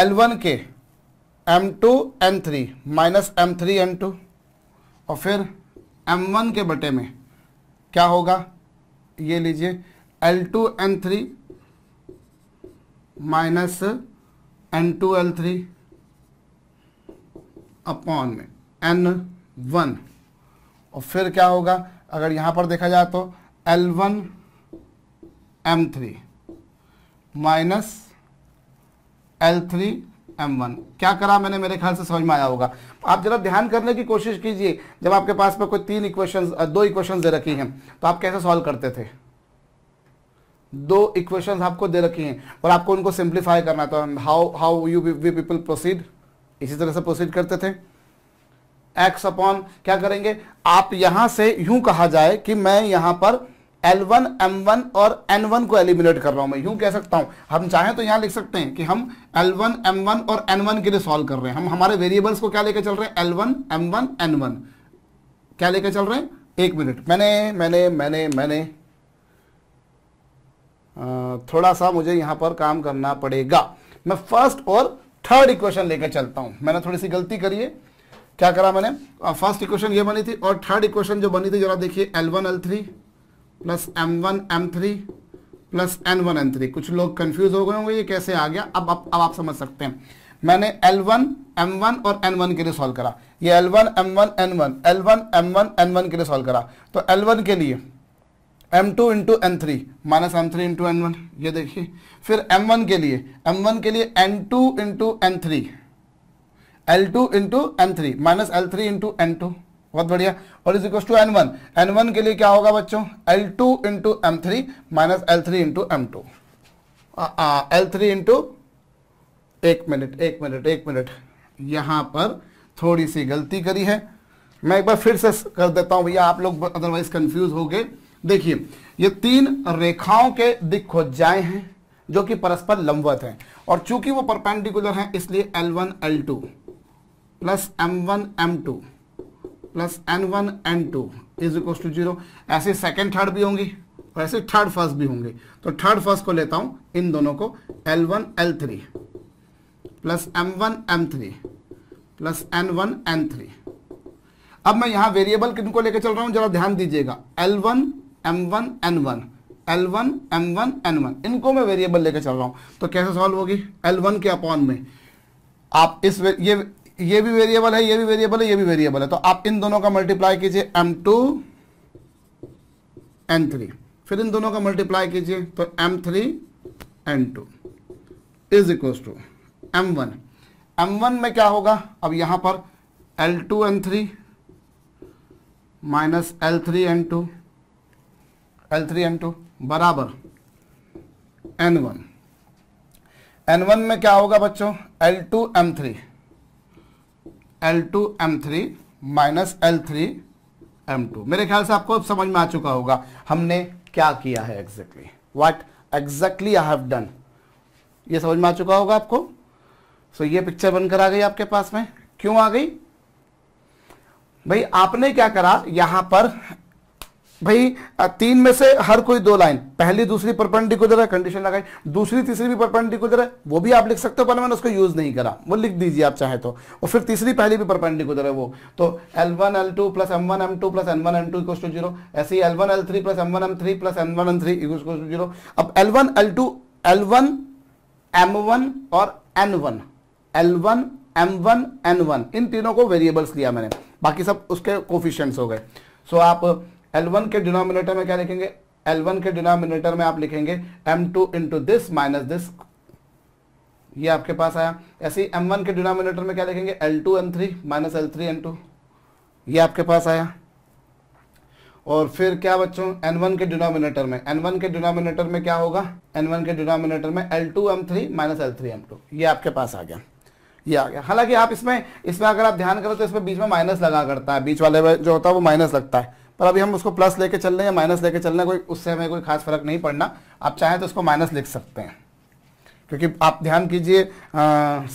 L one के M two N three minus M three N two और फिर एम वन के बटे में क्या होगा ये लीजिए L two N three minus N two L three upon में एन वन और फिर क्या होगा अगर यहां पर देखा जाए तो L one M three minus L three M one क्या करा मैंने मेरे ख्याल से समझ में आया होगा आप जरा ध्यान करने की कोशिश कीजिए जब आपके पास में कोई तीन इक्वेशन दो इक्वेशन दे रखी हैं तो आप कैसे सॉल्व करते थे दो इक्वेशन आपको दे रखी हैं और आपको उनको सिंप्लीफाई करना तो how how you we people proceed इसी तरह से प्रोसीड करते थे एक्स अपॉन क्या करेंगे आप यहां से यूं कहा जाए कि मैं यहां पर L1, M1 और N1 को एलिमिनेट कर रहा हूं मैं यूं कह सकता हूं हम चाहें तो यहां लिख सकते हैं कि हम L1, M1 और N1 के लिए सॉल्व कर रहे हैं हम हमारे वेरिएबल्स को क्या लेकर चल रहे हैं L1, M1, N1 क्या लेकर चल रहे हैं एक मिनट मैंने मैंने मैंने मैंने थोड़ा सा मुझे यहां पर काम करना पड़ेगा मैं फर्स्ट और थर्ड इक्वेशन लेकर चलता हूं मैंने थोड़ी सी गलती करी है क्या करा मैंने फर्स्ट इक्वेशन ये बनी थी और थर्ड इक्वेशन जो बनी थी जरा देखिए L one L three plus M one M three plus N one N three कुछ लोग कंफ्यूज हो गए होंगे ये कैसे आ गया अब अब अब आप समझ सकते हैं मैंने एल वन एम वन और एन वन के लिए सॉल्व करा ये L one one one M N L one M one N one के लिए सॉल्व करा तो एल वन के लिए M two into N three minus M three into N one ये देखिए फिर एम वन के लिए एम वन के लिए N two into N three L two into N three minus L three into N two बहुत बढ़िया और is equal to N one N one के लिए क्या होगा बच्चों L two into M three minus L three into M two L three into एक minute एक मिनट एक मिनट यहां पर थोड़ी सी गलती करी है मैं एक बार फिर से कर देता हूँ भैया आप लोग अदरवाइज कंफ्यूज हो गए देखिए ये तीन रेखाओं के दिखोजाए हैं जो कि परस्पर लंबवत हैं और चूंकि वो परपेंडिकुलर हैं इसलिए L1 L2 plus M one M two plus N two is equal to zero ऐसे सेकेंड थर्ड भी होंगी और ऐसे थर्ड फर्स्ट भी होंगे तो थर्ड फर्स्ट को लेता हूं इन दोनों को L1 L3 plus M M three plus N N three अब मैं यहां वेरिएबल किनको लेकर चल रहा हूं जरा ध्यान दीजिएगा L1 M one N one L one M one N one इनको मैं वेरिएबल लेकर चल रहा हूं तो कैसे सॉल्व होगी एल वन के अपॉन में आप इस ये ये भी वेरिएबल है ये भी वेरिएबल है ये भी वेरिएबल है तो आप इन दोनों का मल्टीप्लाई कीजिए एम टू एन थ्री फिर इन दोनों का मल्टीप्लाई कीजिए तो M three N two is equal to M one M one में क्या होगा अब यहां पर L two N three minus L three N two L three N two बराबर एन वन एन वन में क्या होगा बच्चों L two M three L two M three minus L three M two मेरे ख्याल से आपको समझ में आ चुका होगा हमने क्या किया है exactly what exactly I have done ये समझ में आ चुका होगा आपको सो so, ये पिक्चर बनकर आ गई आपके पास में क्यों आ गई भाई आपने क्या करा यहां पर भाई तीन में से हर कोई दो लाइन पहली दूसरी परपेंडिकुलर है कंडीशन लगाई दूसरी तीसरी भी परपेंडिकुलर है वो भी आप लिख सकते हो पर मैंने उसको यूज नहीं करा वो लिख दीजिए आप चाहे तो और फिर तीसरी पहली भी परपेंडिकुलर है वो तो L one L two plus M one M two plus N one M two equal to zero ऐसे ही L one L three plus M one M three plus N one M three equal to zero अब L one L two L one M one और N one L one M one N one इन तीनों को variables लिया मैंने बाकी सब उसके कोफिशियंट्स हो गए सो so, आप एल वन के डिनोमिनेटर में क्या लिखेंगे एल वन के डिनोमिनेटर में आप लिखेंगे M two into this minus this ये आपके पास आया ऐसे ही एम वन के डिनोमिनेटर में क्या लिखेंगे L two M three minus L three M two ये आपके पास आया और फिर क्या बच्चों एन वन के डिनोमिनेटर में एन वन के डिनोमिनेटर में क्या होगा एन वन के डिनोमिनेटर में L two M three minus L three M two ये आपके पास आ गया ये आ गया हालांकि आप इसमें इसमें अगर आप ध्यान करो तो इसमें बीच में माइनस लगा करता है बीच वाले जो होता है वो माइनस लगता है पर अभी हम उसको प्लस लेके चल रहे हैं माइनस लेके चल रहे हैं कोई उससे हमें कोई खास फर्क नहीं पड़ना आप चाहें तो उसको माइनस लिख सकते हैं क्योंकि आप ध्यान कीजिए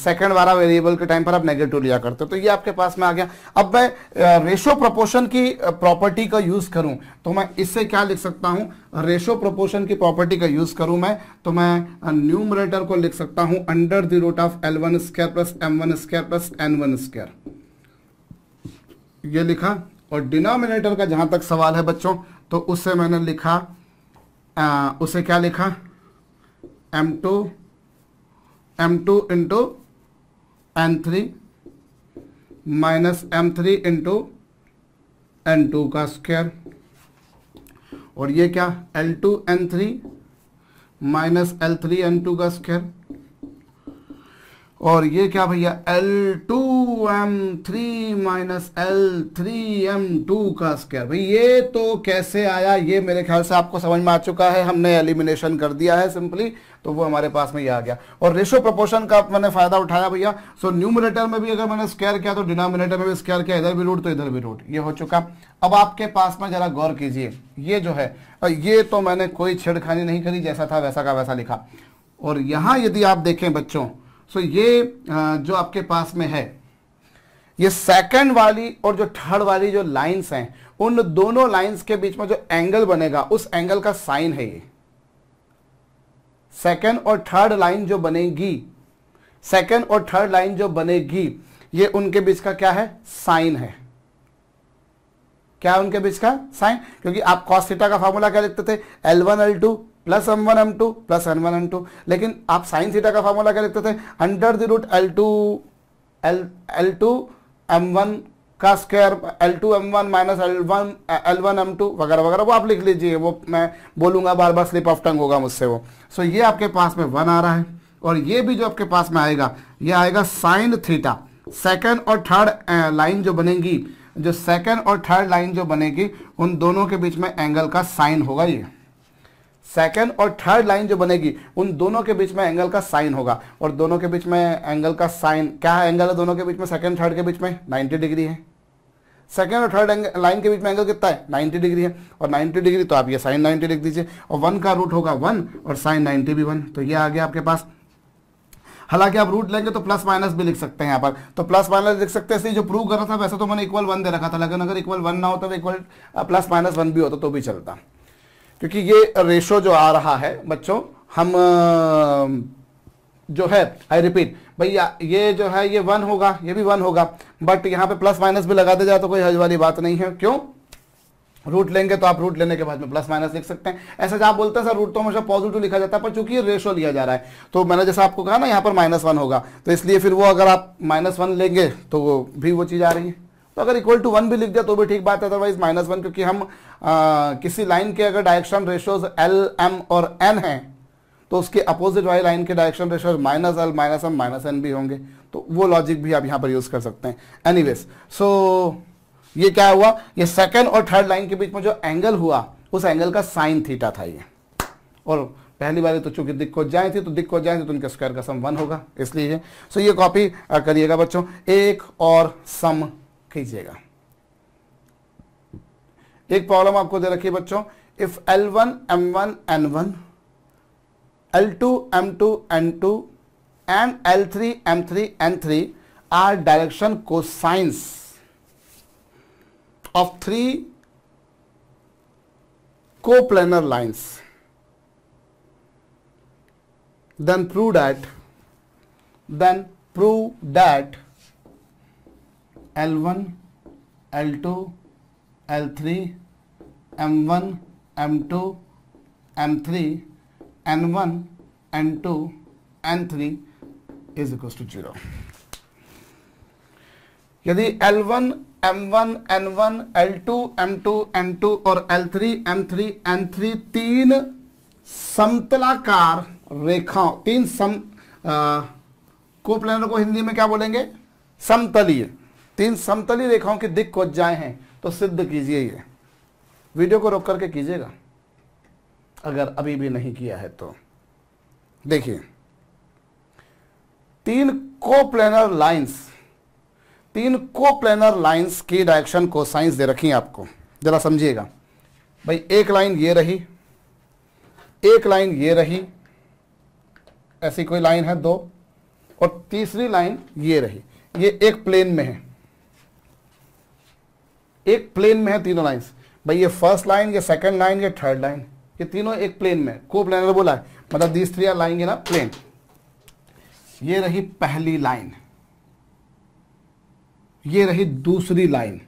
सेकंड वाला वेरिएबल के टाइम पर आप नेगेटिव लिया करते हो तो ये आपके पास में आ गया अब मैं रेशो प्रोपोर्शन की प्रॉपर्टी का यूज करूं तो मैं इससे क्या लिख सकता हूं रेशो प्रोपोर्शन की प्रॉपर्टी का यूज करूं मैं तो मैं न्यूमरेटर को लिख सकता हूं under the root of L one square plus M one square plus N one square ये लिखा और डिनोमिनेटर का जहां तक सवाल है बच्चों तो उससे मैंने लिखा आ, उसे क्या लिखा M two M two into N three minus M three into N two का स्क्वायर और ये क्या L two N three minus L three N two का स्क्वायर और ये क्या भैया L two M three minus L three M two का स्क्वायर भाई ये तो कैसे आया ये मेरे ख्याल से आपको समझ में आ चुका है हमने एलिमिनेशन कर दिया है सिंपली तो वो हमारे पास में ये आ गया और रेशो प्रपोर्शन का मैंने फायदा उठाया भैया सो न्यूमिनेटर में भी अगर मैंने स्क्वायर किया तो डिनोमिनेटर में भी स्क्वायर किया इधर भी रूट तो इधर भी रूट ये हो चुका अब आपके पास में जरा गौर कीजिए ये जो है ये तो मैंने कोई छेड़खानी नहीं करी जैसा था वैसा का वैसा लिखा और यहां यदि आप देखें बच्चों सो ये जो आपके पास में है ये सेकंड वाली और जो थर्ड वाली जो लाइंस हैं उन दोनों लाइंस के बीच में जो एंगल बनेगा उस एंगल का साइन है ये सेकंड और थर्ड लाइन जो बनेगी सेकंड और थर्ड लाइन जो बनेगी ये उनके बीच का क्या है साइन है क्या उनके बीच का साइन क्योंकि आप कॉस्टिटा का फॉर्मूला क्या लिखते थे L one L two plus M one M two plus N one M two लेकिन आप साइन थीटा का फॉर्मूला क्या लिखते थे under the root L two L L two M one का square L two M one minus L one L one M two वगैरह वगैरह वो आप लिख लीजिए वो मैं बोलूंगा बार बार स्लिप ऑफ टंग होगा मुझसे वो सो so, ये आपके पास में वन आ रहा है और ये भी जो आपके पास में आएगा ये आएगा साइन थीटा सेकेंड और थर्ड लाइन eh, जो बनेगी जो सेकेंड और थर्ड लाइन जो बनेगी उन दोनों के बीच में एंगल का साइन होगा ये सेकेंड और थर्ड लाइन जो बनेगी उन दोनों के बीच में एंगल का साइन होगा और दोनों के बीच में एंगल का साइन क्या एंगल है दोनों के बीच में सेकेंड थर्ड के बीच में 90 डिग्री है सेकेंड और थर्ड लाइन के बीच में एंगल कितना है 90 डिग्री है और 90 डिग्री तो आप ये साइन 90 लिख दीजिए और वन का रूट होगा वन और साइन नाइन्टी भी वन तो ये आ गया आपके पास हालांकि आप रूट लेंगे तो प्लस माइनस भी लिख सकते हैं यहाँ पर तो प्लस माइनस लिख सकते हैं जो प्रूव कर रहा था वैसे तो मैंने इक्वल वन दे रखा था लेकिन अगर इक्वल वन ना होता तो इक्वल प्लस माइनस वन भी होता तो, तो भी चलता क्योंकि ये रेशो जो आ रहा है बच्चों हम जो है आई रिपीट भैया ये जो है ये वन होगा ये भी वन होगा बट यहाँ पे प्लस माइनस भी लगा दे जाए तो कोई हज वाली बात नहीं है क्यों रूट लेंगे तो आप रूट लेने के बाद में प्लस माइनस लिख सकते हैं ऐसा जहां बोलते हैं सर रूट तो हमेशा पॉजिटिव तो लिखा जाता है पर चूंकि रेशो लिया जा रहा है तो मैंने जैसा आपको कहा ना यहाँ पर माइनस वन होगा तो इसलिए फिर वो अगर आप माइनस वन लेंगे तो भी वो चीज़ आ रही है तो अगर इक्वल टू वन भी लिख दिया तो भी ठीक बात है अदरवाइज माइनस वन क्योंकि हम आ, किसी लाइन के अगर डायरेक्शन रेशियोज एल एम और एन है तो उसके अपोजिट वाई लाइन के direction ratios minus L minus M minus N भी होंगे तो वो लॉजिक भी आप यहां पर यूज़ कर सकते हैं एनीवेज सो ये क्या हुआ ये सेकेंड और थर्ड लाइन के बीच में जो एंगल हुआ उस एंगल का साइन थीटा था ये और पहली बार तो चूंकि दिक्को जाए थी तो दिक्को जाए थी तो उनके स्क्वायर का सम वन होगा इसलिए सो ये कॉपी करिएगा बच्चों एक और सम कीजिएगा एक प्रॉब्लम आपको दे रखी बच्चों if L one M one N one L two M two N two and L three M three N three are direction cosines of three coplanar lines then prove that then prove that L one L two L three M one M two M three N one N two N three is equal to zero यदि L one M one N one L two M two N two और L three M three N three तीन समतलाकार रेखाओं तीन सम coplanar को हिंदी में क्या बोलेंगे समतलीय तीन समतली रेखाओं की दिक्क जाए हैं तो सिद्ध कीजिए ये वीडियो को रोक करके कीजिएगा अगर अभी भी नहीं किया है तो देखिए तीन को प्लेनर लाइन्स तीन को प्लेनर लाइन्स की डायरेक्शन को साइंस दे रखी है आपको जरा समझिएगा भाई एक लाइन ये रही एक लाइन ये रही ऐसी कोई लाइन है दो और तीसरी लाइन ये रही ये एक प्लेन में है एक प्लेन में है तीनों लाइंस भाई ये फर्स्ट लाइन ये सेकंड लाइन ये थर्ड लाइन ये तीनों एक प्लेन में को प्लानर बोला है मतलब दीज थ्री आर लाइन ना प्लेन ये रही पहली लाइन ये रही दूसरी लाइन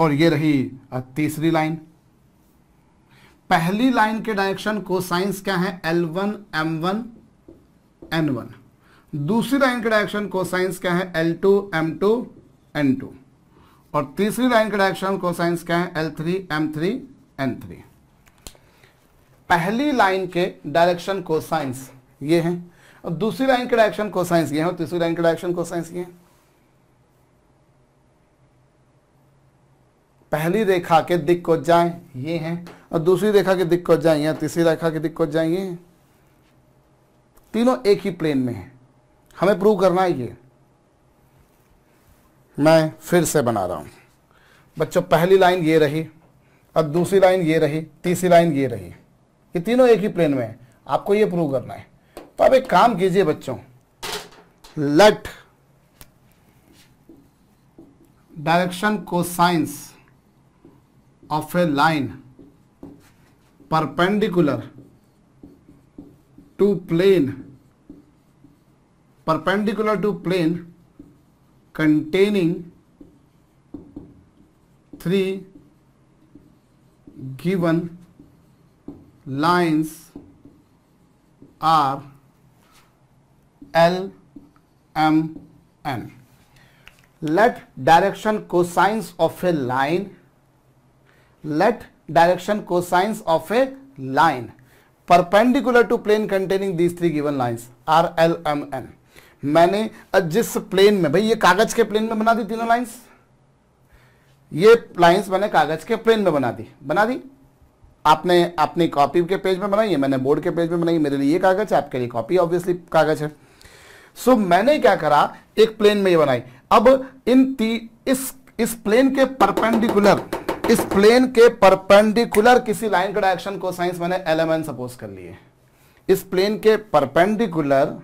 और ये रही तीसरी लाइन पहली लाइन के डायरेक्शन को साइंस क्या है L1, M1, N1 दूसरी लाइन के डायरेक्शन को साइंस क्या है L2, M2, N2 और तीसरी लाइन का डायरेक्शन कोसाइंस क्या है L three M three N three पहली लाइन के डायरेक्शन कोसाइंस ये हैं और दूसरी लाइन के डायरेक्शन कोसाइंस ये हैं और तीसरी लाइन के डायरेक्शन कोसाइंस ये हैं पहली रेखा के दिक को जाए ये हैं और दूसरी रेखा के दिक को जाए या तीसरी रेखा के दिक को जाए ये तीनों एक ही प्लेन में है हमें प्रूव करना है ये मैं फिर से बना रहा हूँ बच्चों पहली लाइन ये रही अब दूसरी लाइन ये रही तीसरी लाइन ये रही ये तीनों एक ही प्लेन में है आपको ये प्रूव करना है तो आप एक काम कीजिए बच्चों let direction cosines of a line perpendicular to plane perpendicular to plane containing three given lines are L, M, N. Let direction cosines of a line, let direction cosines of a line perpendicular to plane containing these three given lines are L, M, N. मैंने जिस plane में भाई ये कागज के plane में बना दी तीनों लाइंस ये लाइंस मैंने कागज के प्लेन में बना दी बना दी आपने अपनी कॉपी के पेज में बनाई है मैंने बोर्ड के पेज में बनाई मेरे लिए ये कागज है आपके लिए कॉपी ऑब्वियसली कागज है सो so, मैंने क्या करा एक प्लेन में ये बनाई अब इन ती, इस इस प्लेन के परपेंडिकुलर इस प्लेन के परपेंडिकुलर किसी लाइन का डायरेक्शन को साइंस मैंने एलिमेंट सपोज कर लिए इस प्लेन के परपेंडिकुलर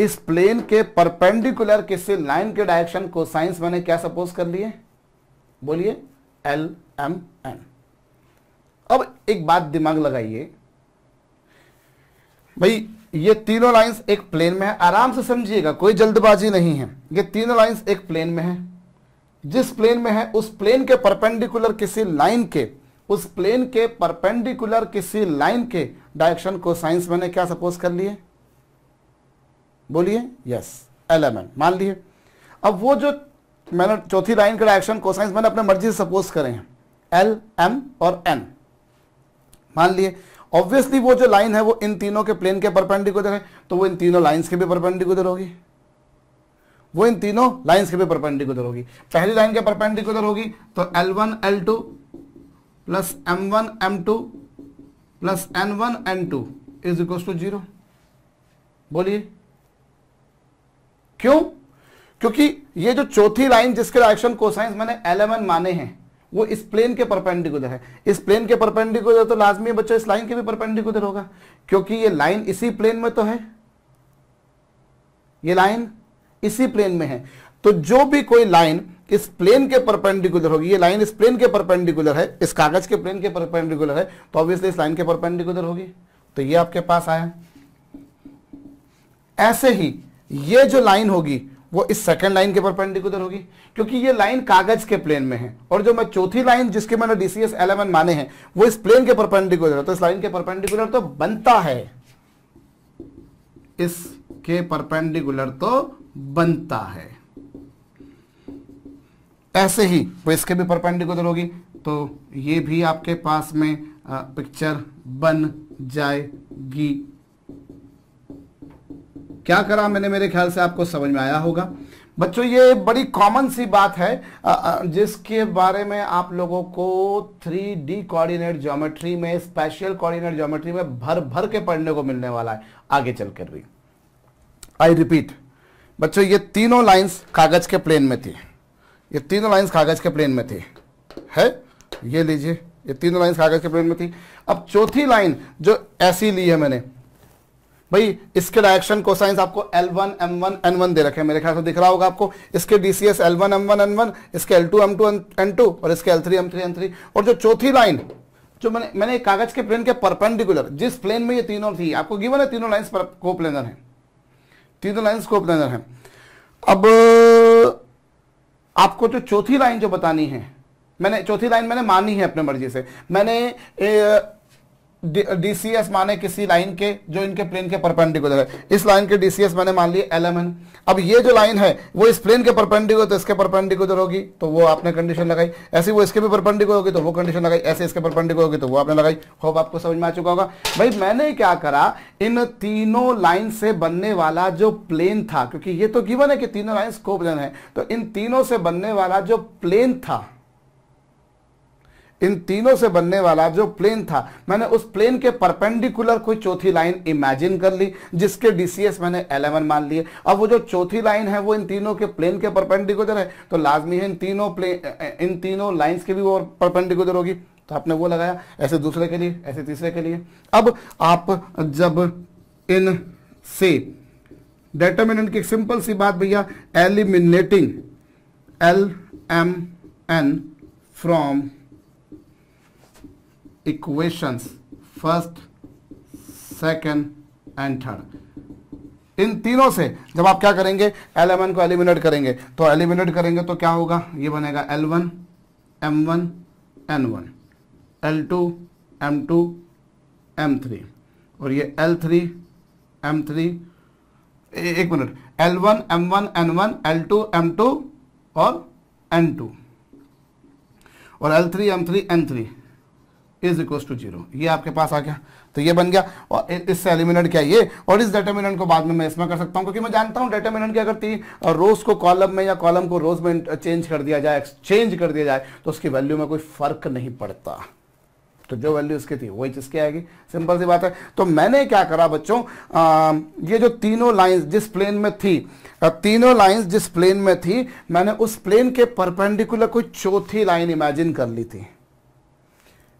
इस प्लेन के परपेंडिकुलर किसी लाइन के डायरेक्शन को साइंस मैंने क्या सपोज कर लिए बोलिए एल एम एन अब एक बात दिमाग लगाइए भाई ये तीनों लाइंस एक प्लेन में है आराम से समझिएगा कोई जल्दबाजी नहीं है ये तीनों लाइंस एक प्लेन में है जिस प्लेन में है उस प्लेन के परपेंडिकुलर किसी लाइन के उस प्लेन के परपेंडिकुलर किसी लाइन के डायरेक्शन को साइंस मैंने क्या सपोज कर लिए बोलिए यस एलेवन मान लिए अब वो जो मैंने चौथी लाइन का डायरेक्शन कोसाइंस मैंने अपने मर्जी से सपोज करें हैं एल एम और एन मान लिए ऑब्वियसली वो जो लाइन है वो इन तीनों के प्लेन के परपेंडिकुलर है तो वो इन तीनों लाइंस के भी परपेंडिकुलर होगी वो इन तीनों लाइंस के भी परपेंडिकुलर होगी पहली लाइन के परपेंडिकुलर होगी तो L one L two plus M one M two plus N one N two is equal to zero बोलिए क्यों क्योंकि ये जो चौथी लाइन जिसके डायरेक्शन कोसाइंस मैंने एलेवन माने हैं वो इस प्लेन के परपेंडिकुलर है इस प्लेन के परपेंडिकुलर तो लाजमी बच्चों इस लाइन के भी परपेंडिकुलर होगा क्योंकि ये लाइन इसी प्लेन में तो है ये लाइन इसी प्लेन में है तो जो भी कोई लाइन इस प्लेन के परपेंडिकुलर होगी ये लाइन इस प्लेन के परपेंडिकुलर है इस कागज के प्लेन के परपेंडिकुलर है तो ऑब्वियसली इस लाइन के परपेंडिकुलर होगी तो ये आपके पास आया ऐसे ही ये जो लाइन होगी वो इस सेकंड लाइन के परपेंडिकुलर होगी क्योंकि ये लाइन कागज के प्लेन में है और जो मैं चौथी लाइन जिसके मैंने डीसीएस एलेवन माने हैं वो इस प्लेन के परपेंडिकुलर है तो इस लाइन के परपेंडिकुलर तो बनता है इसके परपेंडिकुलर तो बनता है ऐसे ही वो इसके भी परपेंडिकुलर होगी तो ये भी आपके पास में पिक्चर बन जाएगी क्या करा मैंने मेरे ख्याल से आपको समझ में आया होगा बच्चों ये बड़ी कॉमन सी बात है जिसके बारे में आप लोगों को थ्री डी कोऑर्डिनेट ज्योमेट्री में स्पेशल कोऑर्डिनेट ज्योमेट्री में भर भर के पढ़ने को मिलने वाला है आगे चलकर भी आई रिपीट बच्चों ये तीनों लाइंस कागज के प्लेन में थी ये तीनों लाइंस कागज के प्लेन में थी है ये लीजिए ये तीनों लाइंस कागज के प्लेन में थी अब चौथी लाइन जो ऐसी ली है मैंने भाई इसके डायरेक्शन कोसाइंस आपको L1, M1, N1 दे रखे हैं मेरे ख्याल से दिख रहा होगा आपको इसके DCS L1, M1, N1, इसके L2, M2, N2 और इसके L3, M3, N3 और जो चौथी लाइन जो मैंने मैंने कागज के प्लेन के परपेंडिकुलर जिस प्लेन में ये तीनों थी आपको गिवन है तीनों लाइन्स को प्लेनर है तीनों लाइन को प्लेनर है अब आपको जो चौथी लाइन जो बतानी है मैंने चौथी लाइन मैंने मानी है अपने मर्जी से मैंने ए, डीसीएस माने किसी लाइन के जो इनके प्लेन के परपेंडिकुलर है इस लाइन के डीसीएस मैंने मान लिया एलएमएन अब ये जो लाइन है वो इस प्लेन के परपेंडिकुलर तो इसके परपेंडिकुलर होगी तो वो आपने कंडीशन लगाई ऐसी वो इसके भी परपेंडिकुलर होगी तो वो कंडीशन लगाई ऐसे इसके परपेंडिकुलर होगी तो वो आपने लगाई होप आपको समझ में आ चुका होगा भाई मैंने क्या करा इन तीनों लाइन से बनने वाला जो प्लेन था क्योंकि ये तो गिवन है कि तीनों लाइन स्कोप है तो इन तीनों से बनने वाला जो प्लेन था इन तीनों से बनने वाला जो प्लेन था मैंने उस प्लेन के परपेंडिकुलर कोई चौथी लाइन इमेजिन कर ली जिसके डीसीएस मैंने एलेवन मान लिए अब वो जो चौथी लाइन है वो इन तीनों के प्लेन के परपेंडिकुलर है तो लाजमी है इन तीनों प्लेन इन तीनों लाइन्स के भी वो परपेंडिकुलर होगी तो आपने वो लगाया ऐसे दूसरे के लिए ऐसे तीसरे के लिए अब आप जब इन से डेटर्मिनेंट की सिंपल सी बात भैया eliminating L M N from equations first second and third इन तीनों से जब आप क्या करेंगे एल एम एन को एलिमिनेट करेंगे तो एलिमिनेट करेंगे तो क्या होगा ये बनेगा L one M one N one L two M two M three और ये एल थ्री एम थ्री एक minute L one M one N one L two M two और एन टू और L three M three N three is equal to zero ये आपके पास आ गया तो ये बन गया और इससे एलिमिनेंट क्या ये और इस डेटरमिनेंट को बाद में मैं इसमें कर सकता हूँ क्योंकि मैं जानता हूँ डेटरमिनेंट क्या करती है रोज को कॉलम में या कॉलम को रोज में चेंज कर दिया जाए एक्सचेंज कर दिया जाए तो उसकी वैल्यू में कोई फर्क नहीं पड़ता तो जो वैल्यू इसकी थी वही चीज़ क्या आएगी सिंपल सी बात है तो मैंने क्या करा बच्चों आ, ये जो तीनों लाइंस जिस प्लेन में थी तीनों लाइंस जिस प्लेन में थी मैंने उस प्लेन के परपेंडिकुलर कोई चौथी लाइन इमेजिन कर ली थी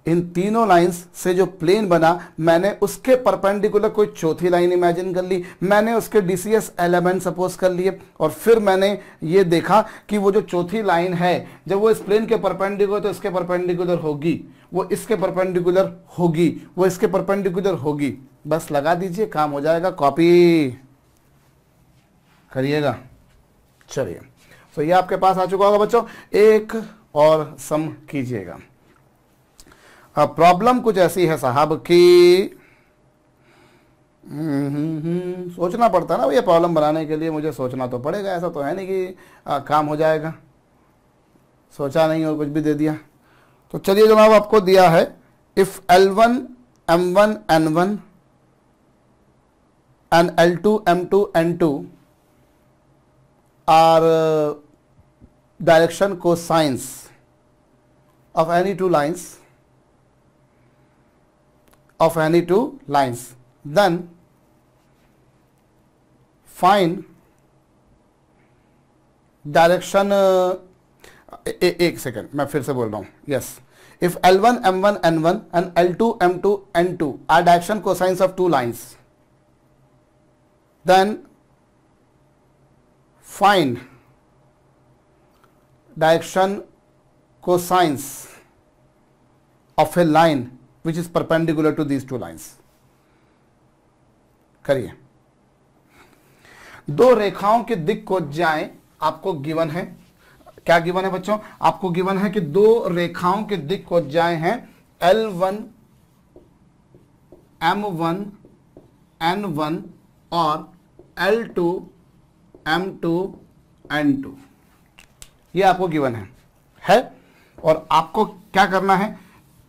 इन तीनों लाइंस से जो प्लेन बना मैंने उसके परपेंडिकुलर कोई चौथी लाइन इमेजिन कर ली मैंने उसके डीसीएस एलिमेंट सपोज कर लिए और फिर मैंने ये देखा कि वो जो चौथी लाइन है जब वो इस प्लेन के परपेंडिकुलर तो इसके परपेंडिकुलर होगी वो इसके परपेंडिकुलर होगी वो इसके परपेंडिकुलर होगी बस लगा दीजिए काम हो जाएगा कॉपी करिएगा चलिए तो ये आपके पास आ चुका होगा बच्चों एक और सम कीजिएगा प्रॉब्लम कुछ ऐसी है साहब कि हम्म, हम्म, हम्म, सोचना पड़ता ना भैया प्रॉब्लम बनाने के लिए मुझे सोचना तो पड़ेगा ऐसा तो है नहीं कि आ, काम हो जाएगा सोचा नहीं और कुछ भी दे दिया तो चलिए जनाब आपको दिया है if L one M one N one N L two M two N two are direction cosines of any two lines of any two lines. Then find direction uh, a, a, second main fir se bol raha yes if l1 m1 n1 and l2 m2 n2 add action cosines of two lines then find direction cosines of a line which is perpendicular to these two lines करिए दो रेखाओं के दिक को जाए आपको given है क्या गिवन है बच्चों आपको गिवन है कि दो रेखाओं के दिक को जाए हैं L one M one N one और L two M two N two ये आपको गिवन है है और आपको क्या करना है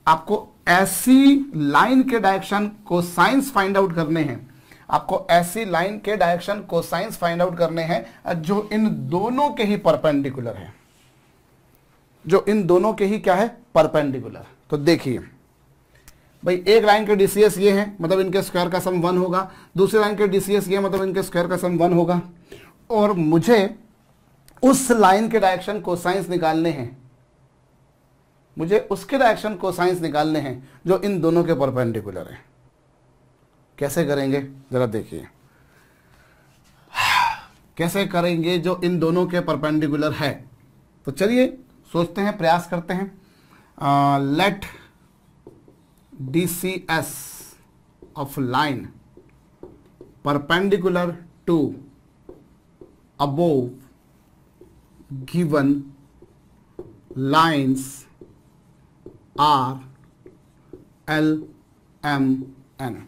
आपको ऐसी लाइन के डायरेक्शन को साइंस फाइंड आउट करने हैं आपको ऐसी लाइन के डायरेक्शन को साइंस फाइंड आउट करने हैं जो इन दोनों के ही परपेंडिकुलर है जो इन दोनों के ही क्या है परपेंडिकुलर तो देखिए भाई एक लाइन के डीसीएस ये है मतलब इनके स्क्वायर का सम वन होगा दूसरी लाइन के डीसीएस ये मतलब इनके स्क्वायर का सम वन होगा और मुझे उस लाइन के डायरेक्शन को साइंस निकालने हैं मुझे उसके डायरेक्शन को साइंस निकालने हैं जो इन दोनों के परपेंडिकुलर हैं कैसे करेंगे ज़रा देखिए कैसे करेंगे जो इन दोनों के परपेंडिकुलर है तो चलिए सोचते हैं प्रयास करते हैं आ, let D C S of line perpendicular to above given lines are L M N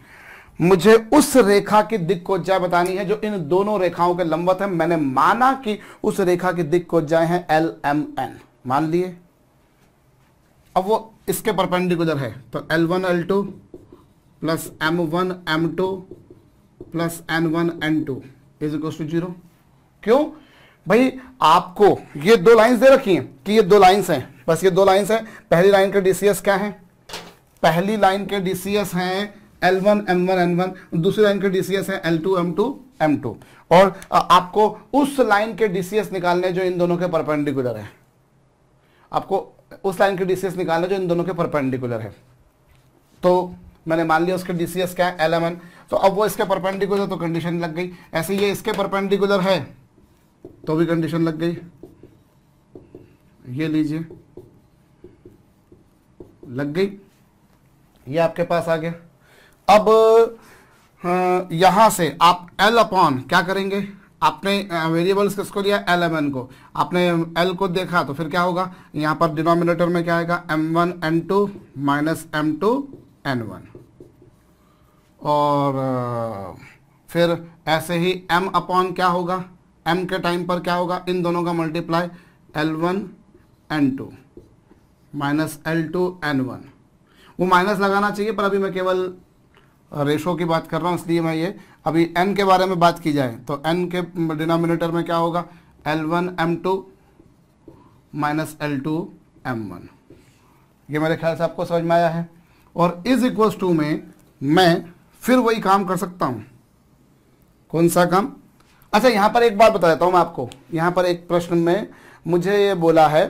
मुझे उस रेखा की दिक्कोज्या बतानी है जो इन दोनों रेखाओं के लंबवत है मैंने माना कि उस रेखा की जय हैं एल एम एन मान लिए अब वो इसके परपेंडिकुलर है तो L one L two plus M one M two plus N one N two is equal to zero क्यों भाई आपको ये दो लाइंस दे रखी हैं कि ये दो लाइंस हैं बस ये दो लाइन है पहली लाइन के डीसीएस क्या है पहली लाइन के डीसीएस हैं L one M one N one दूसरी लाइन के डीसीएस हैं L two M two M two और आपको उस लाइन के डीसीएस निकालने जो इन दोनों के परपेंडिकुलर है आपको उस लाइन के डीसीएस निकालने जो इन दोनों के परपेंडिकुलर है तो मैंने मान लिया उसके डीसीएस क्या है एल एम एन तो अब वो इसके परपेंडिकुलर तो कंडीशन लग गई ऐसे ये इसके परपेंडिकुलर है तो भी कंडीशन लग गई ये लीजिए लग गई ये आपके पास आ गया अब यहां से आप एल अपॉन क्या करेंगे आपने वेरिएबल्स किसको लिया एल एम एन को आपने एल को देखा तो फिर क्या होगा यहां पर डिनोमिनेटर में क्या आएगा M one N two minus M two N one और फिर ऐसे ही एम अपॉन क्या होगा एम के टाइम पर क्या होगा इन दोनों का multiply L one N two minus L two N one वो माइनस लगाना चाहिए पर अभी मैं केवल रेशो की बात कर रहा हूँ इसलिए मैं ये अभी एन के बारे में बात की जाए तो एन के डिनोमिनेटर में क्या होगा L one M two minus L two M one ये मेरे ख्याल से आपको समझ में आया है और इज इक्वल्स टू में मैं फिर वही काम कर सकता हूँ कौन सा काम अच्छा यहाँ पर एक बात बता देता हूँ मैं आपको यहाँ पर एक प्रश्न में मुझे ये बोला है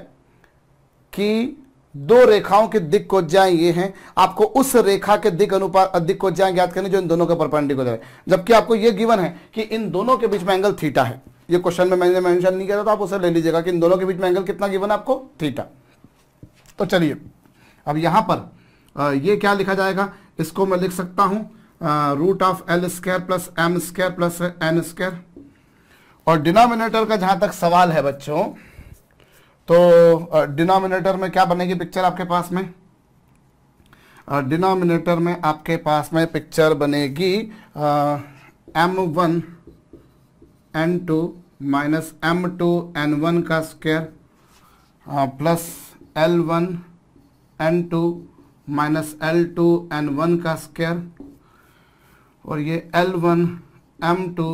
कि दो रेखाओं के दिक को ज्याएं ये हैं आपको उस रेखा के दिक अनुपात अधिक को ज्याएं ज्ञात करने जो इन दोनों का परपेंडिकुलर है जबकि आपको ये गिवन है कि इन दोनों के बीच में एंगल थीटा है ये क्वेश्चन में मैंने मेंशन नहीं किया था तो आप उसे ले लीजिएगा कि इन दोनों के बीच में एंगल कितना गिवन है आपको थीटा तो चलिए अब यहां पर ये क्या लिखा जाएगा इसको मैं लिख सकता हूं root of L square plus M square plus N square और डिनोमिनेटर का जहां तक सवाल है बच्चों तो डिनोमिनेटर में क्या बनेगी पिक्चर आपके पास में डिनोमिनेटर में आपके पास में पिक्चर बनेगी M one N two minus M two N one का square plus L one N two minus L two N one का स्क्वायर और ये L one M two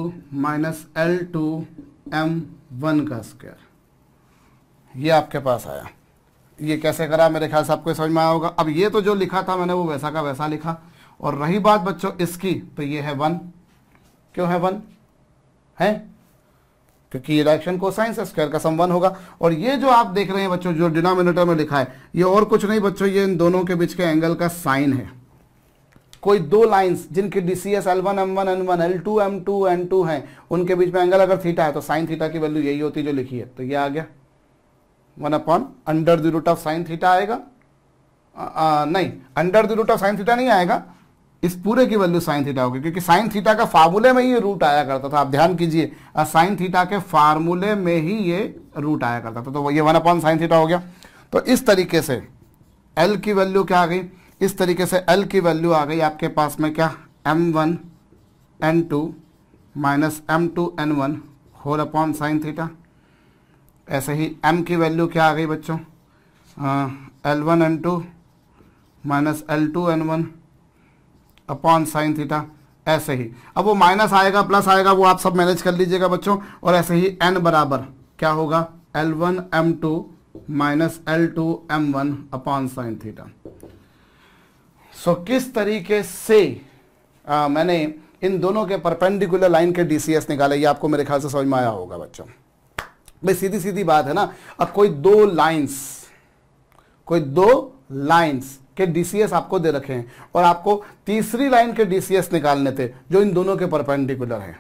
minus L two M one का square ये आपके पास आया ये कैसे करा मेरे ख्याल से आपको समझ में आया होगा अब ये तो जो लिखा था मैंने वो वैसा का वैसा लिखा और रही बात बच्चों इसकी तो ये है वन क्यों है वन है क्योंकि ये डायरेक्शन को साइंस स्क्वायर का सम होगा और ये जो आप देख रहे हैं बच्चों जो डिनोमिनेटर में लिखा है ये और कुछ नहीं बच्चों ये इन दोनों के बीच के एंगल का साइन है कोई दो लाइंस जिनकी DCs L one M one N one L two M two N two है उनके बीच में एंगल अगर थीटा है तो साइन थीटा की वैल्यू यही होती जो लिखी है तो ये आ गया one upon under the root of sine theta आएगा आ, आ, नहीं under the root of sine theta नहीं आएगा इस पूरे की वैल्यू साइन थीटा होगी क्योंकि साइन थीटा का फार्मूले में ये रूट आया करता था आप ध्यान कीजिए साइन थीटा के फार्मूले में ही ये रूट आया करता था तो ये वन अपॉन साइन थीटा हो गया तो इस तरीके से एल की वैल्यू क्या आ गई इस तरीके से एल की वैल्यू आ गई आपके पास में क्या M one N two minus M two N one whole upon sine theta ऐसे ही m की वैल्यू क्या आ गई बच्चों L one N two minus L two N one upon sine theta ऐसे ही अब वो माइनस आएगा प्लस आएगा वो आप सब मैनेज कर लीजिएगा बच्चों और ऐसे ही एन बराबर क्या होगा L one M two minus L two M one upon sine theta so किस तरीके से आ, मैंने इन दोनों के परपेंडिकुलर लाइन के डीसीएस निकाले ये आपको मेरे ख्याल से समझ में आया होगा बच्चों भाई सीधी सीधी बात है ना अब कोई दो लाइन्स कोई दो लाइन्स के डीसीएस आपको दे रखे हैं और आपको तीसरी लाइन के डीसीएस निकालने थे जो इन दोनों के परपेंडिकुलर हैं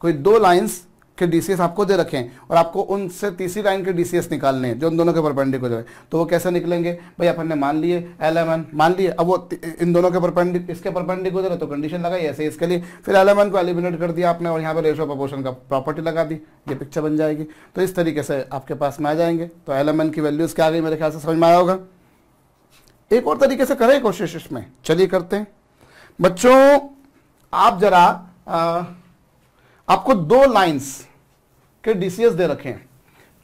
कोई दो लाइंस के डीसीएस आपको दे रखे हैं और आपको उनसे तीसरी लाइन के डीसीएस निकालने हैं जो उन दोनों के परपेंडिक हो जाए तो वो कैसे निकलेंगे भाई अपन ने मान लिए एल मान लिए अब वो इन दोनों के परपेंडिक इसके परपेंडिक हो जाए तो कंडीशन लगाई ऐसे इसके लिए फिर एल को एलिमिनेट कर दिया आपने और यहाँ पर रेशो प्रपोर्शन का प्रॉपर्टी लगा दी ये पिक्चर बन जाएगी तो इस तरीके से आपके पास में आ जाएंगे तो एल की वैल्यूज़ क्या आ गई मेरे ख्याल से समझ में आया होगा एक और तरीके से करें कोशिश इसमें चलिए करते हैं बच्चों आप जरा आ, आपको दो लाइंस के डीसीएस दे रखे हैं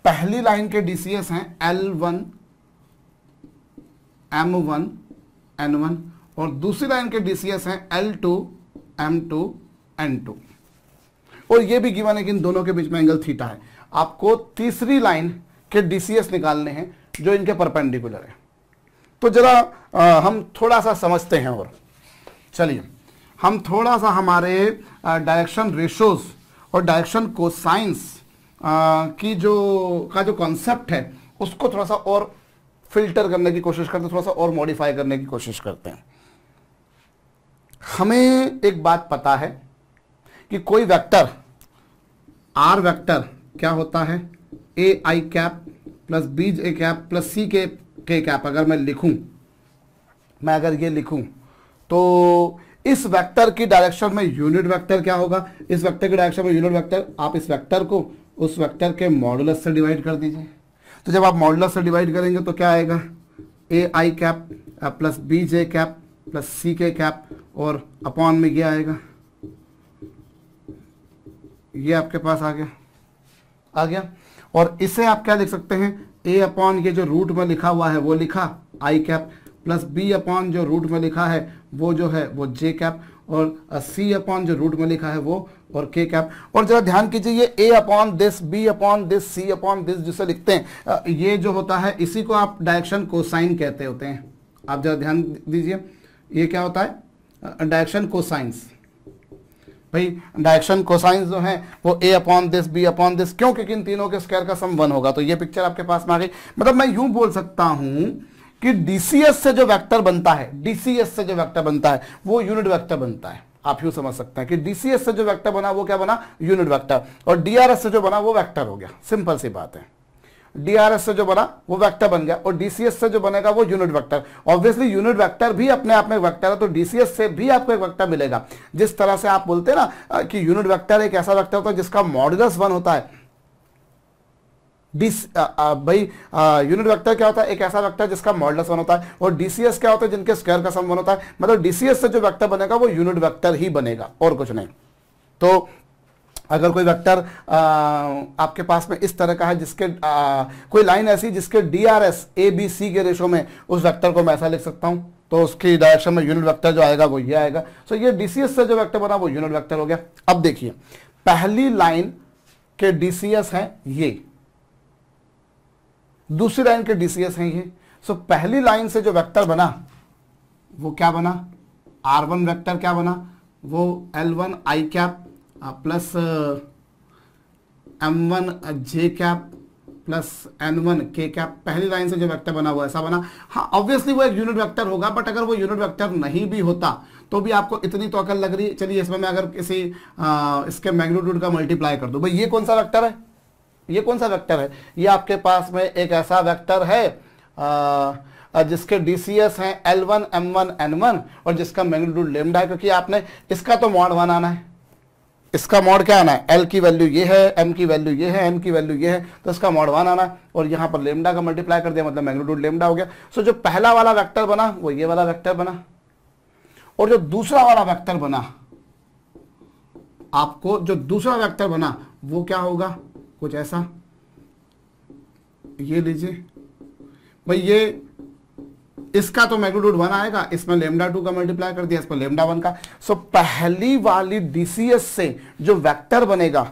पहली लाइन के डीसीएस हैं L one M one N one और दूसरी लाइन के डीसीएस हैं L two M two N two और ये भी गिवन है कि इन दोनों के बीच में एंगल थीटा है आपको तीसरी लाइन के डीसीएस निकालने हैं जो इनके परपेंडिकुलर है तो जरा हम थोड़ा सा समझते हैं और चलिए हम थोड़ा सा हमारे डायरेक्शन रेशोज और डायरेक्शन कोसाइंस की जो का जो कॉन्सेप्ट है उसको थोड़ा सा और फिल्टर करने की कोशिश करते हैं थोड़ा सा और मॉडिफाई करने की कोशिश करते हैं हमें एक बात पता है कि कोई वेक्टर आर वेक्टर क्या होता है A I cap plus B A cap plus C K K cap अगर मैं लिखूं मैं अगर ये लिखूं तो इस वेक्टर की डायरेक्शन में यूनिट वेक्टर क्या होगा इस वेक्टर की डायरेक्शन में यूनिट वेक्टर आप इस वेक्टर को उस वेक्टर के मॉडुलस से डिवाइड कर दीजिए तो जब आप मॉडुलस से डिवाइड करेंगे तो क्या आएगा A I cap plus B J cap plus C K cap और अपॉन में ये आएगा ये आपके पास आ गया आ गया और इसे आप क्या लिख सकते हैं ए अपॉन ये जो रूट में लिखा हुआ है वो लिखा I cap plus B upon जो रूट में लिखा है वो जो है वो जे कैप और सी अपॉन जो रूट में लिखा है वो और के कैप और जरा ध्यान कीजिए ये A upon this B upon this C upon this जिसे लिखते हैं ये जो होता है इसी को आप डायरेक्शन कोसाइन कहते होते हैं आप जरा ध्यान दीजिए ये क्या होता है डायरेक्शन कोसाइंस भाई डायरेक्शन कोसाइंस जो है वो A upon this B upon this क्यों क्योंकि इन तीनों के स्क्वायर का सम वन होगा तो ये पिक्चर आपके पास में आ गई मतलब मैं यूं बोल सकता हूं कि डीसीएस से जो वेक्टर बनता है डीसीएस से जो वेक्टर बनता है वो यूनिट वेक्टर बनता है आप यूं समझ सकते हैं कि डीसीएस से जो वेक्टर बना वो क्या बना यूनिट वेक्टर और डीआरएस से जो बना वो वेक्टर हो गया सिंपल सी बात है डीआरएस से जो बना वो वेक्टर बन गया और डीसीएस से जो बनेगा वो unit vector obviously unit vector भी अपने आप में वेक्टर है तो डीसीएस से भी आपको एक वेक्टर मिलेगा जिस तरह से आप बोलते हैं ना कि यूनिट वेक्टर एक ऐसा वेक्टर होता है जिसका मॉडुलस वन होता है डीस भाई यूनिट वेक्टर क्या होता है एक ऐसा वेक्टर जिसका मॉडल वन होता है और डीसीएस क्या होता है जिनके स्क्वायर का सम वन होता है मतलब डीसीएस से जो वेक्टर बनेगा वो यूनिट वेक्टर ही बनेगा और कुछ नहीं तो अगर कोई वेक्टर आपके पास में इस तरह का है जिसके आ, कोई लाइन ऐसी जिसके D R S A B C के रेशो में उस वेक्टर को मैं ऐसा लिख सकता हूं तो उसकी डायरेक्शन में यूनिट वेक्टर जो आएगा वो ये आएगा सो ये डीसीएस से जो वेक्टर बना वो यूनिट वेक्टर हो गया अब देखिए पहली लाइन के डीसीएस है ये दूसरी लाइन के डीसीएस हैं ये सो पहली लाइन से जो वेक्टर बना वो क्या बना आर वन वैक्टर क्या बना वो एल वन आई कैप प्लस एम वन जे cap plus N one K cap पहली लाइन से जो वेक्टर बना वो ऐसा बना हाँ ऑब्वियसली वो एक यूनिट वेक्टर होगा बट अगर वो यूनिट वेक्टर नहीं भी होता तो भी आपको इतनी तो अकल लग रही है चलिए इसमें मैं अगर किसी आ, इसके मैग्नीट्यूड का मल्टीप्लाई कर दूं भाई ये कौन सा वेक्टर है ये कौन सा वेक्टर है ये आपके पास में एक ऐसा वेक्टर है आ, जिसके डीसीएस हैं L one M one N one और जिसका मैग्नीट्यूड लेमडा है क्योंकि आपने इसका तो मॉड वन आना है इसका मॉड क्या आना है एल की वैल्यू ये है एम की वैल्यू ये है एन की वैल्यू ये है तो इसका मॉड वन आना और यहां पर लेमडा का मल्टीप्लाई कर दिया मतलब मैग्नीट्यूड लेमडा हो गया सो जो पहला वाला वैक्टर बना वो ये वाला वैक्टर बना और जो दूसरा वाला वैक्टर बना आपको जो दूसरा वैक्टर बना वो क्या होगा कुछ ऐसा ये लीजिए भाई ये इसका तो मैग्नीट्यूड वन आएगा इसमें लेमडा टू का मल्टीप्लाई कर दिया इसमें लेमडा वन का सो so, पहली वाली डीसीएस से जो वेक्टर बनेगा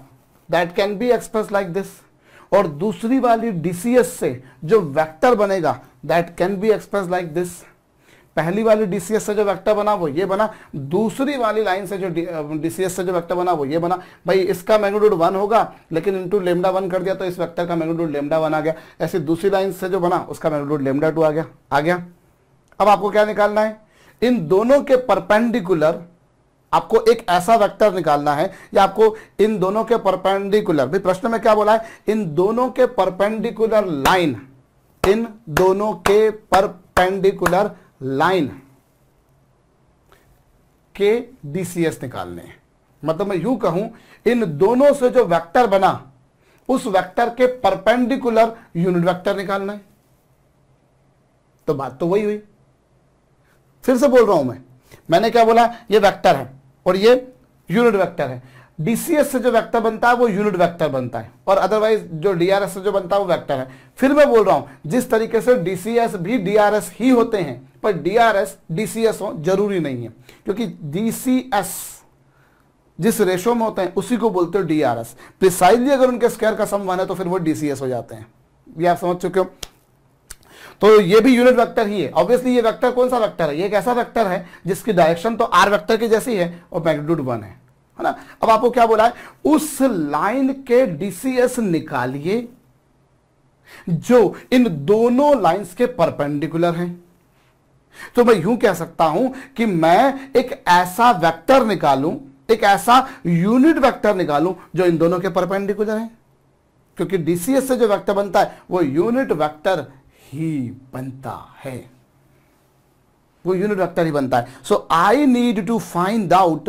that can be express like this और दूसरी वाली डीसीएस से जो वेक्टर बनेगा that can be express like this पहली वाली डीसीएस से जो वेक्टर बना वो ये बना दूसरी वाली लाइन से जो डीसीएस से जो वेक्टर बना वो ये बना भाई इसका मैग्नीट्यूड वन होगा लेकिन इंटू लेमडा वन कर दिया तो इस वेक्टर का मैग्नीट्यूड लेमडा वन आ गया ऐसी दूसरी लाइन से जो बना उसका मैग्नीट्यूड लेमडा टू आ गया आ गया अब आपको क्या निकालना है इन दोनों के परपेंडिकुलर आपको एक ऐसा वेक्टर निकालना है या आपको इन दोनों के परपेंडिकुलर भी प्रश्न में क्या बोला है इन दोनों के परपेंडिकुलर लाइन इन दोनों के परपेंडिकुलर लाइन के डीसीएस निकालने हैं मतलब मैं यू कहूं इन दोनों से जो वेक्टर बना उस वेक्टर के परपेंडिकुलर यूनिट वेक्टर निकालना है तो बात तो वही हुई फिर से बोल रहा हूं मैं मैंने क्या बोला ये वेक्टर है और ये यूनिट वेक्टर है डीसीएस से जो वेक्टर बनता है वो यूनिट वेक्टर बनता है और अदरवाइज जो डीआरएस से जो बनता है वो वेक्टर है फिर मैं बोल रहा हूं जिस तरीके से डीसीएस भी डीआरएस ही होते हैं पर डीआरएस डीसीएस हो जरूरी नहीं है क्योंकि डीसीएस जिस रेशो में होते हैं उसी को बोलते हो डीआरएस प्रिसाइजली अगर उनके स्क्वायर का सम वन है तो फिर वो डीसीएस हो जाते हैं ये आप समझ चुके हो तो ये भी यूनिट वेक्टर ही है ऑब्वियसली ये वेक्टर कौन सा वेक्टर है ये एक ऐसा वेक्टर है जिसकी डायरेक्शन तो आर वेक्टर की जैसी है और मैग्नीट्यूड वन है है ना अब आपको क्या बोला है उस लाइन के डीसीएस निकालिए जो इन दोनों लाइंस के परपेंडिकुलर हैं तो मैं यूं कह सकता हूं कि मैं एक ऐसा वेक्टर निकालूं एक ऐसा यूनिट वेक्टर निकालूं जो इन दोनों के परपेंडिकुलर है क्योंकि डीसीएस से जो वेक्टर बनता है वो यूनिट वेक्टर ही बनता है वो यूनिट वेक्टर ही बनता है so I need to find out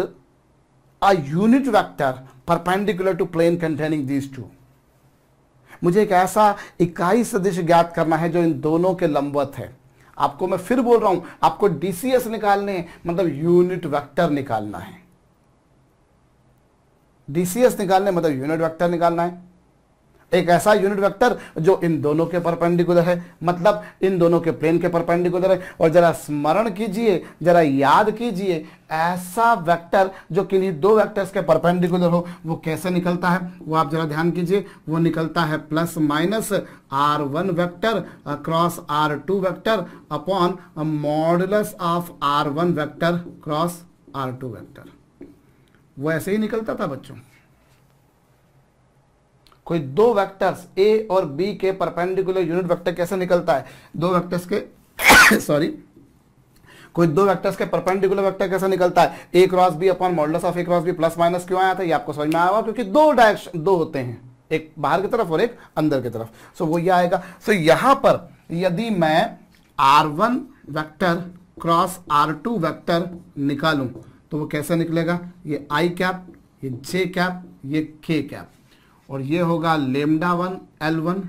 a unit vector perpendicular to plane containing these two मुझे एक ऐसा इकाई सदिश ज्ञात करना है जो इन दोनों के लंबवत है आपको मैं फिर बोल रहा हूं आपको डीसीएस निकालने मतलब यूनिट वेक्टर निकालना है डीसीएस निकालने मतलब यूनिट वेक्टर निकालना है एक ऐसा यूनिट वेक्टर जो इन दोनों के परपेंडिकुलर है मतलब इन दोनों के प्लेन के परपेंडिकुलर है और जरा स्मरण कीजिए जरा याद कीजिए ऐसा वेक्टर जो किन्हीं दो वेक्टर्स के परपेंडिकुलर हो वो कैसे निकलता है वो आप जरा ध्यान कीजिए वो निकलता है plus minus R one vector cross R two vector upon modulus of R one vector cross R two vector वो ऐसे ही निकलता था बच्चों कोई दो वेक्टर्स ए और बी के परपेंडिकुलर यूनिट वेक्टर कैसे निकलता है दो वेक्टर्स के सॉरी कोई दो वेक्टर्स के परपेंडिकुलर वेक्टर कैसे निकलता है A cross B upon modulus of A cross B plus minus क्यों आया था ये आपको समझ में आया क्योंकि दो डायरेक्शन दो होते हैं एक बाहर की तरफ और एक अंदर की तरफ सो वो ये आएगा सो यहां पर यदि मैं R one vector cross R two vector निकालू तो वो कैसे निकलेगा ये आई कैप ये जे कैप ये के कैप और ये होगा लेमडा वन एल वन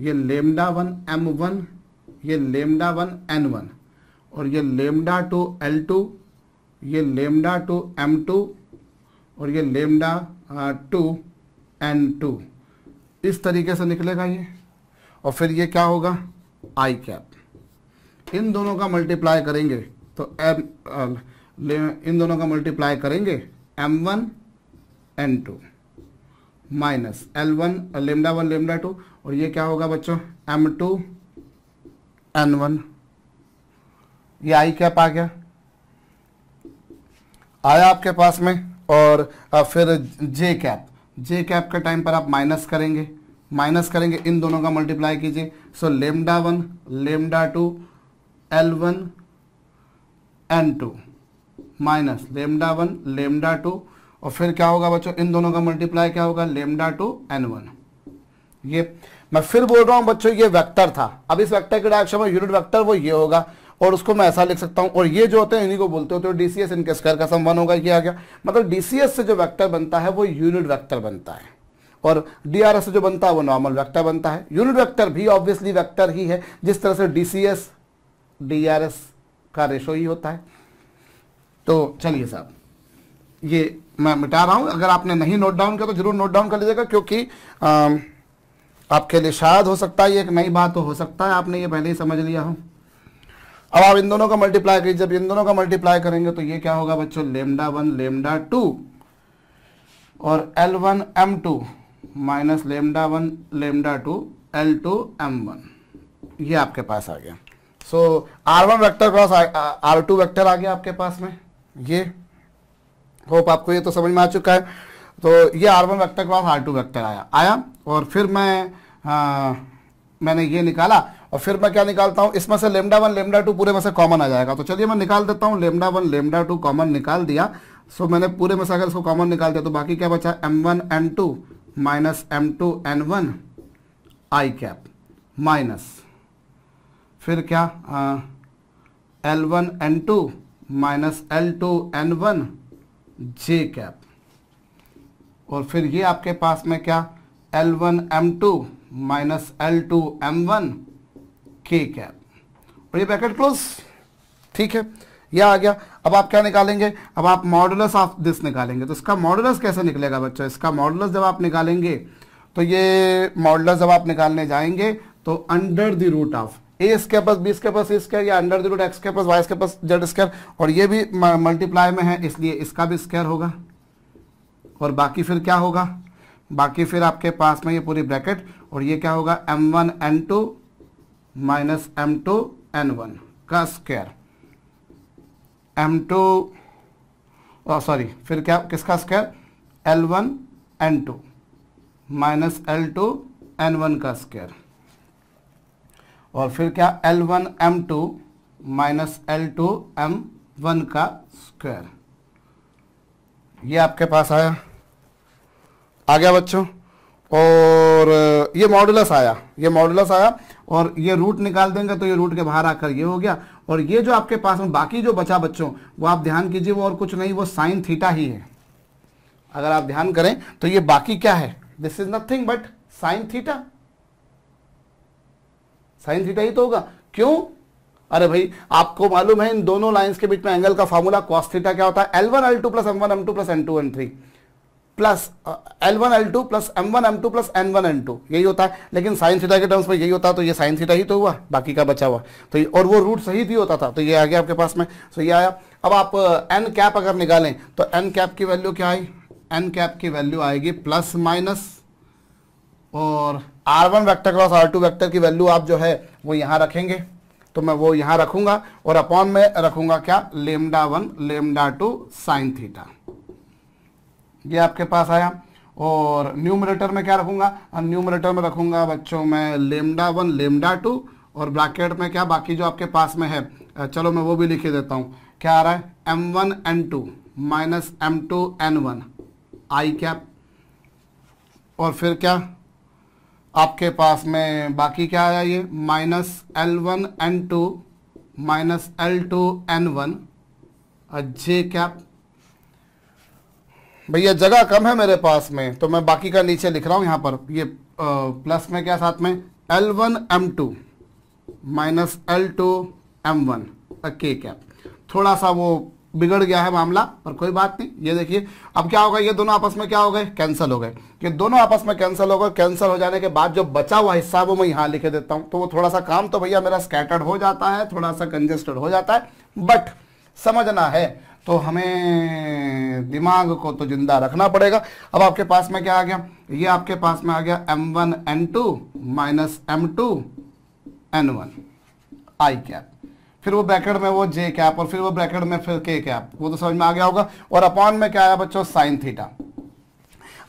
ये लेमडा वन एम वन ये लेमडा वन एन वन और ये लेमडा टू एल टू ये लेमडा टू एम टू और ये लेमडा टू एन टू इस तरीके से निकलेगा ये और फिर ये क्या होगा आई कैप इन दोनों का मल्टीप्लाई करेंगे तो एम इन दोनों का मल्टीप्लाई करेंगे M one N two minus L one lambda one lambda two और ये क्या होगा बच्चों एम टू एन वन ये आई कैप आ गया आया आपके पास में और फिर जे कैप जे कैप के टाइम पर आप माइनस करेंगे माइनस करेंगे इन दोनों का मल्टीप्लाई कीजिए so lambda one lambda two L one N two minus lambda one lambda two और फिर क्या होगा बच्चों इन दोनों का मल्टीप्लाई क्या होगा लेमडा टू एन वन ये मैं फिर बोल रहा हूं बच्चों ये वेक्टर था अब इस वेक्टर के डायरेक्शन में यूनिट वेक्टर वो ये होगा और उसको मैं ऐसा लिख सकता हूं और ये जो होते हैं इन्हीं को बोलते होते तो डीसीएस इनके स्क्वायर का सम वन होगा ये आ गया मतलब डीसीएस से जो वेक्टर बनता है वो यूनिट वेक्टर बनता है और डीआरएस से जो बनता है वो नॉर्मल वेक्टर बनता है यूनिट वेक्टर भी ऑब्वियसली वेक्टर ही है जिस तरह से डीसीएस डीआरएस का रेशो ही होता है तो चलिए साहब ये मैं मिटा रहा हूं अगर आपने नहीं नोट डाउन किया तो जरूर नोट डाउन कर लीजिएगा क्योंकि आ, आपके लिए शायद हो सकता है ये एक नई बात तो हो सकता है आपने ये पहले ही समझ लिया हो अब आप इन दोनों का मल्टीप्लाई करिए जब इन दोनों का मल्टीप्लाई करेंगे तो ये क्या होगा बच्चों लेमडा वन लेमडा टू और L one M two minus lambda one lambda two L two M one ये आपके पास आ गया so R one vector cross R two vector आ गया आपके पास में ये होप आपको ये तो समझ में आ चुका है तो ये आर वन वैक्टर के पास आर टू वैक्टर आया आया और फिर मैं आ, मैंने ये निकाला और फिर मैं क्या निकालता हूँ इसमें से लेमडा वन लेमडा टू पूरे में से कॉमन आ जाएगा तो चलिए मैं निकाल देता हूँ lambda one lambda two common निकाल दिया सो so, मैंने पूरे में से अगर इसको कॉमन निकाल दिया तो बाकी क्या बचा M one N two minus M two N one आई कैप माइनस फिर क्या L one N two minus L two N one जे कैप और फिर ये आपके पास में क्या L one M two minus L two M one K cap और ये ब्रैकेट क्लोज ठीक है ये आ गया अब आप क्या निकालेंगे अब आप मॉडुलस ऑफ दिस निकालेंगे तो इसका मॉडुलस कैसे निकलेगा बच्चा इसका मॉडुलस जब आप निकालेंगे तो ये मॉडुलस जब आप निकालने जाएंगे तो under the root of A square plus B square plus square या under the root X square plus Y square plus Z square और ये भी मल्टीप्लाई में है इसलिए इसका भी स्केयर होगा और बाकी फिर क्या होगा बाकी फिर आपके पास में ये पूरी ब्रैकेट और ये क्या होगा M one N two minus M two N one का स्केयर एम टू सॉरी फिर क्या किसका square L one N two minus L two N one का स्केयर और फिर क्या L one M two minus L two M one का square ये आपके पास आया आ गया बच्चों और ये मॉडुलस आया ये मॉडुलस आया और ये रूट निकाल देंगे तो ये रूट के बाहर आकर ये हो गया और ये जो आपके पास में बाकी जो बचा बच्चों वो आप ध्यान कीजिए वो और कुछ नहीं वो साइन थीटा ही है अगर आप ध्यान करें तो ये बाकी क्या है this is nothing but sine theta sine theta ही तो होगा क्यों अरे भाई आपको मालूम है इन दोनों लाइंस के बीच में एंगल का फॉर्मूला कॉस थीटा क्या होता है L one L two plus M one M two plus N two N three plus L one L two plus M one M two plus N one N two यही होता है लेकिन sine theta के terms में यही होता है तो ये साइन थीटा ही तो हुआ बाकी का बचा हुआ तो और वो रूट सही भी होता था तो ये आ गया आपके पास में सो ये आया अब आप एन uh, कैप अगर निकालें तो एन कैप की वैल्यू क्या आई एन कैप की वैल्यू आएगी प्लस माइनस और R one vector cross R two vector की वैल्यू आप जो है वो यहां रखेंगे तो मैं वो यहां रखूंगा और अपॉन में रखूंगा क्या lambda one lambda two sine theta ये आपके पास आया और न्यूमरेटर में क्या रखूंगा न्यूमरेटर में रखूंगा बच्चों में लेमडा वन लेमडा टू और ब्रैकेट में क्या बाकी जो आपके पास में है चलो मैं वो भी लिखे देता हूं क्या आ रहा है M one N two minus M two N one आई कैप और फिर क्या आपके पास में बाकी क्या आया ये minus L one N two minus L two N one और जे कैप भैया जगह कम है मेरे पास में तो मैं बाकी का नीचे लिख रहा हूं यहां पर ये प्लस में क्या साथ में L one M two minus L two M one K cap थोड़ा सा वो बिगड़ गया है मामला पर कोई बात नहीं ये देखिए अब क्या होगा ये दोनों आपस में क्या हो गए कैंसिल हो गए कि दोनों आपस में कैंसिल हो गए कैंसिल हो जाने के बाद जो बचा हुआ हिस्सा वो मैं यहाँ लिखे देता हूँ तो वो थोड़ा सा काम तो भैया मेरा स्कैटर्ड हो जाता है थोड़ा सा कंजेस्टेड हो जाता है बट समझना है तो हमें दिमाग को तो जिंदा रखना पड़ेगा अब आपके पास में क्या आ गया ये आपके पास में आ गया M one N two minus M two N one आई कैप फिर वो ब्रैकेट में वो जे कैप और फिर वो ब्रैकेट में फिर के कैप वो तो समझ में आ गया होगा और अपॉन में क्या आया बच्चों साइन थीटा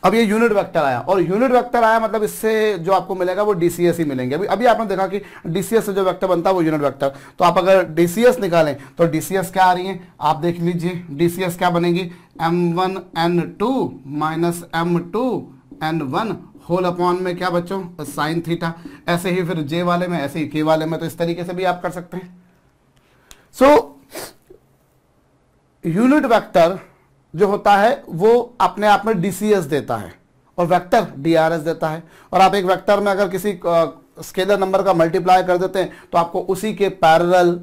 अब ये यूनिट वेक्टर आया और यूनिट वेक्टर आया मतलब इससे जो आपको मिलेगा वो डीसीएस ही e मिलेंगे अभी अभी आपने देखा कि डीसीएस से जो वेक्टर बनता है वो यूनिट वेक्टर तो आप अगर डीसीएस निकालें तो डीसीएस क्या आ रही है आप देख लीजिए डीसीएस क्या बनेगी M one N two minus M two N one whole upon में क्या बच्चों साइन थीटा ऐसे ही फिर जे वाले में ऐसे ही के वाले में तो इस तरीके से भी आप कर सकते हैं सो यूनिट वेक्टर जो होता है वो अपने आप में डीसीएस देता है और वेक्टर डीआरएस देता है और आप एक वेक्टर में अगर किसी स्केलर नंबर का मल्टीप्लाई कर देते हैं तो आपको उसी के पैरल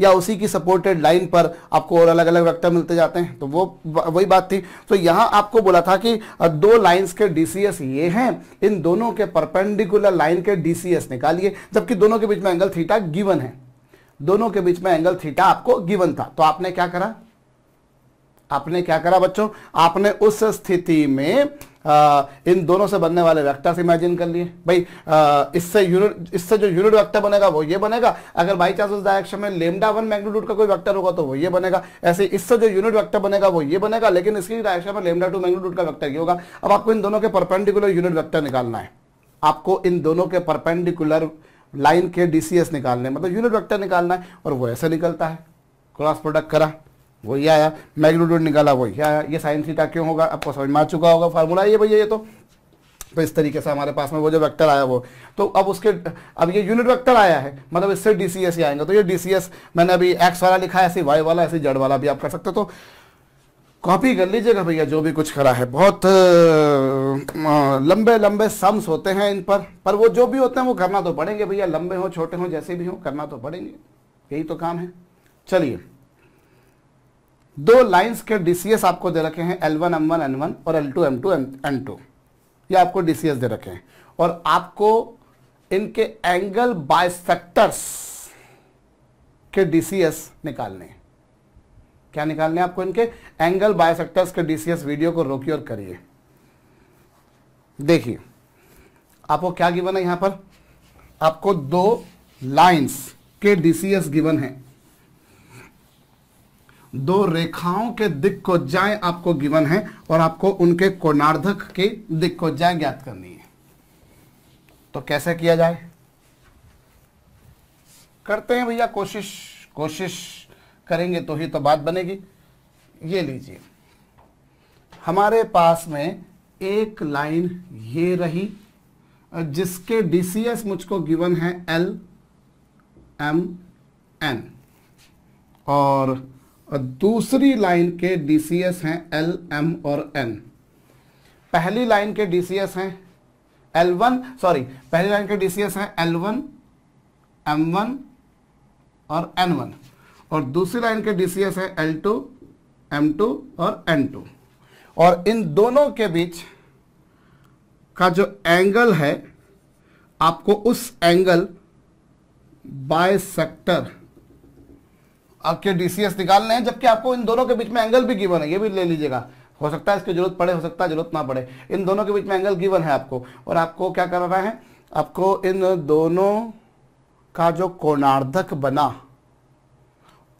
या उसी की सपोर्टेड लाइन पर आपको और अलग अलग वेक्टर मिलते जाते हैं तो वो वही बात थी तो यहां आपको बोला था कि दो लाइंस के डीसीएस ये हैं इन दोनों के परपेंडिकुलर लाइन के डीसीएस निकालिए जबकि दोनों के बीच में एंगल थीटा गिवन है दोनों के बीच में एंगल थीटा आपको गिवन था तो आपने क्या करा आपने क्या करा बच्चों आपने उस स्थिति में आ, इन दोनों से बनने वाले वेक्टर्स इमेजिन कर लिए भाई इससे यूनिट इससे जो यूनिट वेक्टर बनेगा वो ये बनेगा अगर बाई चांस उस डायरेक्शन में लेमडा वन मैग्नीट्यूड का कोई वेक्टर होगा तो वो ये बनेगा ऐसे इससे जो यूनिट वेक्टर बनेगा वो ये बनेगा लेकिन इसकी डायरेक्शन में लेमडा टू मैग्नीट्यूड का वेक्टर ये होगा अब आपको इन दोनों के परपेंडिकुलर यूनिट वैक्टर निकालना है आपको इन दोनों के परपेंडिकुलर लाइन के डीसीएस निकालने मतलब यूनिट वेक्टर निकालना है और वो ऐसा निकलता है क्रॉस प्रोडक्ट करा वही आया मैग्नीट्यूड निकाला वही आया ये साइन थीटा क्यों होगा आपको समझ में आ चुका होगा फार्मूला ये भैया ये तो तो इस तरीके से हमारे पास में वो जो वेक्टर आया वो तो अब उसके अब ये यूनिट वेक्टर आया है मतलब इससे डी सी एस आएंगे तो ये डी सी एस मैंने अभी एक्स वाला लिखा है ऐसे वाई वाला ऐसे जड़ वाला भी आप कर सकते हो तो कॉपी कर लीजिएगा भैया जो भी कुछ करा है बहुत लंबे लंबे सम्स होते हैं इन पर पर वो जो भी होते हैं वो करना तो पड़ेंगे भैया लंबे हों छोटे हों जैसे भी हों करना तो पड़ेंगे यही तो काम है चलिए दो लाइंस के डीसीएस आपको दे रखे हैं L one M one N one और L two M two N two ये आपको डीसीएस दे रखे हैं और आपको इनके एंगल बायसेक्टर्स के डीसीएस निकालने हैं क्या निकालने आपको इनके एंगल बायोसेक्टर्स के डीसीएस वीडियो को रोकिए और करिए देखिए आपको क्या गिवन है यहां पर आपको दो लाइंस के डीसीएस गिवन है दो रेखाओं के दिक को जाए आपको गिवन है और आपको उनके कोणार्धक के दिक को जाए ज्ञात करनी है तो कैसे किया जाए करते हैं भैया कोशिश कोशिश करेंगे तो ही तो बात बनेगी ये लीजिए हमारे पास में एक लाइन ये रही जिसके डीसीएस मुझको गिवन है एल एम एन और दूसरी लाइन के डीसीएस हैं एल एम और एन पहली लाइन के डीसीएस हैं एल वन सॉरी पहली लाइन के डीसीएस हैं एल वन एम वन और एन वन और दूसरी लाइन के डीसीएस है एल टू एम टू और एन टू और इन दोनों के बीच का जो एंगल है आपको उस एंगल बाय सेक्टर आपके डीसीएस निकालने हैं जबकि आपको इन दोनों के बीच में एंगल भी गिवन है ये भी ले लीजिएगा हो सकता है इसकी जरूरत पड़े हो सकता है जरूरत ना पड़े इन दोनों के बीच में एंगल गिवन है आपको और आपको क्या करना है आपको इन दोनों का जो कोणार्धक बना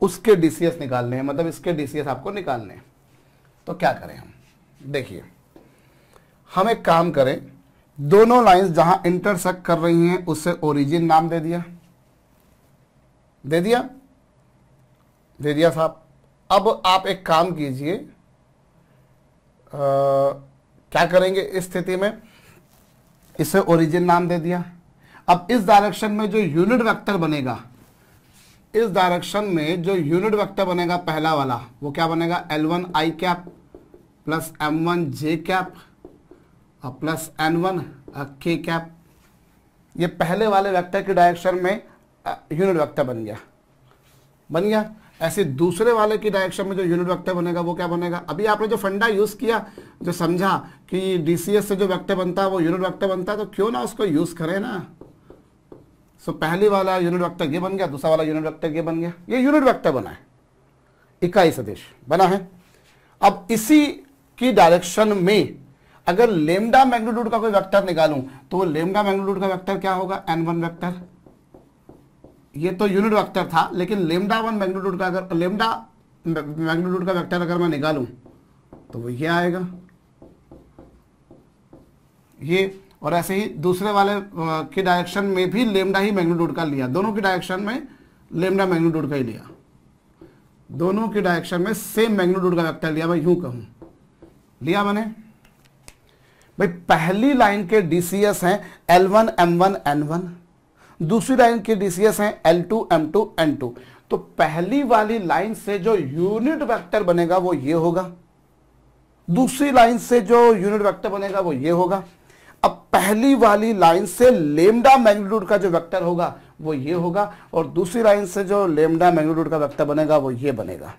उसके डीसीएस निकालने हैं मतलब इसके डीसीएस आपको निकालने हैं तो क्या करें हम देखिए हम एक काम करें दोनों लाइंस जहां इंटरसेक्ट कर रही हैं उससे ओरिजिन नाम दे दिया दे दिया दे दिया साहब अब आप एक काम कीजिए क्या करेंगे इस स्थिति में इसे ओरिजिन नाम दे दिया अब इस डायरेक्शन में जो यूनिट वेक्टर बनेगा इस डायरेक्शन में जो यूनिट वेक्टर बनेगा पहला वाला वो क्या बनेगा एल वन आई कैप प्लस एम वन जे कैप और plus N one K cap ये पहले वाले वेक्टर के डायरेक्शन में यूनिट वेक्टर बन गया बन गया ऐसे दूसरे वाले की डायरेक्शन में जो यूनिट वेक्टर बनेगा वो क्या बनेगा अभी आपने जो फंडा यूज़ किया जो समझा कि डीसीएस से जो वेक्टर बनता है वो यूनिट वेक्टर बनता है तो क्यों ना उसको यूज़ करें ना सो पहले वाला यूनिट वेक्टर ये बन गया दूसरा वाला यूनिट वेक्टर ये बन गया ये यूनिट वेक्टर बना है इकाई सदिश बना है अब इसी की डायरेक्शन में अगर लेमडा मैग्नीट्यूड का कोई वेक्टर निकालूं तो वो लेमडा मैग्नीट्यूड का वेक्टर क्या होगा एन वन वेक्टर ये तो यूनिट वेक्टर था लेकिन लेमडा वन मैग्नीट्यूड का अगर लेमडा मैग्नीट्यूड का वेक्टर अगर मैं निकालूं तो वो ये आएगा ये और ऐसे ही दूसरे वाले के डायरेक्शन में भी लेमडा ही मैग्नीट्यूड का लिया दोनों के डायरेक्शन में लेमडा मैग्नीट्यूड का ही लिया दोनों के डायरेक्शन में सेम मैग्नीट्यूड का वेक्टर लिया मैं यूं कहूं लिया मैंने भाई पहली लाइन के डीसीएस हैं वन एन वन दूसरी लाइन के डीसीएस हैं टू एन टू तो पहली वाली लाइन से जो यूनिट वेक्टर बनेगा वो ये होगा दूसरी लाइन से जो यूनिट वेक्टर बनेगा वो ये होगा अब पहली वाली लाइन से लेमडा मैग्नीट्यूड का जो वेक्टर होगा वो ये होगा और दूसरी लाइन से जो लेमडा मैग्नीट्यूड का वेक्टर बनेगा वो ये बनेगा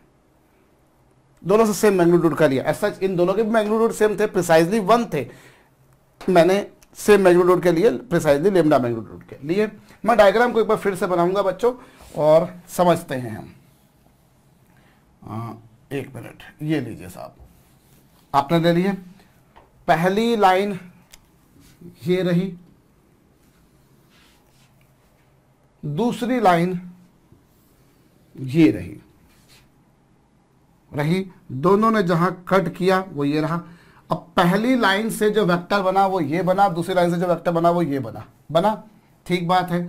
दोनों से सेम मैग्नीट्यूड का लिया ऐसा इन दोनों के भी मैग्नीट्यूड सेम थे प्रिसाइजली वन थे मैंने सेम मैग्नीट्यूड के लिए प्रिसाइजली लेमडा मैग्नीट्यूड के लिए मैं डायग्राम को एक बार फिर से बनाऊंगा बच्चों और समझते हैं हम एक मिनट ये लीजिए साहब आपने ले लिए पहली लाइन ये रही दूसरी लाइन ये रही रही दोनों ने जहां कट किया वो ये रहा अब पहली लाइन से जो वेक्टर बना वो ये बना दूसरी लाइन से जो वेक्टर बना वो ये बना बना ठीक बात है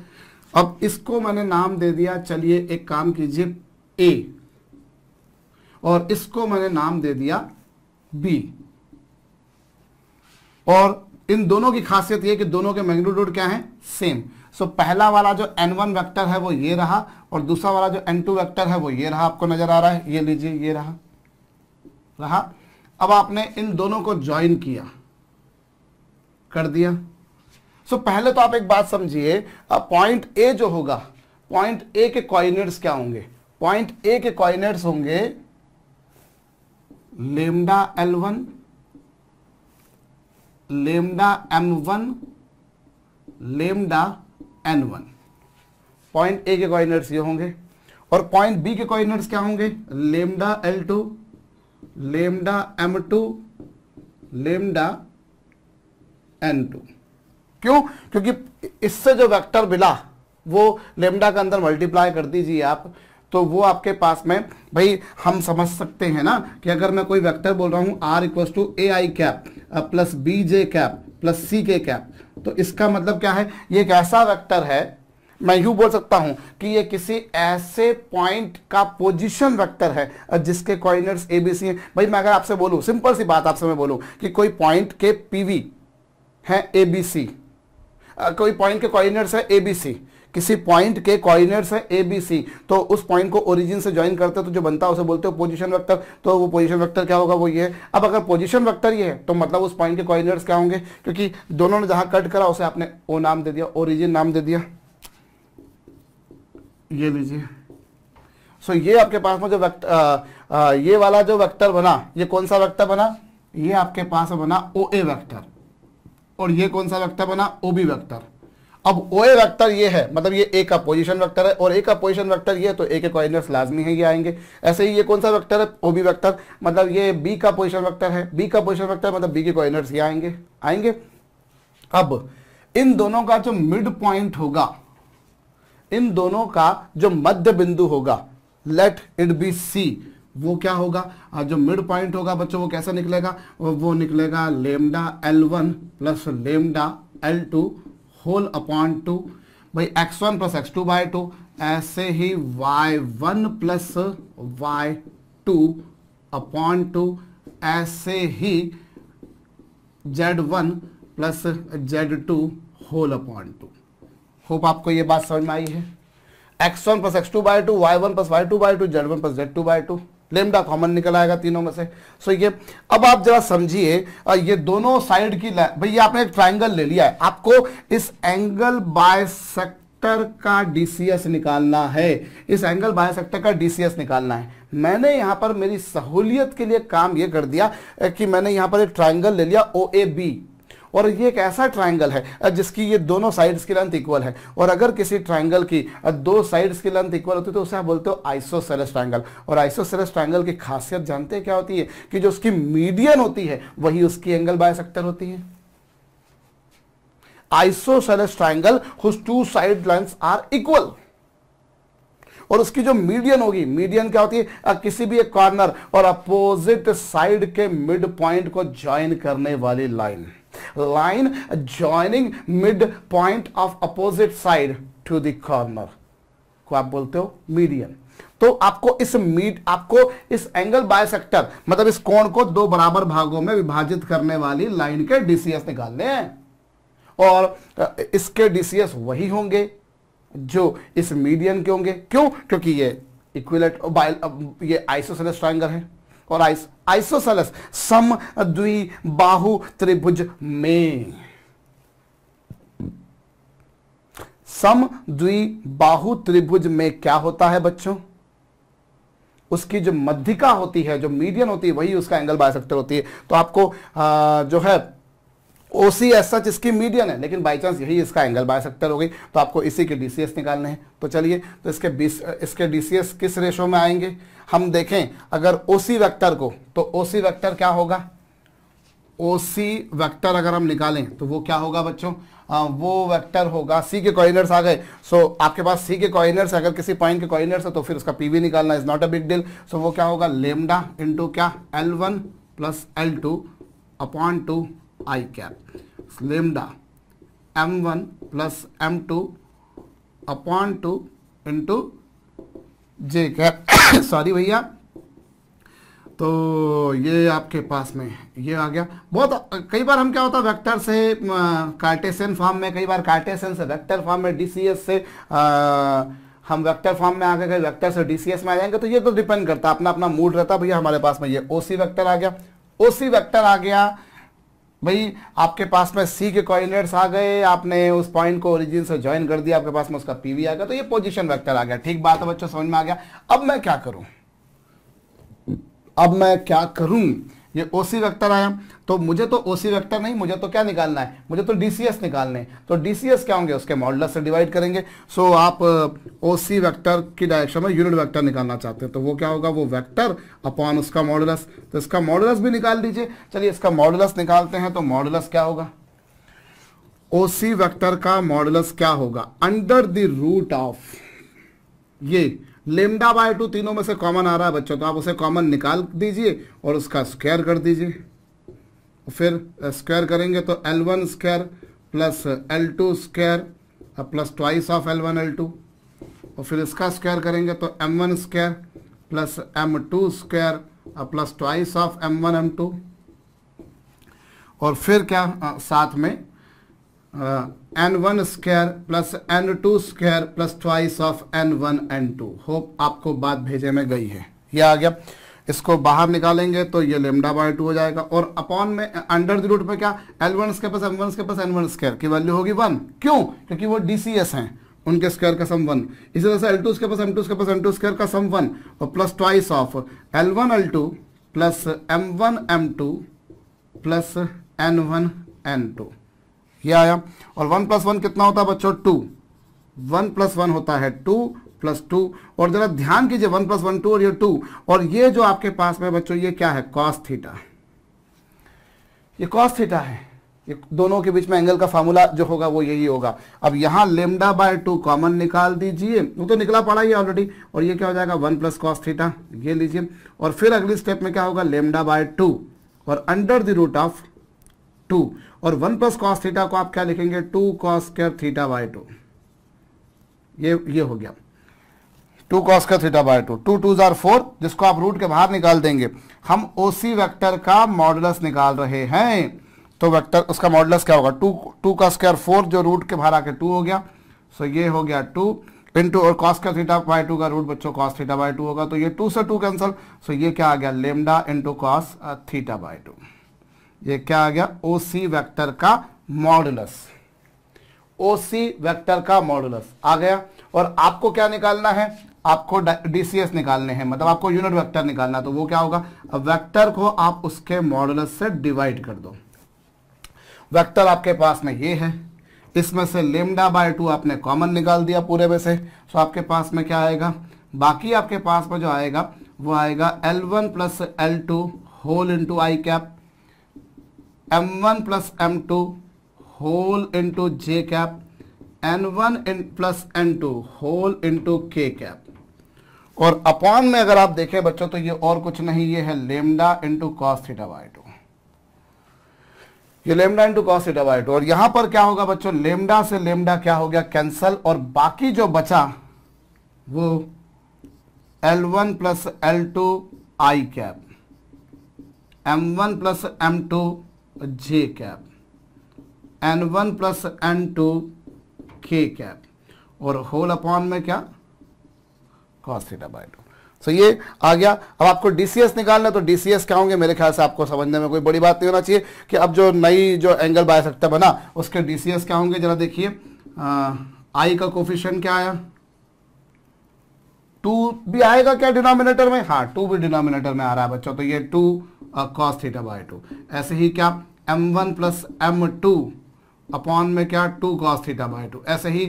अब इसको मैंने नाम दे दिया चलिए एक काम कीजिए ए और इसको मैंने नाम दे दिया बी और इन दोनों की खासियत यह कि दोनों के मैग्नीट्यूड क्या है सेम सो so, पहला वाला जो वन वैक्टर है वो ये रहा और दूसरा वाला जो टू वैक्टर है वो ये रहा आपको नजर आ रहा है ये लीजिए ये रहा रहा अब आपने इन दोनों को ज्वाइन किया कर दिया सो so, पहले तो आप एक बात समझिए पॉइंट ए जो होगा पॉइंट ए के कॉइनेट्स क्या होंगे पॉइंट ए के कॉइनेट्स होंगे lambda L one lambda M one lambda N one point A के कॉइनर्स ये होंगे और पॉइंट बी के कॉइनर्स क्या होंगे lambda L two lambda M two lambda N two क्यों क्योंकि इससे जो वेक्टर मिला वो लेमडा के अंदर मल्टीप्लाई कर दीजिए आप तो वो आपके पास में भाई हम समझ सकते हैं ना कि अगर मैं कोई वेक्टर बोल रहा हूँ R equals to A I cap plus B J cap plus C K cap तो इसका मतलब क्या है ये एक ऐसा वेक्टर है मैं यू बोल सकता हूं कि ये किसी ऐसे पॉइंट का पोजीशन वेक्टर है जिसके कोऑर्डिनेट्स ए बी सी है भाई मैं अगर आपसे बोलूं सिंपल सी बात आपसे मैं बोलूं कि कोई पॉइंट के पीवी है ए बी सी कोई पॉइंट के कोऑर्डिनेट्स है ए बी सी किसी पॉइंट के कोऑर्डिनेट्स है ए बी सी तो उस पॉइंट को ओरिजिन से ज्वाइन करते हैं तो जो बनता है उसे बोलते हैं पोजीशन वेक्टर तो वो पोजीशन वेक्टर क्या होगा वो ये है अब अगर पोजीशन वेक्टर ये है तो मतलब उस पॉइंट के कोऑर्डिनेट्स क्या होंगे क्योंकि दोनों ने जहां कट करा उसे आपने ओ नाम दे दिया ओरिजिन नाम दे दिया ये लीजिए सो ये आपके पास में जो वेक्टर ये वाला जो वेक्टर बना ये कौन सा वेक्टर बना ये आपके पास बना ओ ए वेक्टर और ये कौन सा वेक्टर बना ओ बी वेक्टर अब ओ ए वैक्टर ये है मतलब ये ए का पोजीशन वेक्टर है और ए का पोजीशन वेक्टर ये है तो ए के कोऑर्डिनेट्स लाजमी है ये आएंगे ऐसे ही ये कौन सा वेक्टर है ओ बी वैक्टर मतलब ये बी का पोजीशन वेक्टर है बी का पोजीशन वेक्टर मतलब बी के कोऑर्डिनेट्स ये आएंगे आएंगे अब इन दोनों का जो मिड पॉइंट होगा इन दोनों का जो मध्य बिंदु होगा लेट इट बी सी वो क्या होगा जो मिड पॉइंट होगा बच्चों वो कैसा निकलेगा वो निकलेगा lambda L one plus lambda L two whole upon two भाई X one plus X two by two ऐसे ही Y one plus Y two upon two ऐसे ही Z one plus Z two whole upon two hope आपको ये बात समझ में आई है X one plus X two by two Y one plus Y two by two Z one plus Z two by to lambda common निकल आएगा तीनों में से सो ये अब आप जरा समझिए ये दोनों साइड की भाई आपने एक ट्राइंगल ले लिया है आपको इस एंगल बाय का डीसीएस निकालना है इस एंगल सेक्टर का डीसीएस निकालना है मैंने यहां पर मेरी सहूलियत के लिए काम यह कर दिया कि मैंने यहां पर एक ट्राइंगल ले लिया ओ ए बी और ये एक ऐसा ट्राइंगल है जिसकी ये दोनों साइड्स की लेंथ इक्वल है और अगर किसी ट्राइंगल की दो साइड्स की लेंथ इक्वल होती है तो उसे आप बोलते हो आइसोसेलस ट्राइंगल और आइसोसेलस ट्राइंगल की खासियत जानते हैं क्या होती है कि जो उसकी मीडियन होती है वही उसकी एंगल बायसेक्टर होती है isosceles triangle whose two side lengths are equal और उसकी जो मीडियन होगी मीडियन क्या होती है किसी भी एक कॉर्नर और अपोजिट साइड के मिड पॉइंट को ज्वाइन करने वाली line Line joining mid point of opposite side to the corner को आप बोलते हो मीडियम तो आपको इस मीड आपको इस एंगल बायसेक्टर मतलब इस कोण को दो बराबर भागों में विभाजित करने वाली लाइन के डीसीएस निकालने हैं और इसके डीसीएस वही होंगे जो इस मीडियन के होंगे क्यों क्योंकि ये इक्विलेट ये आइसोसेलेस ट्राइंगल है और आइस आइसोसलस सम द्वि बाहु त्रिभुज में सम द्वि बाहु त्रिभुज में क्या होता है बच्चों उसकी जो मध्यिका होती है जो मीडियन होती है वही उसका एंगल बायसेक्टर होती है तो आपको आ, जो है ओसी एस सच इसकी मीडियन है लेकिन बाई चांस यही इसका एंगल बायसेक्टर हो गई तो आपको इसी के डीसीएस निकालने हैं तो चलिए तो इसके बीस इसके डीसीएस किस रेशो में आएंगे हम देखें अगर ओसी वेक्टर को तो ओसी वेक्टर क्या होगा ओसी वेक्टर अगर हम निकालें तो वो क्या होगा बच्चों आ, वो वेक्टर होगा सी के कॉइनर्स आ गए सो so, आपके पास सी के कॉइनर्स अगर किसी पॉइंट के कॉइनर्स है तो फिर उसका पीवी निकालना is not a big deal so वो क्या होगा लेमडा इंटू क्या L one plus L two upon two आई cap lambda M one plus M two upon two into J cap sorry भैया तो ये आपके पास में ये आ गया बहुत कई बार हम क्या होता है वेक्टर से कार्टेशन फॉर्म में कई बार कार्टेशन से वेक्टर फॉर्म में डीसीएस से आ, हम वेक्टर फॉर्म में आ गए वेक्टर से डीसीएस में आ जाएंगे तो ये तो डिपेंड करता है अपना अपना मूड रहता भैया हमारे पास में ये ओसी वेक्टर आ गया ओसी वेक्टर आ गया भाई आपके पास में सी के कोऑर्डिनेट्स आ गए आपने उस पॉइंट को ओरिजिन से ज्वाइन कर दिया आपके पास में उसका पीवी आ गया तो ये पोजीशन वेक्टर आ गया ठीक बात है बच्चों समझ में आ गया अब मैं क्या करूं अब मैं क्या करूं ये ओसी वेक्टर आया तो मुझे तो ओसी वेक्टर नहीं मुझे तो क्या निकालना है मुझे तो डीसीएस निकालने तो डीसीएस क्या होंगे उसके मॉडल से डिवाइड करेंगे सो आप ओसी uh, वेक्टर की डायरेक्शन में यूनिट वेक्टर निकालना चाहते हैं तो वो क्या होगा वो वेक्टर अपॉन उसका मॉडलस तो इसका मॉडलस भी निकाल दीजिए चलिए इसका मॉडलस निकालते हैं तो मॉडलस क्या होगा ओसी वेक्टर का मॉडलस क्या होगा अंडर द रूट ऑफ ये लेमडा बाय टू तीनों में से कॉमन आ रहा है बच्चों तो आप उसे कॉमन निकाल दीजिए और उसका स्क्वायर कर दीजिए तो फिर स्क्वायर करेंगे तो L one square plus L two square plus twice of L one L two और फिर इसका स्क्वायर करेंगे तो M one square plus M two square plus twice of M one M two और फिर क्या आ, साथ में N one square plus N two square plus twice of N one N two hope आपको बात भेजे में गई है यह आ गया इसको बाहर निकालेंगे तो ये लेमडा बाय टू हो जाएगा और अपॉन में अंडर द रूट में क्या एल वन के पास एम वन के पास एन वन स्क्वायर की वैल्यू होगी वन क्यों क्योंकि वो डी सी एस है उनके स्क्वायर का सम वन इसी तरह से एल टू के पास एम टू के पास एन टू स्क्वायर का सम वन और plus twice of L one L two plus M one M two plus N one N two ये आया और वन प्लस वन कितना होता है बच्चों टू वन प्लस वन होता है टू प्लस टू और जरा ध्यान कीजिए वन प्लस वन टू और ये टू और ये जो आपके पास में बच्चों ये क्या है कॉस थीटा ये कॉस थीटा है ये दोनों के बीच में एंगल का फॉर्मूला जो होगा वो यही होगा अब यहां लेमडा बाय टू कॉमन निकाल दीजिए वो तो निकला पड़ा ही ऑलरेडी और ये क्या हो जाएगा वन प्लस कॉस थीटा ये लीजिए और फिर अगली स्टेप में क्या होगा लेमडा बाय टू और under the root of two और वन प्लस कॉस थीटा को आप क्या लिखेंगे two cos care theta by two ये ये हो गया टू कॉस का theta by two two two जार फोर जिसको आप रूट के बाहर निकाल देंगे हम ओसी वेक्टर का मॉडलस निकाल रहे हैं तो वेक्टर उसका मॉडलस क्या होगा टू टू का स्क्वायर फोर जो रूट के बाहर आके टू हो गया सो ये हो गया टू इंटू और कॉस का थीटा बाय टू का रूट बच्चों कॉस थीटा बाय टू होगा तो ये टू से टू कैंसल सो ये क्या आ गया lambda into cos theta by two ये क्या आ गया ओ सी वैक्टर का मॉडलस ओ सी वैक्टर का मॉडलस आ गया और आपको क्या निकालना है आपको डीसीएस निकालने हैं मतलब आपको यूनिट वेक्टर निकालना तो वो क्या होगा वेक्टर को आप उसके मॉडल से डिवाइड कर दो वेक्टर आपके पास में ये है इसमें से लेमडा बाय टू आपने कॉमन निकाल दिया पूरे में से तो आपके पास में क्या आएगा बाकी आपके पास में जो आएगा वो आएगा L one plus L two whole into I cap M one plus M two whole into J cap N one plus N two whole into K cap और अपॉन में अगर आप देखें बच्चों तो ये और कुछ नहीं ये है lambda into cos theta by two ये lambda into cos theta by two और यहां पर क्या होगा बच्चों लेमडा से लेमडा क्या हो गया कैंसल और बाकी जो बचा वो L one plus L two आई cap M one plus M two जे cap N one plus N two के कैप और होल अपॉन में क्या cos theta by two so ये आ गया अब आपको डीसीएस निकालना है तो डीसीएस क्या होंगे मेरे ख्याल से आपको समझने में कोई बड़ी बात नहीं होना चाहिए कि अब जो नई जो एंगल बाय सकता बना उसके डीसीएस क्या होंगे जरा देखिए आई का कोफिशियन क्या आया टू भी आएगा क्या डिनोमिनेटर में हाँ टू भी डिनोमिनेटर में आ रहा है बच्चों तो ये two cos theta by two ऐसे ही क्या M one plus M two upon में क्या two cos theta by two ऐसे ही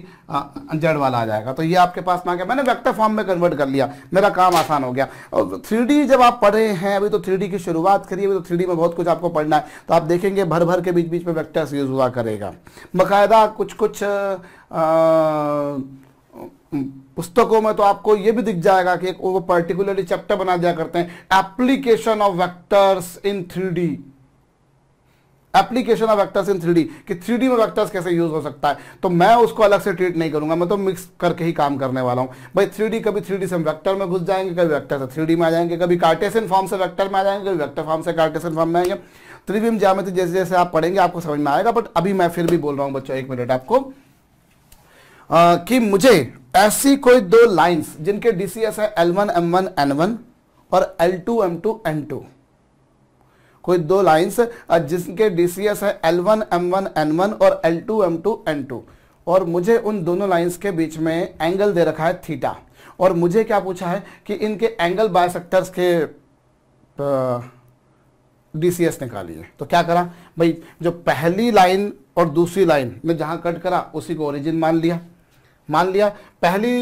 जड़ वाला आ जाएगा तो ये आपके पास मांगे मैंने वेक्टर फॉर्म में कन्वर्ट कर लिया मेरा काम आसान हो गया और थ्री जब आप पढ़े हैं अभी तो थ्री की शुरुआत करिए अभी तो थ्री में बहुत कुछ आपको पढ़ना है तो आप देखेंगे भर भर के बीच बीच में वैक्टर्स यूज हुआ करेगा बाकायदा कुछ कुछ पुस्तकों में तो आपको ये भी दिख जाएगा कि वो पर्टिकुलरली चैप्टर बना दिया करते हैं application of vectors in three application of vectors in three कि थ्री में वेक्टर्स कैसे यूज हो सकता है तो मैं उसको अलग से ट्रीट नहीं करूंगा मैं तो मिक्स करके ही काम करने वाला हूं भाई थ्री कभी थ्री से वेक्टर में घुस जाएंगे कभी वेक्टर से थ्री में आ जाएंगे कभी कार्टेशन फॉर्म से वेक्टर में आ जाएंगे कभी वेक्टर फॉर्म से कार्टेशन फॉर्म में आएंगे त्रिविम ज्यामिति जैसे जैसे आप पढ़ेंगे आपको समझ में आएगा बट अभी मैं फिर भी बोल रहा हूँ बच्चों एक मिनट आपको आ, कि मुझे ऐसी कोई दो लाइन्स जिनके डीसीएस है L one M one N one और L two M two N two कोई दो लाइंस जिसके डीसीएस है L one M one N one और L two M two N two और मुझे उन दोनों लाइंस के बीच में एंगल दे रखा है थीटा और मुझे क्या पूछा है कि इनके एंगल बायसेक्टर्स के डीसीएस निकालिए तो क्या करा भाई जो पहली लाइन और दूसरी लाइन में जहां कट करा उसी को ओरिजिन मान लिया मान लिया पहली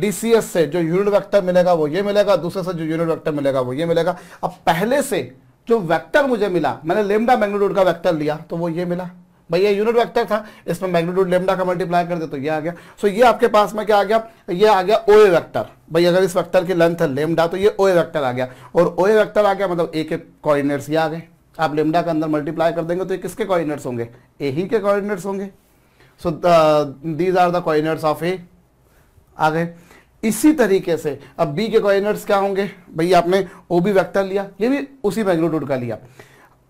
डीसीएस से जो यूनिट वेक्टर मिलेगा वो ये मिलेगा दूसरे से जो यूनिट वेक्टर मिलेगा वो ये मिलेगा अब पहले से जो वेक्टर मुझे मिला मैंने लेमडा मैग्नीट्यूड का वेक्टर लिया तो वो ये मिला भाई ये यूनिट वेक्टर था इसमें मैग्नीट्यूड लेमडा का मल्टीप्लाई कर दे तो ये आ गया सो ये आपके पास में क्या आ गया ये आ गया ओए वेक्टर भाई अगर इस वेक्टर की लेंथ है लेमडा तो ये ओए वेक्टर आ गया और ओए वेक्टर आ गया मतलब ए के कोऑर्डिनेट्स ये आ गए आप लेमडा के अंदर मल्टीप्लाई कर देंगे तो ये किसके कोऑर्डिनेट्स होंगे ए ही के कोऑर्डिनेट्स होंगे so these are the coordinates of A आ गए इसी तरीके से अब बी के कोऑर्डिनेट्स क्या होंगे भाई आपने ओ बी वैक्टर लिया ये भी उसी मैग्नीट्यूड का लिया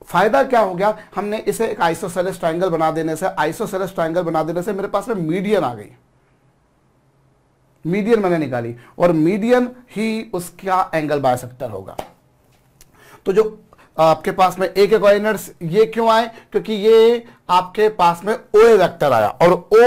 फायदा क्या हो गया हमने इसे एक आइसोसेलेस ट्रायंगल बना देने से आइसोसेलेस ट्रायंगल बना देने से मेरे पास में मीडियन आ गई मीडियन मैंने निकाली और मीडियन ही उसका एंगल बायसेक्टर होगा तो जो आपके पास में ए के कोऑर्डिनेट्स ये क्यों आए क्योंकि ये आपके पास में ओ ए वेक्टर आया और ओ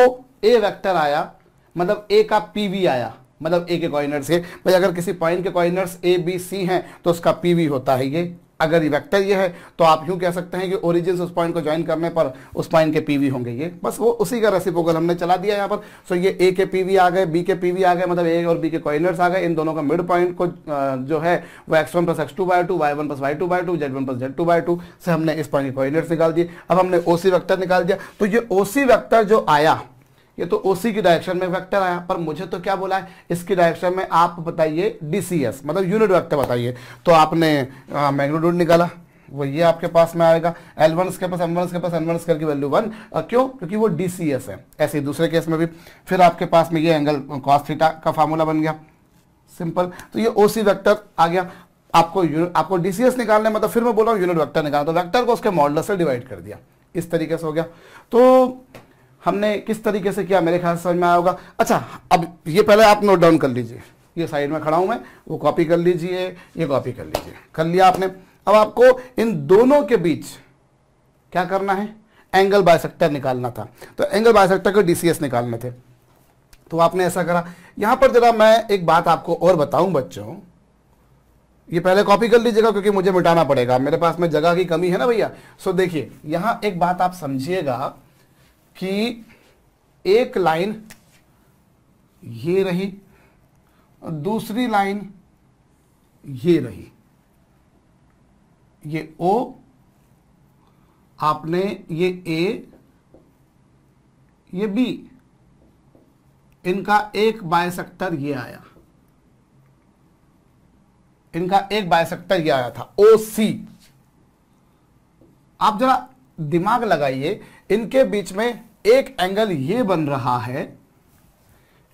ए वेक्टर आया मतलब ए का पीवी आया मतलब ए के कॉइनर्स के भाई अगर किसी पॉइंट के कॉइनर्स ए बी सी हैं तो उसका पी वी होता है ये अगर ये वेक्टर ये है तो आप यूं कह सकते हैं कि ओरिजिन उस पॉइंट को ज्वाइन करने पर उस पॉइंट के पीवी होंगे ये बस वो उसी का रेसिपोगल हमने चला दिया यहाँ पर सो ये ए के पीवी आ गए बी के पीवी आ गए मतलब ए और बी के कॉइनर्स आ गए इन दोनों का मिड पॉइंट को जो है वो X one plus X two by two Y one plus Y two by two Z one plus Z two by two से हमने इस पॉइंट के कॉइनर्स निकाल दिए अब हमने ओसी वैक्टर निकाल दिया तो ये ओसी वैक्टर जो आया ये तो ओसी की डायरेक्शन में वेक्टर आया पर मुझे तो क्या बोला है इसकी डायरेक्शन में आप बताइए डीसीएस मतलब यूनिट वेक्टर बताइए तो आपने मैग्नीट्यूड निकाला वो ये आपके पास में आएगा एल वन के पास एम वन के पास एन वन स्केर की वैल्यू वन क्यों क्योंकि वो डी सी एस है ऐसे ही दूसरे केस में भी फिर आपके पास में ये एंगल कॉस थीटा का फार्मूला बन गया सिंपल तो ये ओ सी वैक्टर आ गया आपको आपको डीसीएस निकालने मतलब फिर मैं बोला हूँ यूनिट वैक्टर निकालना तो वैक्टर को उसके मॉडल से डिवाइड कर दिया इस तरीके से हो गया तो हमने किस तरीके से किया मेरे ख्याल समझ में आया होगा अच्छा अब ये पहले आप नोट डाउन कर लीजिए ये साइड में खड़ा हूं मैं वो कॉपी कर लीजिए ये कॉपी कर लीजिए कर लिया आपने अब आपको इन दोनों के बीच क्या करना है एंगल बायसेक्टर निकालना था तो एंगल बायसेक्टर को डीसीएस निकालने थे तो आपने ऐसा करा यहां पर जरा मैं एक बात आपको और बताऊं बच्चों ये पहले कॉपी कर लीजिएगा क्योंकि मुझे मिटाना पड़ेगा मेरे पास में जगह की कमी है ना भैया सो देखिए यहां एक बात आप समझिएगा कि एक लाइन ये रही दूसरी लाइन ये रही ये ओ आपने ये ए ये बी इनका एक बायसेक्टर ये आया इनका एक बायसेक्टर ये आया था ओ सी आप जरा दिमाग लगाइए इनके बीच में एक एंगल ये बन रहा है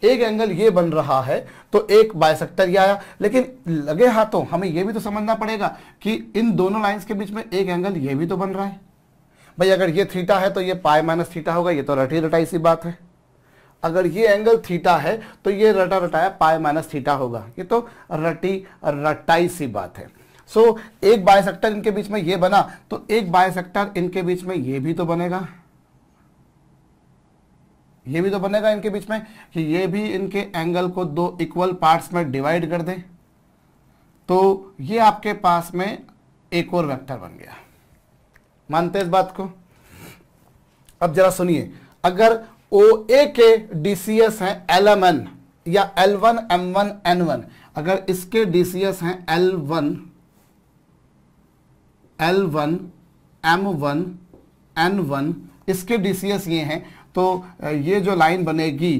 एक एंगल ये बन रहा है तो एक बायसेक्टर ये आया लेकिन लगे हाथों हमें ये भी तो समझना पड़ेगा कि इन दोनों लाइंस के बीच में एक एंगल ये भी तो बन रहा है भाई अगर ये थीटा है तो ये पाए माइनस थीटा होगा ये तो रटी रटाई सी बात है अगर ये एंगल थीटा है तो ये रटा रटाया पाए माइनस थीटा होगा ये तो रटी रटाई सी बात है सो so, एक बायसेक्टर इनके बीच में ये बना तो एक बायसेक्टर इनके बीच में ये भी तो बनेगा ये भी तो बनेगा इनके बीच में कि ये भी इनके एंगल को दो इक्वल पार्ट्स में डिवाइड कर दें तो ये आपके पास में एक और वेक्टर बन गया मानते इस बात को अब जरा सुनिए अगर ओ ए के डीसीएस हैं एल एम एन या L one M one N one अगर इसके डीसीएस हैं L one L one M one N one इसके डीसीएस ये हैं तो ये जो लाइन बनेगी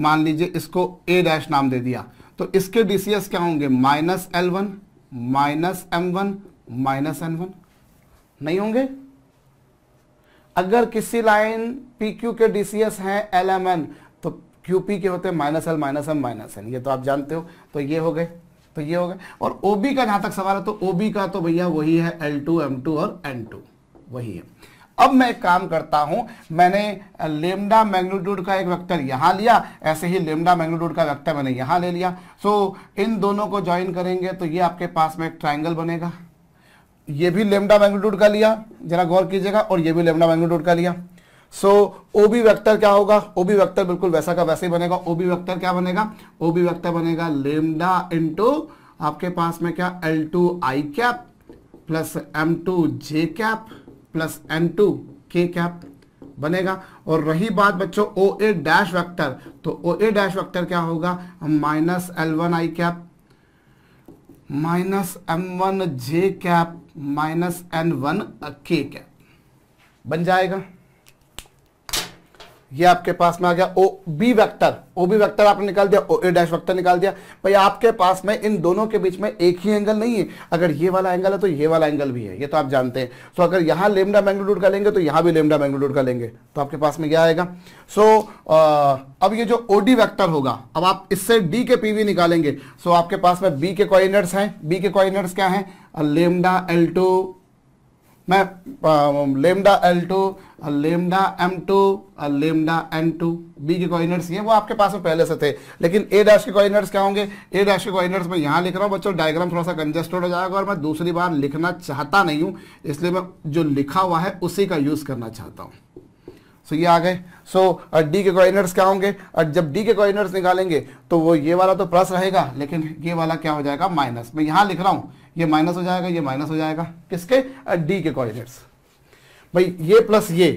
मान लीजिए इसको ए डैश नाम दे दिया तो इसके डीसीएस क्या होंगे minus L one minus M one minus N one नहीं होंगे अगर किसी लाइन पी क्यू के डीसीएस हैं एल एम एन तो क्यू पी के होते हैं minus L minus M minus N ये तो आप जानते हो तो ये हो गए तो ये हो गए और ओबी का जहां तक सवाल है तो ओबी का तो भैया वही है एल टू एम टू और एन टू वही है अब मैं एक काम करता हूं मैंने लेमडा मैग्नीट्यूड का एक वेक्टर यहां लिया ऐसे ही लेमडा मैग्नीट्यूड का वेक्टर मैंने यहां ले लिया सो so, इन दोनों को ज्वाइन करेंगे तो ये आपके पास में एक ट्राइंगल बनेगा ये भी लेमडा मैग्नीट्यूड का लिया जरा गौर कीजिएगा और ये भी लेमडा मैग्नीट्यूड का लिया सो ओ बी वैक्टर क्या होगा ओ बी वैक्टर बिल्कुल वैसा का वैसे ही बनेगा ओ बी वैक्टर क्या बनेगा ओ बी वैक्टर बनेगा लेमडा इंटू आपके पास में क्या एल टू आई कैप प्लस एम टू जे कैप प्लस एन टू के कैप बनेगा और रही बात बच्चों ओ ए डैश वैक्टर तो ओ ए डैश वैक्टर क्या होगा माइनस एल वन आई कैप माइनस एम वन जे cap minus N one K cap बन जाएगा ये आपके पास में आ गया O B vector O B vector आपने निकाल दिया ओ ए डैश वैक्टर निकाल दिया भाई आपके पास में इन दोनों के बीच में एक ही एंगल नहीं है अगर ये वाला एंगल है तो ये वाला एंगल भी है ये तो आप जानते हैं सो तो so, अगर यहाँ लेमडा मैग्नीट्यूड का लेंगे तो यहाँ भी लेमडा मैग्नीट्यूड का लेंगे तो आपके पास में क्या आएगा सो so, अब ये जो ओ डी वैक्टर होगा अब आप इससे डी के पी वी निकालेंगे सो so, आपके पास में बी के कोऑर्डिनेट्स हैं बी के कोऑर्डिनेट्स क्या हैं लेमडा एल टू मैं lambda L two lambda M two lambda N two B के कोऑर्डिनेट्स ये वो आपके पास में पहले से थे लेकिन ए डैश के कोऑर्डिनेट्स क्या होंगे ए डैश के कोऑर्डिनेट्स मैं यहाँ लिख रहा हूँ बच्चों डायग्राम थोड़ा सा कंजेस्टेड हो जाएगा और मैं दूसरी बार लिखना चाहता नहीं हूँ इसलिए मैं जो लिखा हुआ है उसी का यूज़ करना चाहता हूँ सो so, ये आ गए सो डी के कोऑर्डिनेट्स क्या होंगे और जब डी के कोऑर्डिनेट्स निकालेंगे तो वो ये वाला तो प्लस रहेगा लेकिन ये वाला क्या हो जाएगा माइनस मैं यहाँ लिख रहा हूँ ये माइनस हो जाएगा ये माइनस हो जाएगा किसके डी के कोऑर्डिनेट्स भाई ये प्लस ये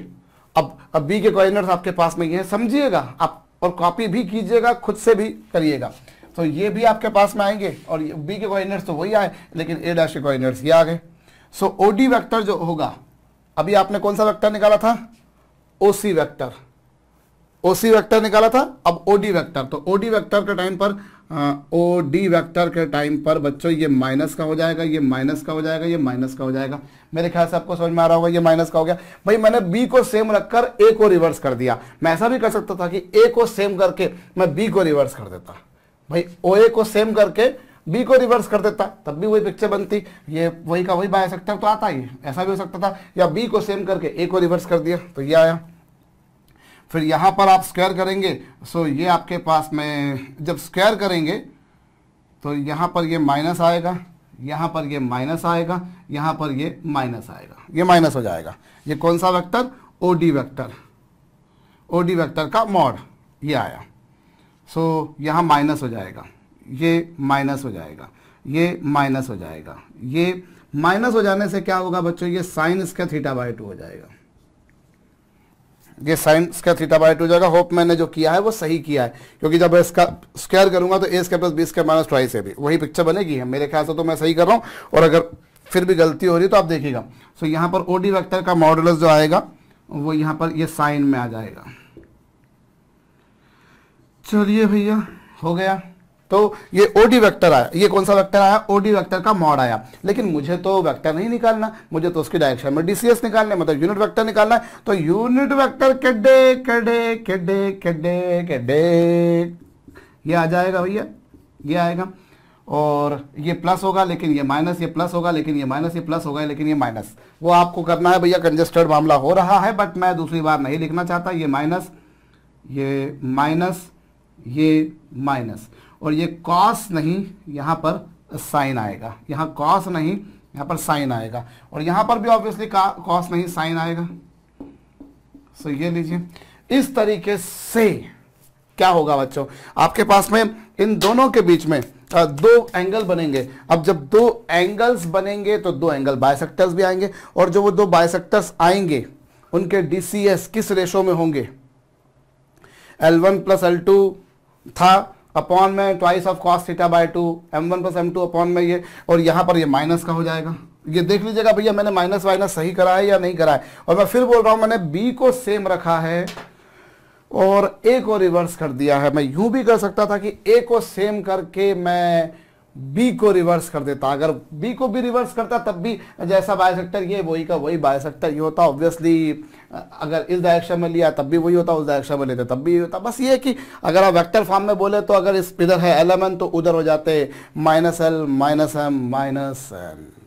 अब अब बी के कोऑर्डिनेट्स आपके पास में ये समझिएगा आप और कॉपी भी कीजिएगा खुद से भी करिएगा तो ये भी आपके पास में आएंगे और बी के कोऑर्डिनेट्स तो वही आए लेकिन ए डैश के कोऑर्डिनेट्स ये आ गए सो ओ डी वैक्टर जो होगा अभी आपने कौन सा वैक्टर निकाला था ओ सी वैक्टर ओ सी निकाला था अब ओडी वेक्टर तो ओडी वेक्टर के टाइम पर ओ डी वैक्टर के टाइम पर बच्चों ये माइनस का हो जाएगा ये माइनस का हो जाएगा ये माइनस का हो जाएगा मेरे ख्याल से आपको समझ में आ रहा होगा ये माइनस का हो गया भाई मैंने बी को सेम रखकर ए को रिवर्स कर दिया मैं ऐसा भी कर सकता था कि ए को सेम करके मैं बी को रिवर्स कर देता भाई ओ ए को सेम करके बी को रिवर्स कर देता तब भी वही पिक्चर बनती ये वही का वही बाय सेक्टर तो आता ही ऐसा भी हो सकता था या बी को सेम करके ए को रिवर्स कर दिया तो ये आया फिर यहाँ पर आप स्क्वायर करेंगे सो ये आपके पास में जब स्क्वायर करेंगे तो यहाँ पर ये माइनस आएगा यहाँ पर ये माइनस आएगा यहाँ पर ये माइनस आएगा ये माइनस हो जाएगा ये कौन सा vector O D vector O D vector का मॉड ये आया सो so, यहाँ माइनस हो जाएगा ये माइनस हो जाएगा ये माइनस हो जाएगा ये माइनस हो जाने से क्या होगा बच्चों ये साइन इसका थीटा बाई टू हो जाएगा ये sine square theta by two जाएगा होप मैंने जो किया है वो सही किया है क्योंकि जब इसका स्क्वायर करूंगा तो A square plus B square minus twice है भी वही पिक्चर बनेगी है मेरे ख्याल से तो मैं सही कर रहा हूँ और अगर फिर भी गलती हो रही है तो आप देखिएगा सो यहां यहाँ पर ओ डी वेक्टर का मॉडुलस जो आएगा वो यहाँ पर ये साइन में आ जाएगा चलिए भैया हो गया तो ये ओडी वेक्टर आया ये कौन सा वेक्टर आया ओडी वेक्टर का मॉड आया लेकिन मुझे तो वेक्टर नहीं निकालना मुझे तो उसकी डायरेक्शन में डीसीएस निकालना है मतलब यूनिट वेक्टर निकालना है तो यूनिट वेक्टर केडे केडे केडे केडे केडे ये आ जाएगा भैया ये आएगा और ये प्लस होगा लेकिन ये माइनस ये प्लस होगा लेकिन ये माइनस ये प्लस होगा लेकिन ये माइनस वो आपको करना है भैया कंजेस्टेड मामला हो रहा है बट मैं दूसरी बार नहीं लिखना चाहता ये माइनस ये माइनस ये माइनस और ये कॉस नहीं यहाँ पर साइन आएगा यहाँ कॉस नहीं यहाँ पर साइन आएगा और यहाँ पर भी ऑब्वियसली कॉस नहीं साइन आएगा सो ये लीजिए इस तरीके से क्या होगा बच्चों आपके पास में इन दोनों के बीच में दो एंगल बनेंगे अब जब दो एंगल्स बनेंगे तो दो एंगल बायसेक्टर्स भी आएंगे और जो वो दो बायसेक्टर्स आएंगे उनके डीसीएस किस रेशो में होंगे L one plus L two था अपॉन में twice of cos theta by two M one plus M two upon में ये और यहाँ पर ये माइनस का हो जाएगा ये देख लीजिएगा भैया मैंने माइनस वाइनस सही करा है या नहीं करा है और मैं फिर बोल रहा हूँ मैंने बी को सेम रखा है और ए को रिवर्स कर दिया है मैं यूं भी कर सकता था कि ए को सेम करके मैं बी को रिवर्स कर देता अगर बी को भी रिवर्स करता तब भी जैसा बायसेक्टर ये वही का वही बायसेक्टर ये होता ऑब्वियसली अगर इस डायरेक्शन में लिया तब भी वही होता उस डायरेक्शन में लेते तब भी होता बस ये कि अगर आप वेक्टर फॉर्म में बोले तो अगर इस इधर है एलेमन तो उधर हो जाते minus L minus M minus N